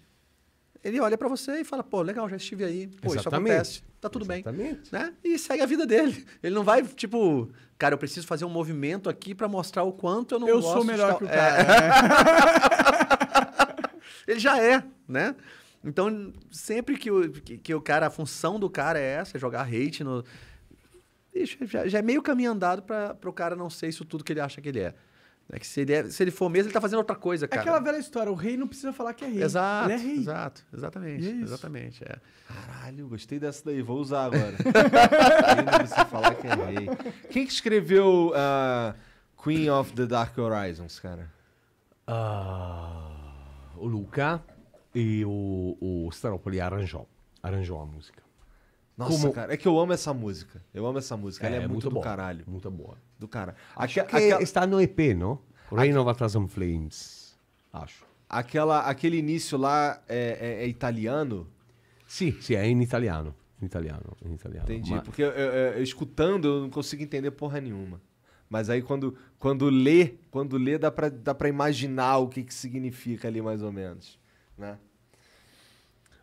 ele olha para você e fala, pô, legal, já estive aí, pô, Exatamente. isso acontece, tá tudo Exatamente. bem. Né? E segue a vida dele. Ele não vai, tipo, cara, eu preciso fazer um movimento aqui para mostrar o quanto eu não eu gosto. Eu sou melhor que o é. cara. É. ele já é, né? Então, sempre que o, que, que, o cara, a função do cara é essa, é jogar hate no. Ixi, já, já, é meio caminho andado para o cara não ser isso tudo que ele acha que ele é. É que se ele, é, se ele for mesmo, ele tá fazendo outra coisa, é cara. É aquela velha história, o rei não precisa falar que é rei. Exato. Ele é rei. Exato, exatamente. É exatamente. É. Caralho, gostei dessa daí, vou usar agora. rei não precisa falar que é rei. Quem que escreveu uh, Queen of the Dark Horizons, cara? Uh, o Luca e o, o Stanopoli arranjou. Arranjou a música. Nossa, Como... cara, é que eu amo essa música. Eu amo essa música. É, ela é, muito, muito do boa, caralho. Muito boa do cara. Acho Aque, que está no EP, não? Reign of a Thousand Flames, acho. Aquela, aquele início lá é, é, é italiano? Sim, sim, é em italiano. Em italiano, em italiano. Entendi, Mas... porque eu, eu, eu, escutando eu não consigo entender porra nenhuma. Mas aí quando, quando lê, quando lê dá para dá imaginar o que, que significa ali mais ou menos, né?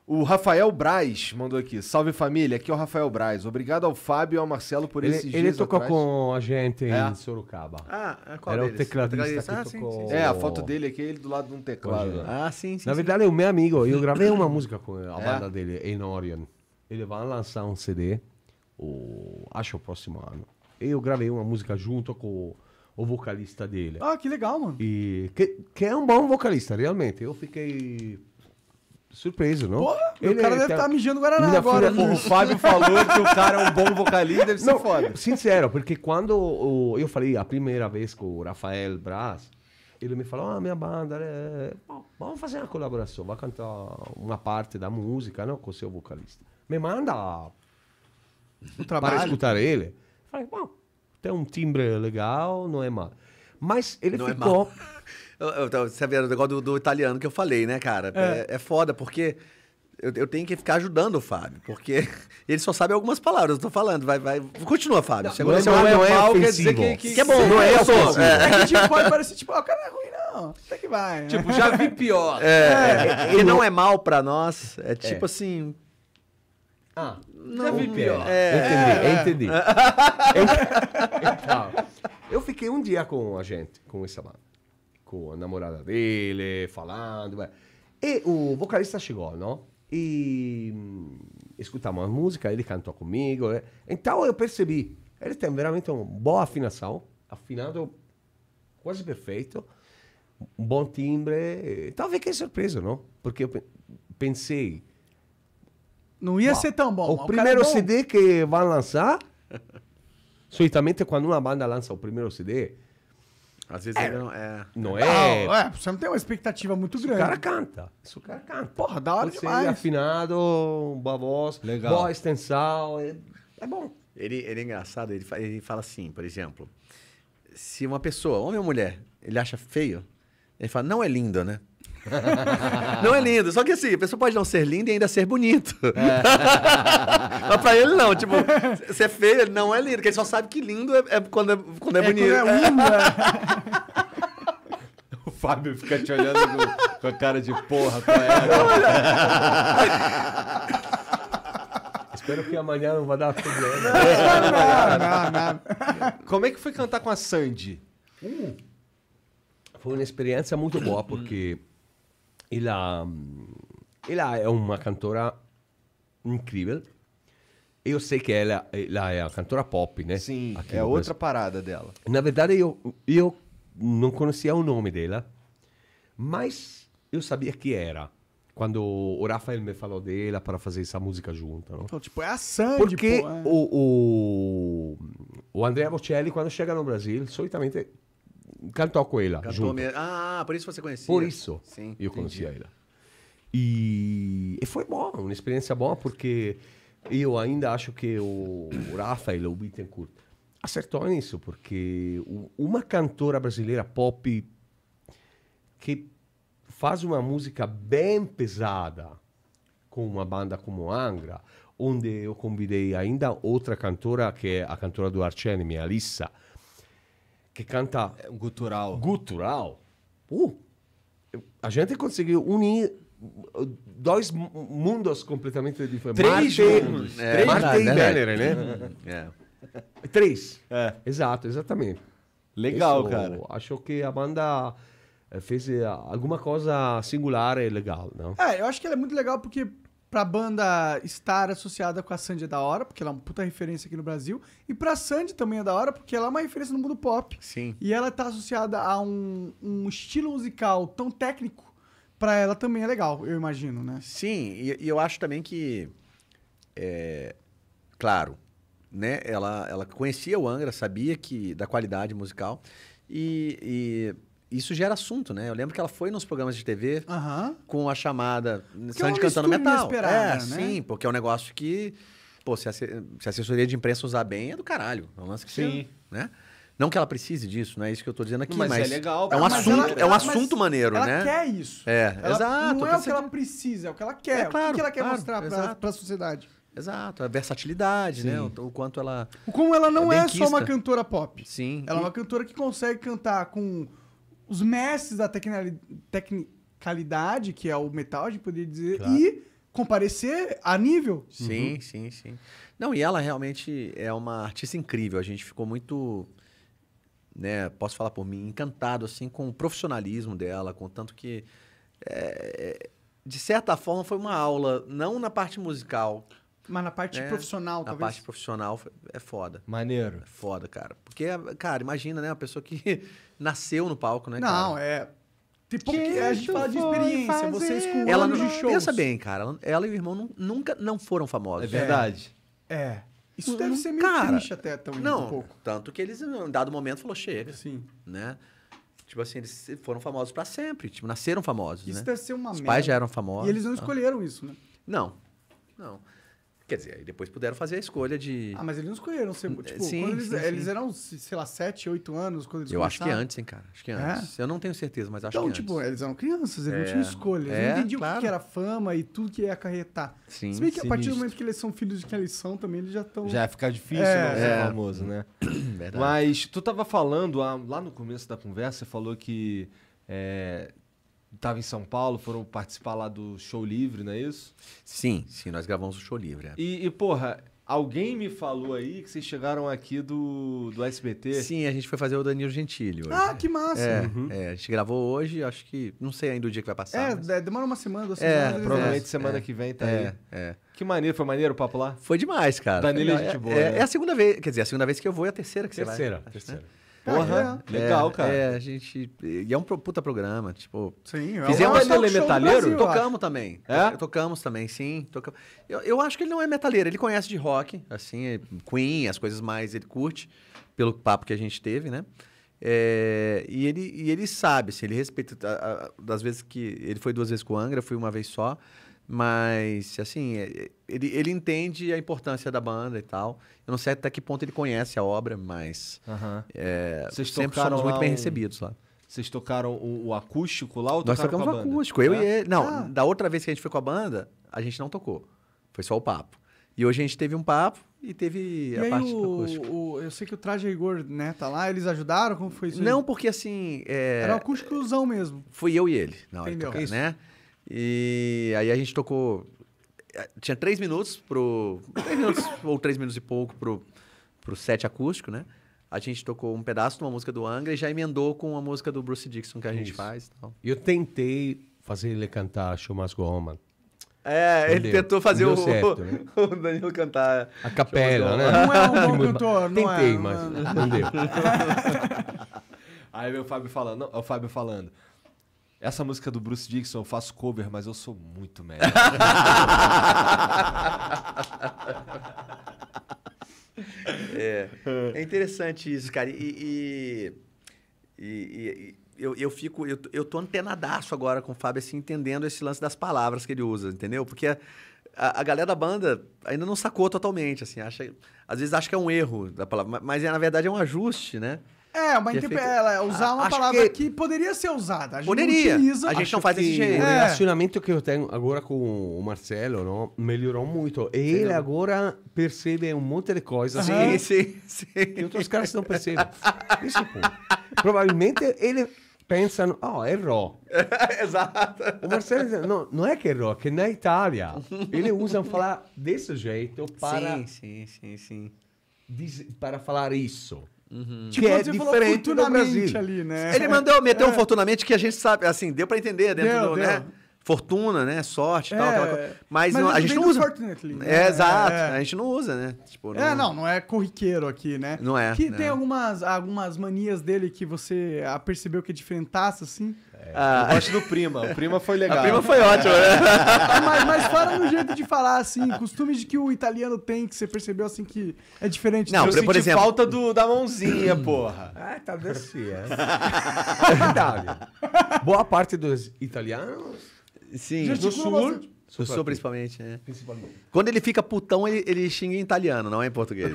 O Rafael Braz mandou aqui. Salve família, aqui é o Rafael Braz. Obrigado ao Fábio e ao Marcelo por ele, esses ele dias Ele tocou atrás. com a gente é. em Sorocaba. Ah, qual Era deles? o tecladista, tecladista? Ah, tocou... sim, sim, sim. É, a foto dele aqui, ele do lado de um teclado. Ah, sim, sim. Na verdade, é o meu amigo. Eu gravei uma música com a é? banda dele, em Orion. Ele vai lançar um CD, o... acho o próximo ano. Eu gravei uma música junto com o vocalista dele. Ah, que legal, mano. E que, que é um bom vocalista, realmente. Eu fiquei Surpresa, não? Porra, ele, cara é, deve estar tá... tá mijando Guaraná Minha agora. Filha, o né? Fábio falou que o cara é um bom vocalista, deve não, foda. Sincero, porque quando o, eu falei a primeira vez com o Rafael Braz, ele me falou, ah, minha banda, é... vamos fazer uma colaboração, vai cantar uma parte da música, não, com o seu vocalista. Me manda o trabalho. para escutar ele. Eu falei, bom, tem um timbre legal, não é mal. Mas ele não é ficou... É você tá vê o negócio do, italiano que eu falei, né, cara? É, é, é foda, porque eu, eu, tenho que ficar ajudando o Fábio, porque ele só sabe algumas palavras, eu tô falando. Vai, vai. Continua, Fábio. Não, Chegou não, não, é, não é mal, quer dizer que, que, que é bom. Não é, bom. É. é que tipo, pode parecer, tipo, oh, o cara é ruim, não. Até que vai. Né? Tipo, já vi pior. É. Ele é. é. não é mal pra nós. É, é tipo assim. Ah, não. Já vi pior. É. Entendi, entendi. então, eu fiquei um dia com a gente, com esse lado com a namorada dele, falando. É. E o vocalista chegou, não? E hum, escutamos a música, ele cantou comigo. Né? Então eu percebi, ele tem veramente uma boa afinação, afinado quase perfeito, um bom timbre. Então fiquei é surpreso, não? Porque eu pensei. Não ia ser tão bom. O, o primeiro é bom. CD que vai lançar. Solitamente quando uma banda lança o primeiro CD, às vezes é. não é. Não ah, é? Não, é, você não tem uma expectativa muito grande. O cara canta. Isso o cara canta. Porra, da hora Pode é demais. É afinado, boa voz, Legal. boa extensão. É, é bom. Ele, ele é engraçado, ele, ele fala assim, por exemplo. Se uma pessoa, homem ou mulher, ele acha feio, ele fala, não é lindo, né? não é lindo. Só que assim, a pessoa pode não ser linda e ainda ser bonito. É. Mas pra ele não, tipo, ser é feio não é lindo, porque ele só sabe que lindo é, é quando, é, quando é, é bonito. Quando é, é lindo. O Fábio fica te olhando com, com a cara de porra, com ela. Espero que amanhã não vá dar problema. Não, não, não, Como é que foi cantar com a Sandy? Hum. Foi uma experiência muito boa, porque ela, ela é uma cantora incrível. Eu sei que ela, ela é a cantora pop, né? Sim, Aqui é outra parada dela. Na verdade, eu, eu não conhecia o nome dela, mas eu sabia que era. Quando o Rafael me falou dela para fazer essa música junto. Não? Então, tipo, é a Sandy, Porque pô, é. Eh. o, o, o Andrea Bocelli, quando chega no Brasil, solitamente cantou com ela. Cantou junto. Mesmo. Ah, por isso você conhecia. Por isso Sim, eu conhecia ela. E, e foi bom, uma experiência boa, porque eu ainda acho que o Rafael, o Bittencourt, acertou nisso, porque uma cantora brasileira pop que faz uma música bem pesada com uma banda como Angra, onde eu convidei ainda outra cantora, que é a cantora do Arch Enemy, Alissa, que canta. É gutural. Gutural? Uh, a gente conseguiu unir uh, dois mundos completamente diferentes. Três Marte, mundos. É. Marte e Bellere, né? É. Três. É. Exato, exatamente. Legal, Isso, cara. Acho que a banda eh, fez eh, alguma coisa singular e legal, não? É, eu acho que ela é muito legal porque pra banda estar associada com a Sandy é da hora, porque ela é uma puta referência aqui no Brasil. E pra Sandy também é da hora, porque ela é uma referência no mundo pop. Sim. E ela tá associada a um, um estilo musical tão técnico, pra ela também é legal, eu imagino, né? Sim, e, e eu acho também que. É, claro, né? Ela, ela conhecia o Angra, sabia que da qualidade musical. e, e isso gera assunto, né? Eu lembro que ela foi nos programas de TV uhum. com a chamada porque é Sandy é cantando metal. É, né? sim, porque é um negócio que, pô, se a, se a assessoria de imprensa usar bem é do caralho. É um lance que sim. Você, né? Não que ela precise disso, não é isso que eu tô dizendo aqui, mas, é mas é legal. É um assunto, ela, é um assunto maneiro, ela né? Ela quer isso. É, ela, exato. Não é o que ela precisa, é o que ela quer. É, claro, o que ela quer claro, mostrar para a sociedade. Exato, a versatilidade, né? Sim. né? O, o, quanto ela. Como ela é não é, é só uma cantora pop. Sim. Ela e... é uma cantora que consegue cantar com os mestres da tecnicalidade, que é o metal, a gente poderia dizer, claro. e comparecer a nível. Sim, uhum. sim, sim. Não, e ela realmente é uma artista incrível. A gente ficou muito, né, posso falar por mim, encantado assim com o profissionalismo dela, com tanto que é, é, de certa forma foi uma aula, não na parte musical, mas na parte né? profissional, na talvez? Na parte profissional é, é foda. Maneiro. É foda, cara. Porque, cara, imagina, né? Uma pessoa que nasceu no palco, né? Não, cara? é. Tipo, que a gente fala de experiência, vocês com ela anos não, de shows. Pensa bem, cara. Ela, ela e o irmão não, nunca não foram famosos. É verdade. É. é. Isso deve ser meio cara, triste até tão não, um pouco. Tanto que eles, em dado momento, falou chega. Sim. Né? Tipo assim, eles foram famosos para sempre. Tipo, nasceram famosos, Isso né? deve ser uma Os merda. pais já eram famosos. E eles não tá? escolheram isso, né? Não. Não. Quer dizer, aí depois puderam fazer a escolha de. Ah, mas eles não escolheram ser. Hum, tipo, sim, eles, sim, eles sim. eram, sei lá, 7, 8 anos quando eles Eu acho que antes, hein, cara. Acho que é? antes. É? Eu não tenho certeza, mas acho então, que Então, tipo, eles eram crianças, eles é. não tinham escolha. Eles é, não entendiam claro. o que era fama e tudo que ia acarretar. Sim, Se bem que sinistro. a partir do momento que eles são filhos de quem eles são, também eles já estão. Já ia ficar difícil é. não ser é. famoso, né? Verdade. Mas tu tava falando, ah, lá no começo da conversa, você falou que estava em São Paulo, foram participar lá do Show Livre, não é isso? Sim, sim, nós gravamos o Show Livre. É. E, e, porra, alguém me falou aí que vocês chegaram aqui do, do SBT. Sim, a gente foi fazer o Danilo Gentili hoje. Ah, que massa! É, uhum. é, a gente gravou hoje, acho que, não sei ainda o dia que vai passar. É, mas... É, demora uma semana, duas é, semanas. É, provavelmente semana é, que vem tá aí. É. Que maneiro, foi maneiro o papo lá? Foi demais, cara. Danilo é gente boa. Né? É, a segunda vez, quer dizer, a segunda vez que eu vou e a terceira que terceira, você vai. Terceira, terceira. Porra, é, legal, cara. É, a gente. E é um puta programa, tipo. Sim, é Fizemos ele ele metalheiro? tocamos também. É? Tocamos também, sim. Tocamos. Eu, eu acho que ele não é metaleiro. ele conhece de rock, assim, é Queen, as coisas mais ele curte, pelo papo que a gente teve, né? É, e, ele, e ele sabe, assim, ele respeita. A, a, das vezes que. Ele foi duas vezes com o Angra, fui uma vez só. Mas, assim, é, é, ele, ele entende a importância da banda e tal. Eu não sei até que ponto ele conhece a obra, mas uhum. é, sempre somos muito bem um... recebidos lá. Vocês tocaram o, o, acústico lá ou Nós tocamos o acústico, eu é? e ele. Não, ah. da outra vez que a gente foi com a banda, a gente não tocou. Foi só o papo. E hoje a gente teve um papo e teve e a parte o, do acústico. O, eu sei que o Traje Rigor, né, tá lá. Eles ajudaram? Como foi isso? Não, aí? porque assim... É... Era o acústicozão mesmo. Fui eu e ele na hora Entendeu? de tocar, é né? Isso. E aí a gente tocou. Eh, tinha três minutos pro. Três minutos ou três minutos e pouco pro, pro set acústico, né? A gente tocou um pedaço de uma música do Angra e já emendou com uma música do Bruce Dixon que a gente Isso. faz. Então. Eu tentei fazer ele cantar Chumas Goma. É, ele tentou fazer o, certo, né? o, Danilo cantar. A capela, né? Não é um bom cantor, não Tentei, é, mas não é. deu. Aí o Fábio falando, o Fábio falando. Essa música do Bruce Dixon eu faço cover, mas eu sou muito melhor. é, é, interessante isso, cara. E, e, e, e eu, eu fico. Eu, eu tô antenadaço agora com o Fábio, assim, entendendo esse lance das palavras que ele usa, entendeu? Porque. A, a, a, galera da banda ainda não sacou totalmente, assim, acha, às vezes acha que é um erro da palavra, mas, mas é, na verdade é um ajuste, né? É, uma interpre... ela é usar uma palavra que... que... poderia ser usada. A gente poderia. Utiliza... A gente não faz esse jeito. É. O relacionamento que eu tenho agora com o Marcelo não, melhorou muito. E ele agora percebe um monte de coisas. Sim, sim, sim. Que outros caras não percebem. Isso, pô. Provavelmente ele pensa oh, ah, é errou. Exato. O Marcelo diz, não, não é que errou, que na Itália eles usam falar desse jeito para... Sim, sim, sim, sim. Diz, para falar isso. Uhum. Que, que tipo, é diferente do Brasil. Ali, né? Ele mandou meter é. um fortunamente que a gente sabe, assim, deu para entender dentro deu, do, né? deu. né? fortuna, né? Sorte e é, tal. Aquela... Mas, mas não, a gente não usa. Fortunately, né? é, exato. É. A gente não usa, né? Tipo, é, não... É, não, não é corriqueiro aqui, né? Não é. Que não. tem é. algumas, algumas manias dele que você percebeu que é diferentaça, assim. É, ah. Eu gosto do Prima. O Prima foi legal. O Prima foi ótimo, né? mas, mas fala no jeito de falar, assim, costumes que o italiano tem, que você percebeu, assim, que é diferente. Não, eu por exemplo... falta do, da mãozinha, porra. É, tá desse. É. Boa parte dos italianos Sim, do sul. Do sul, principalmente, né? Principalmente. Quando ele fica putão, ele, ele xinga em italiano, não é em português.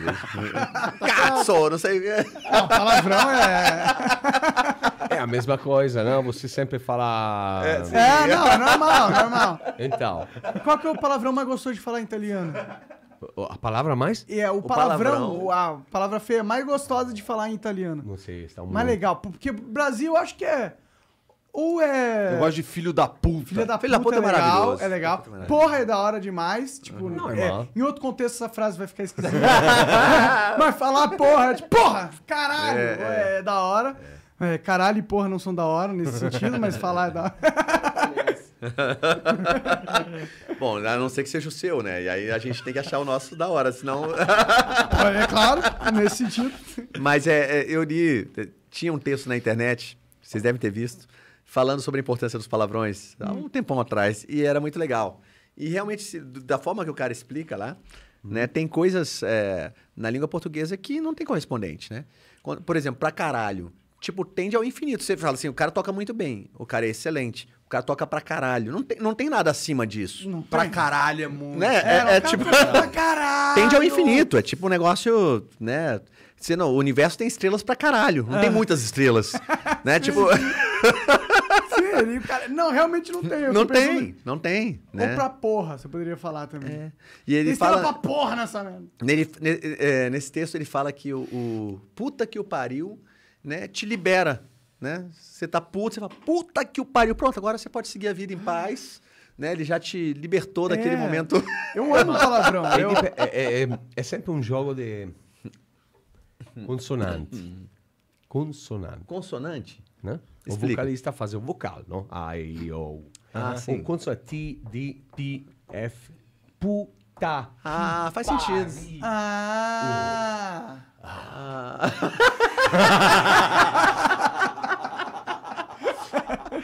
Cazzo, não sei o Não, palavrão é... É a mesma coisa, não? Né? Você sempre fala... É, não é não, é normal, é normal. Então. E qual que é o palavrão mais gostoso de falar em italiano? A palavra mais? É, o, o palavrão, palavrão, a palavra feia mais gostosa de falar em italiano. Não sei, está um. Mais legal, porque Brasil eu acho que é ou é. Eu gosto de filho da puta. Filho da puta, filho da puta é, legal, é legal. É é porra é da hora demais. Tipo, uhum. não, é, em outro contexto essa frase vai ficar esquisita. Mas falar porra, tipo, porra, caralho, é, é da hora. caralho e porra não são da hora nesse sentido, mas falar é da hora. Bom, a não ser que seja o seu, né? E aí a gente tem que achar o nosso da hora, senão. é claro, nesse sentido. Mas é, eu li. Tinha um texto na internet, vocês devem ter visto falando sobre a importância dos palavrões há hum. um tempão atrás e era muito legal. E realmente, da forma que o cara explica lá, uhum. né, tem coisas é, na língua portuguesa que não tem correspondente, né? Por exemplo, pra caralho. Tipo, tende ao infinito. Você fala assim, o cara toca muito bem, o cara é excelente, o cara toca pra caralho. Não tem, não tem nada acima disso. Não pra tem. caralho é muito. Né? É, é, é tipo. pra caralho! Tende ao infinito. É tipo um negócio, né? o universo tem estrelas pra caralho. Não ah. tem é. muitas estrelas. né? Tipo. E o cara, não, realmente não tem. Não tem, pensando... não tem. Né? Ou pra porra, você poderia falar também. É. E ele tem fala pra porra nessa merda. É, nesse texto ele fala que o, o, puta que o pariu, né, te libera, né? Você tá puto, você fala, puta que o pariu. Pronto, agora você pode seguir a vida em paz. Né? Ele já te libertou é. daquele momento. Eu amo palavrão. Eu... Tipo, é, é, é, é sempre um jogo de consonante. Consonante. Consonante? né? Explica. O vocalista faz o vocal, não? I, O. Ah, né? sim. O consoa é T, D, P, F. Puta. Ah, faz sentido. Ah. Uh. ah.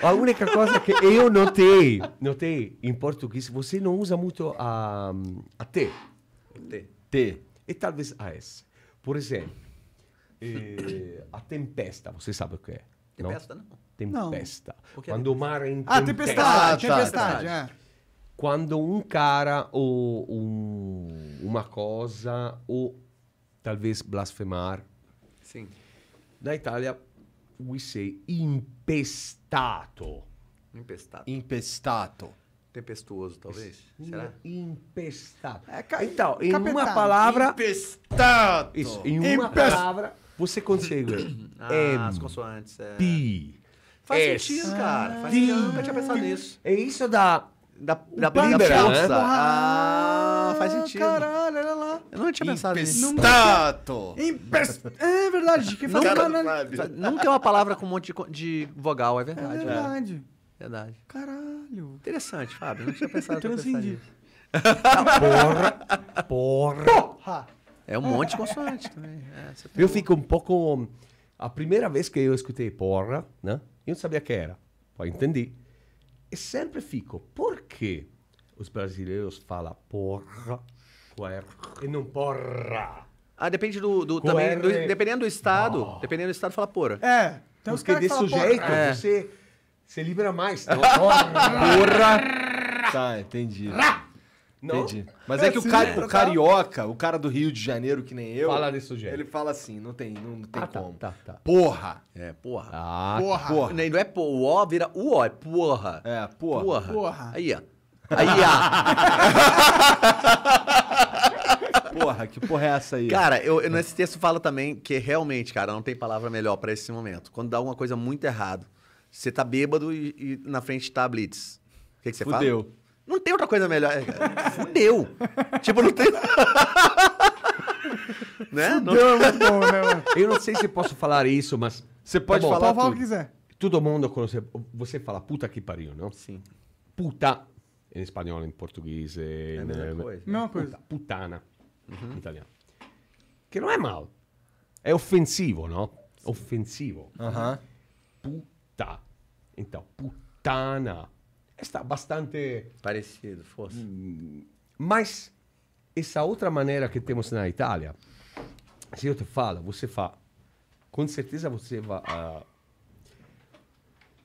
a única coisa que eu notei, notei em português, você não usa muito a, a T. T. T. E talvez a S. Por exemplo, eh, a tempesta, você sabe o que é? Tempesta no? Tempesta. No. Quando o mare in tempesta. Ah, tempestà, tempestà, già. Eh. Quando un cara o un, uma cosa o talvez blasfemar. Sim. Da Itália we say impestato. Impestato. Impestato. Tempestuoso, talvez? Isso. Será? Impestado. É, eh, ca... Então, em Capetado. uma palavra. Impestado! Isso, em uma Impest... palavra. Você consegue. ah, M, é as consoantes. É. Pi. Faz S, é. sentido, cara. Faz sentido. Eu nunca tinha pensado nisso. É isso da. Da, da, da né? Ah, faz sentido. Caralho, olha lá. Eu não tinha pensado nisso. Impestato. Impestato! É verdade. Que faz nunca, nunca, nunca é uma palavra com um monte de, de vogal, é verdade. É verdade. É. Verdade. Caralho. Interessante, Fábio. Eu não tinha pensado nisso. Transcendi. Porra. Porra. Porra. É um monte de consoante também. É, tá eu fico um pouco. A primeira vez que eu escutei porra, né? Eu não sabia que era. Poi entendi. E sempre fico, por que os brasileiros falam porra, puer, e não porra? Ah, depende do. do também, do, dependendo do estado. Oh. Dependendo do estado, fala porra. É. Então Porque desse jeito é. você. se libera mais. Então, porra. porra. Tá, entendi. Rá. Não? Entendi. Mas é, é que o, o, tá. carioca, o cara do Rio de Janeiro, que nem eu. Fala desse jeito. Ele fala assim, não tem, não, não tem ah, tá, como. Tá, tá, tá. Porra! É, porra. Ah, porra. porra. Não, não é porra. O ó, vira o ó é porra. É, porra. Porra. porra. Aí, ó. Aí, ó. porra, que porra é essa aí? Cara, eu, eu, nesse texto fala também que realmente, cara, não tem palavra melhor para esse momento. Quando dá alguma coisa muito errado, você tá bêbado e, e na frente tá a blitz. O que, que você Fudeu. fala? Fudeu. Não tem outra coisa melhor. Fudeu. tipo, não tem. né? Fudeu não... é muito bom, né, mano? Eu não sei se posso falar isso, mas. Você pode tá bom, falar. Pode o que quiser. Todo mundo, quando você, você fala puta que pariu, não? Sim. Puta. Em espanhol, em português. É a mesma coisa. Mesma coisa. putana. Uhum. Em italiano. Che non è mal. È ofensivo, no? Offensivo. Uh -huh. Puta. Então, putana. está bastante parecido, fosse. Hum, mas essa outra maneira que temos na Itália, se eu te falo, você fala, com certeza você vai. Uh, ah,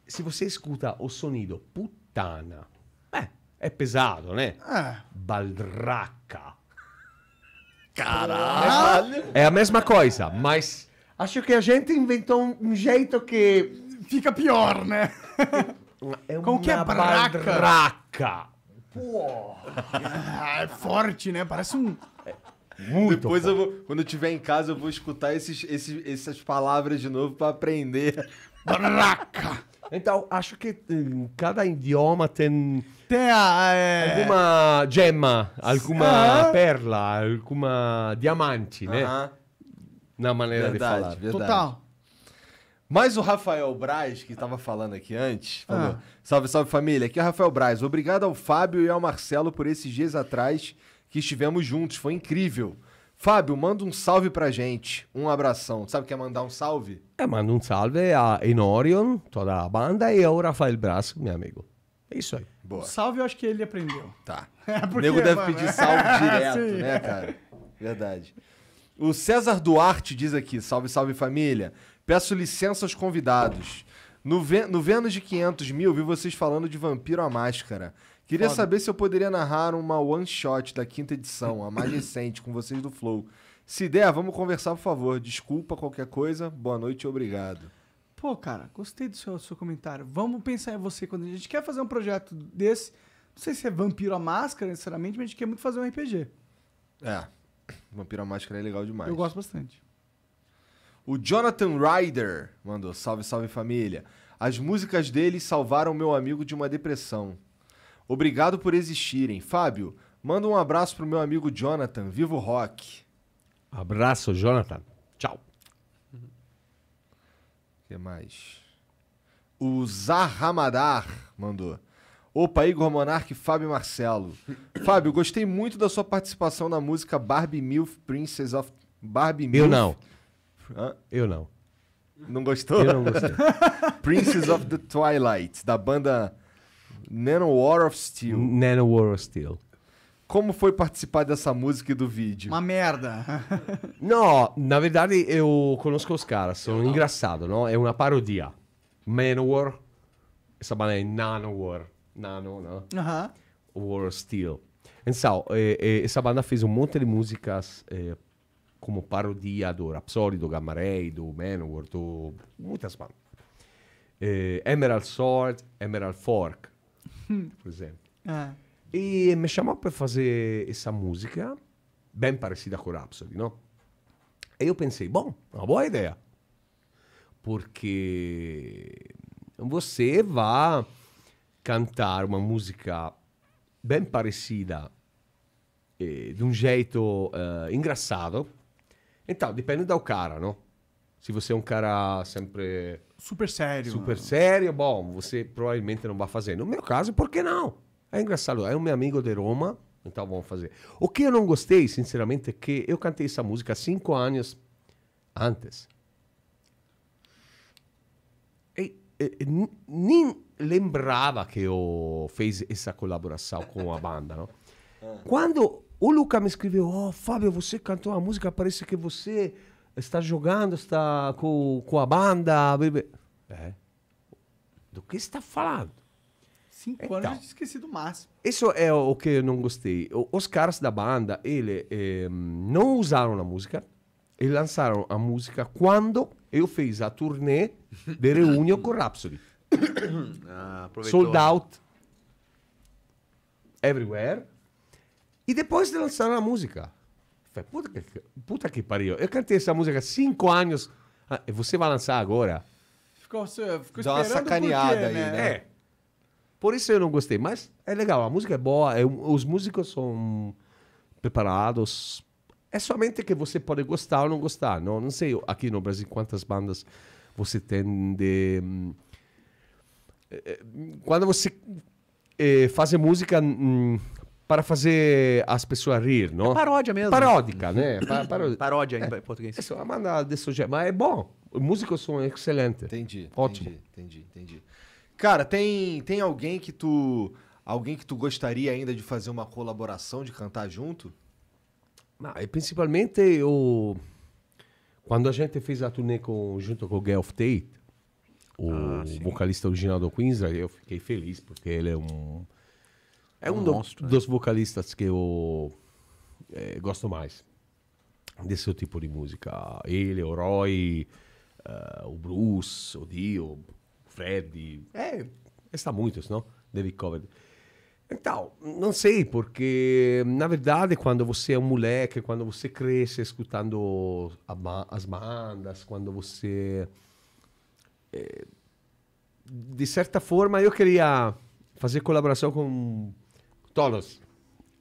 se você escuta o sonido puttana, beh, é pesado, né? Ah. Baldraca. Caralho! É, é a mesma coisa, mas acho que a gente inventou um jeito que. Fica pior, né? É Como que é barraca? Pô. é forte, né? Parece um... Muito Depois, eu vou, quando eu estiver em casa, eu vou escutar esses, esses, essas palavras de novo para aprender. Barraca! Então, acho que em hum, cada idioma tem. Tem a, é... alguma gemma, alguma ah. perla, alguma diamante, né? Na maneira verdade, de falar. Verdade. Total. Mas o Rafael Braz, que estava falando aqui antes, falou: ah. Salve, salve família. Aqui é o Rafael Braz. Obrigado ao Fábio e ao Marcelo por esses dias atrás que estivemos juntos. Foi incrível. Fábio, manda um salve pra gente. Um abração. Sabe o que é mandar um salve? É, manda um salve a Inorion, toda a banda, e ao Rafael Braz, meu amigo. É isso aí. Boa. Salve, eu acho que ele aprendeu. Tá. É porque, o nego deve mano. pedir salve é, direto, né, cara? Verdade. O César Duarte diz aqui: salve, salve família. Peço licença aos convidados. No, Ven no Vênus de 500 mil, vi vocês falando de Vampiro à Máscara. Queria Foda. saber se eu poderia narrar uma one-shot da quinta edição, a mais recente, com vocês do Flow. Se der, vamos conversar, por favor. Desculpa qualquer coisa. Boa noite e obrigado. Pô, cara, gostei do seu, seu comentário. Vamos pensar em você. Quando a gente quer fazer um projeto desse, não sei se é Vampiro à Máscara, necessariamente, mas a gente quer muito fazer um RPG. É. Vampiro à Máscara é legal demais. Eu gosto bastante. O Jonathan Ryder mandou: Salve, salve família. As músicas dele salvaram meu amigo de uma depressão. Obrigado por existirem. Fábio, manda um abraço pro meu amigo Jonathan. Vivo rock. Abraço, Jonathan. Tchau. O que mais? O Zahamadar mandou. Opa, Igor Monarque, Fábio Marcelo. Fábio, gostei muito da sua participação na música Barbie Milf Princess of Barbie Milf. Eu não. Hã? Eu não. Não gostou? Eu não gostei. Princes of the Twilight, da banda Nano War of Steel. Nano War of Steel. Como foi participar dessa música e do vídeo? Uma merda. não, na verdade eu conosco os caras, são engraçados, não? É uma parodia. Manowar, essa banda é Nanowar, Nano, não? Aham. Uh -huh. War of Steel. Então, essa banda fez um monte de músicas eh, come parodia do Rhapsody, do Gamma Ray, do Manowar, do... muitas bandas. Eh, Emerald Sword, Emerald Fork, mm. por exemplo. Ah. Eh. E me chamou para fare essa música, bem parecida com o Rhapsody, não? E io pensei, bom, una boa idea. Perché você vai cantare una música bem parecida, eh, de um jeito uh, eh, engraçado, Então, depende do cara, não? Se você é um cara sempre. Super sério. Super mano. sério, bom, você provavelmente não vai fazer. No meu caso, por que não? É engraçado. É um meu amigo de Roma, então vamos fazer. O que eu não gostei, sinceramente, é que eu cantei essa música cinco anos antes. E, e, e nem lembrava que eu fiz essa colaboração com a banda, não? Ah. Quando o Luca me escreveu: Ó, oh, Fábio, você cantou uma música, parece que você está jogando, está com, com a banda. Bebê. É. Do que está falando? Cinco então, anos eu esqueci do máximo. Isso é o que eu não gostei. Os caras da banda, ele eh, não usaram a música. Eles lançaram a música quando eu fiz a turnê de reunião com Rhapsody. ah, Sold out. Everywhere. E depois lançaram a música. falei, puta que, puta que pariu. Eu cantei essa música há cinco anos. Ah, você vai lançar agora? Ficou, ficou Dá uma sacaneada quê, aí, né? né? É. Por isso eu não gostei. Mas é legal, a música é boa, é, os músicos são preparados. É somente que você pode gostar ou não gostar. Não, não sei aqui no Brasil quantas bandas você tem de. Eh, eh, quando você é, faz música hum, para fazer as pessoas rir, não? É paródia mesmo. Paródica, né? Uhum. paródia. paródia em é, português. é uma manada desse jeito. mas é bom. Músicos são excelentes. Entendi. Ótimo. Entendi, entendi, entendi. Cara, tem, tem alguém que tu alguém que tu gostaria ainda de fazer uma colaboração, de cantar junto? Ah, principalmente o quando a gente fez a turnê com, junto com o Gelf Tate, o ah, vocalista original do Queens, eu fiquei feliz porque ele é um é um, é um monstro, né? dos vocalistas que eu é, gosto mais desse tipo de música. Ele, o Roy, uh, o Bruce, o Dio, o Freddy. É, está muito, não? David Covert. Então, não sei, porque na verdade, quando você é um moleque, quando você cresce escutando as bandas, quando você. É, de certa forma, eu queria fazer colaboração com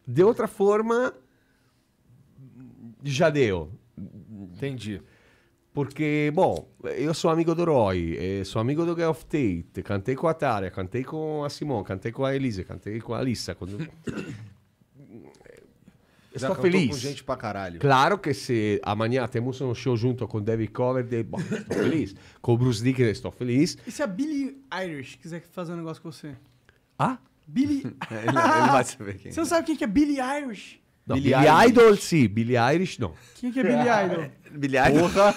de outra forma, já deu. Entendi. Porque, bom, eu sou amigo do Roy, eh, sou amigo do Geoff Tate, cantei com a Tária, cantei com a Simone, cantei com a Elisa, cantei com a Alissa. Quando... Estou feliz. com gente pra caralho. Claro que se amanhã temos um show junto com David Coverdale, bom, estou feliz. com o Bruce Dickinson, estou feliz. E se a Billie Irish quiser fazer um negócio com você? Ah? Billy... ele, ele vai saber quem. Você é. não sabe quem que é Billy Irish? Não, Billy, Billy Idol, Idol, sim. Billy Irish, não. Quem que é Billy Idol? Billy Idol? Porra!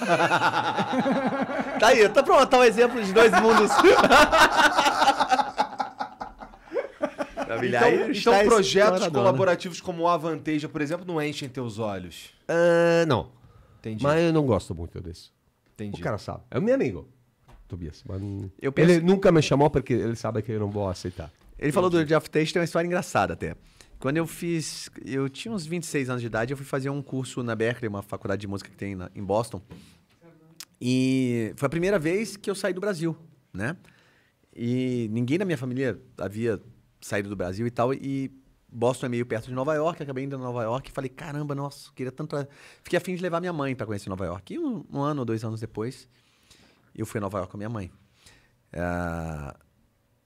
tá aí, eu tô tá pra botar tá um exemplo de dois mundos. Então, então tá projetos né? colaborativos né? como o Avanteja, por exemplo, não enchem teus olhos? Uh, não. Entendi. Mas eu não gosto muito desse. Entendi. O cara sabe. É o meu amigo, Tobias. Mas... Penso... Ele nunca me chamou porque ele sabe que eu não vou aceitar. Ele falou do Jeff Tate, tem uma história engraçada até. Quando eu fiz. Eu tinha uns 26 anos de idade, eu fui fazer um curso na Berkeley, uma faculdade de música que tem na, em Boston. E foi a primeira vez que eu saí do Brasil, né? E ninguém na minha família havia saído do Brasil e tal. E Boston é meio perto de Nova York, acabei indo a Nova York e falei, caramba, nossa, queria tanto. Pra... Fiquei afim de levar minha mãe para conhecer Nova York. E um, um, ano ou dois anos depois, eu fui a Nova York com minha mãe. Uh,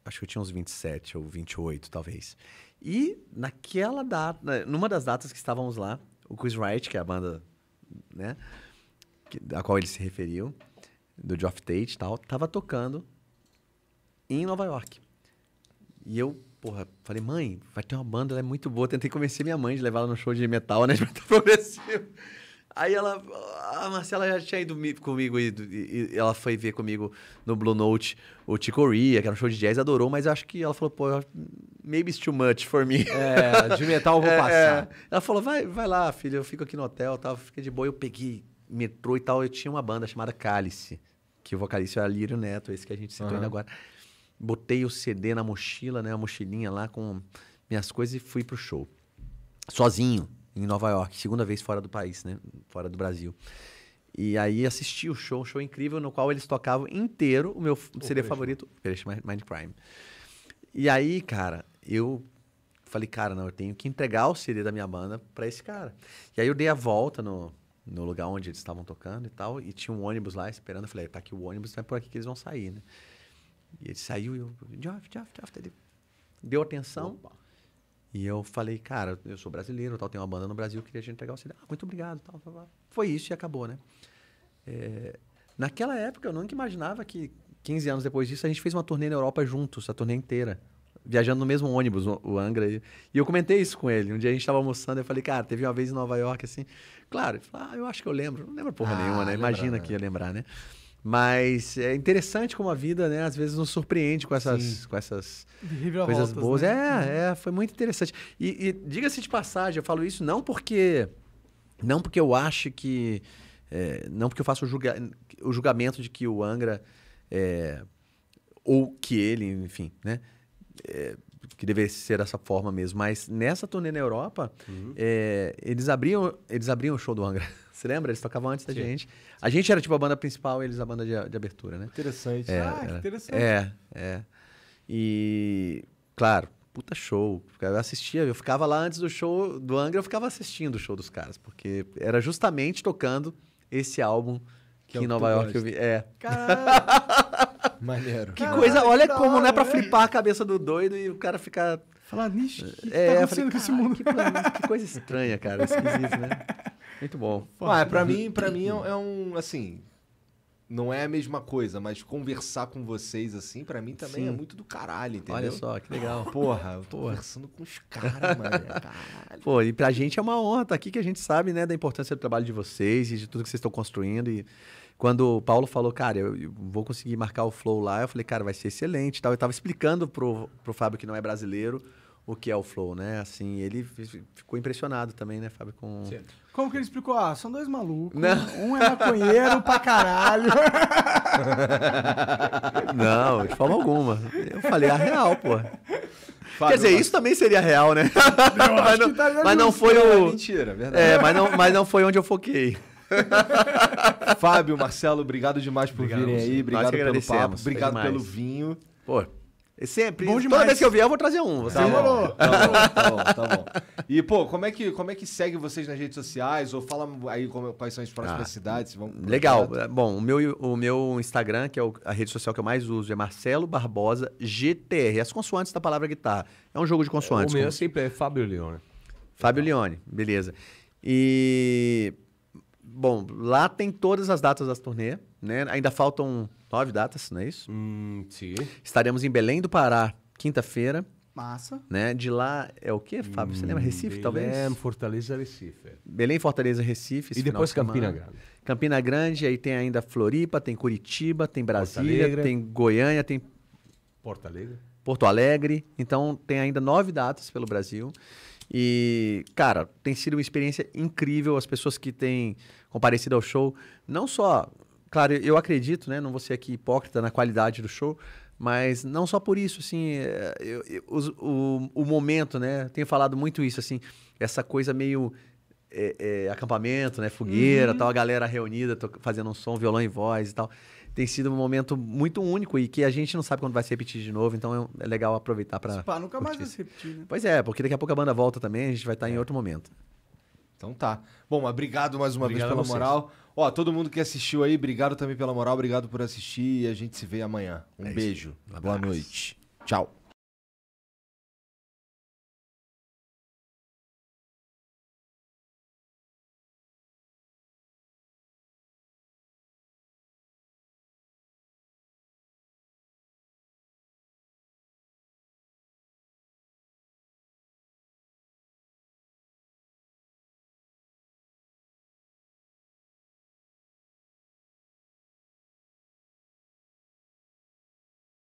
acho que eu tinha uns 27 ou 28, talvez. E naquela data, numa das datas que estávamos lá, o Chris Wright, que é a banda, né, a qual ele se referiu, do Geoff Tate e tal, tava tocando em Nova York. E eu, porra, falei, mãe, vai ter uma banda, ela é muito boa. Tentei convencer minha mãe de levar ela no show de metal, né, de metal progressivo. Aí ela, ah, a Marcela já tinha ido comigo e, e, ela foi ver comigo no Blue Note o Tico Ria, que era um show de jazz, adorou, mas acho que ela falou, pô, maybe it's too much for me. É, de metal eu vou é, passar. É. Ela falou, vai, vai lá, filho, eu fico aqui no hotel, tal, fica de boa. Eu peguei metrô e tal, eu tinha uma banda chamada Cálice, que o vocalista era Lírio Neto, esse que a gente citou uhum. ainda agora. Botei o CD na mochila, né, a mochilinha lá com minhas coisas e fui pro show. Sozinho em Nova York, segunda vez fora do país, né? Fora do Brasil. E aí assisti o show, um show incrível, no qual eles tocavam inteiro o meu CD favorito, Mind Crime. E aí, cara, eu falei, cara, não, eu tenho que entregar o CD da minha banda para esse cara. E aí eu dei a volta no, no lugar onde eles estavam tocando e tal, e tinha um ônibus lá esperando. Eu falei, é, tá aqui o ônibus, vai por aqui que eles vão sair, né? E ele saiu e eu, Jeff, Jeff, Joff, deu atenção. Opa e eu falei, cara, eu sou brasileiro, tal, tenho uma banda no Brasil, queria a gente entregar o CD. Ah, muito obrigado, tal, tal, tal. Foi isso e acabou, né? É, naquela época, eu nunca imaginava que 15 anos depois disso, a gente fez uma turnê na Europa juntos, a turnê inteira. Viajando no mesmo ônibus, o Angra. E eu comentei isso com ele. Um dia a gente estava almoçando, eu falei, cara, teve uma vez em Nova York, assim. Claro, ele falou, ah, eu acho que eu lembro. Não lembro porra ah, nenhuma, né? Lembra, Imagina né? que ia lembrar, né? Mas é interessante como a vida, né, às vezes nos surpreende com essas, com essas coisas boas. Né? É, uhum. é, foi muito interessante. E, e diga-se de passagem, eu falo isso não porque não porque eu acho que é, não porque eu faço o, julga, o, julgamento de que o Angra é, ou que ele, enfim, né, é, que deveria ser dessa forma mesmo. Mas nessa turnê na Europa, uhum. É, eles abriam eles abriam o show do Angra. Você lembra? Eles tocavam antes da Sim. gente. A gente era tipo a banda principal e eles a banda de, de abertura, né? Interessante. É, ah, que interessante. É, é. E, claro, puta show. Eu assistia, eu ficava lá antes do show do Angra, eu ficava assistindo o show dos caras, porque era justamente tocando esse álbum que, que é em Nova York gosta. eu vi. É. Caralho. Maneiro. Que Caralho, coisa, olha como, né, pra flipar a cabeça do doido e o cara ficar. Falar, nisso. que é, tá acontecendo falei, com esse mundo? Que, que coisa estranha, cara, esquisito, né? Muito bom. Ah, é, para mim, para mim é, é, um assim, não é a mesma coisa, mas conversar com vocês assim, para mim também é Sim. é muito do caralho, entendeu? Olha só, que legal. Ah, porra, eu tô conversando com os caras, mano. É, caralho. Pô, e pra gente é uma honra estar tá aqui, que a gente sabe, né, da importância do trabalho de vocês e de tudo que vocês estão construindo. E quando o Paulo falou, cara, eu, vou conseguir marcar o flow lá, eu falei, cara, vai ser excelente tal. Eu tava explicando pro, pro Fábio, que não é brasileiro, o que é o flow, né? Assim, ele ficou impressionado também, né, Fábio, com. Certo como que ele explicou? Ah, são dois malucos. Não. Um é maconheiro pra caralho. Não, de forma alguma. Eu falei a real, pô. Fábio, Quer dizer, mas... isso também seria real, né? Tá mas, não, tá mas não, foi é o. Mentira, é verdade. É, mas não, mas não foi onde eu foquei. Fábio, Marcelo, obrigado demais por obrigado, virem aí. Obrigado pelo papo. Obrigado pelo vinho. Pô, é sempre. Bom demais. Toda vez que eu vier, eu vou trazer um. Tá, tá bom, tá, bom, tá, bom, tá bom. E, pô, como é, que, como é que segue vocês nas redes sociais? Ou fala aí como, quais são as próximas ah, cidades? legal. Projeto. É, bom, o meu, o meu Instagram, que é a rede social que eu mais uso, é Marcelo Barbosa GTR. As consoantes da palavra guitarra. É um jogo de consoantes. o meu como... sempre é Fábio Leone. Fábio legal. Leone, beleza. E. Bom, lá tem todas as datas das turnê né? Ainda faltam nove datas, não é isso? Hum, sim. Estaremos em Belém do Pará, quinta-feira. Massa. Né? De lá é o quê, Fábio? Você lembra? Recife, Belém, talvez? Belém, Fortaleza, Recife. Belém, Fortaleza, Recife. E depois de Campina Grande. Campina Grande, aí tem ainda Floripa, tem Curitiba, tem Brasília, tem Goiânia, tem... Porto Alegre. Porto Alegre. Então, tem ainda nove datas pelo Brasil. E, cara, tem sido uma experiência incrível. As pessoas que têm comparecido ao show, não só Claro, eu acredito, né? Não vou ser aqui hipócrita na qualidade do show, mas não só por isso, assim, eh, eu, eu, o, o, momento, né? Tenho falado muito isso, assim, essa coisa meio é, é, acampamento, né? Fogueira, uhum. tal, a galera reunida, fazendo um som, violão e voz e tal. Tem sido um momento muito único e que a gente não sabe quando vai se repetir de novo, então é, é legal aproveitar para. nunca mais vai se repetir, né? Pois é, porque daqui a pouco a banda volta também, a gente vai tá estar é. em outro momento. Então tá. Bom, mas obrigado mais uma obrigado vez pela moral. Ó, todo mundo que assistiu aí, obrigado também pela moral, obrigado por assistir e a gente se vê amanhã. Um é beijo. Um Boa noite. Tchau.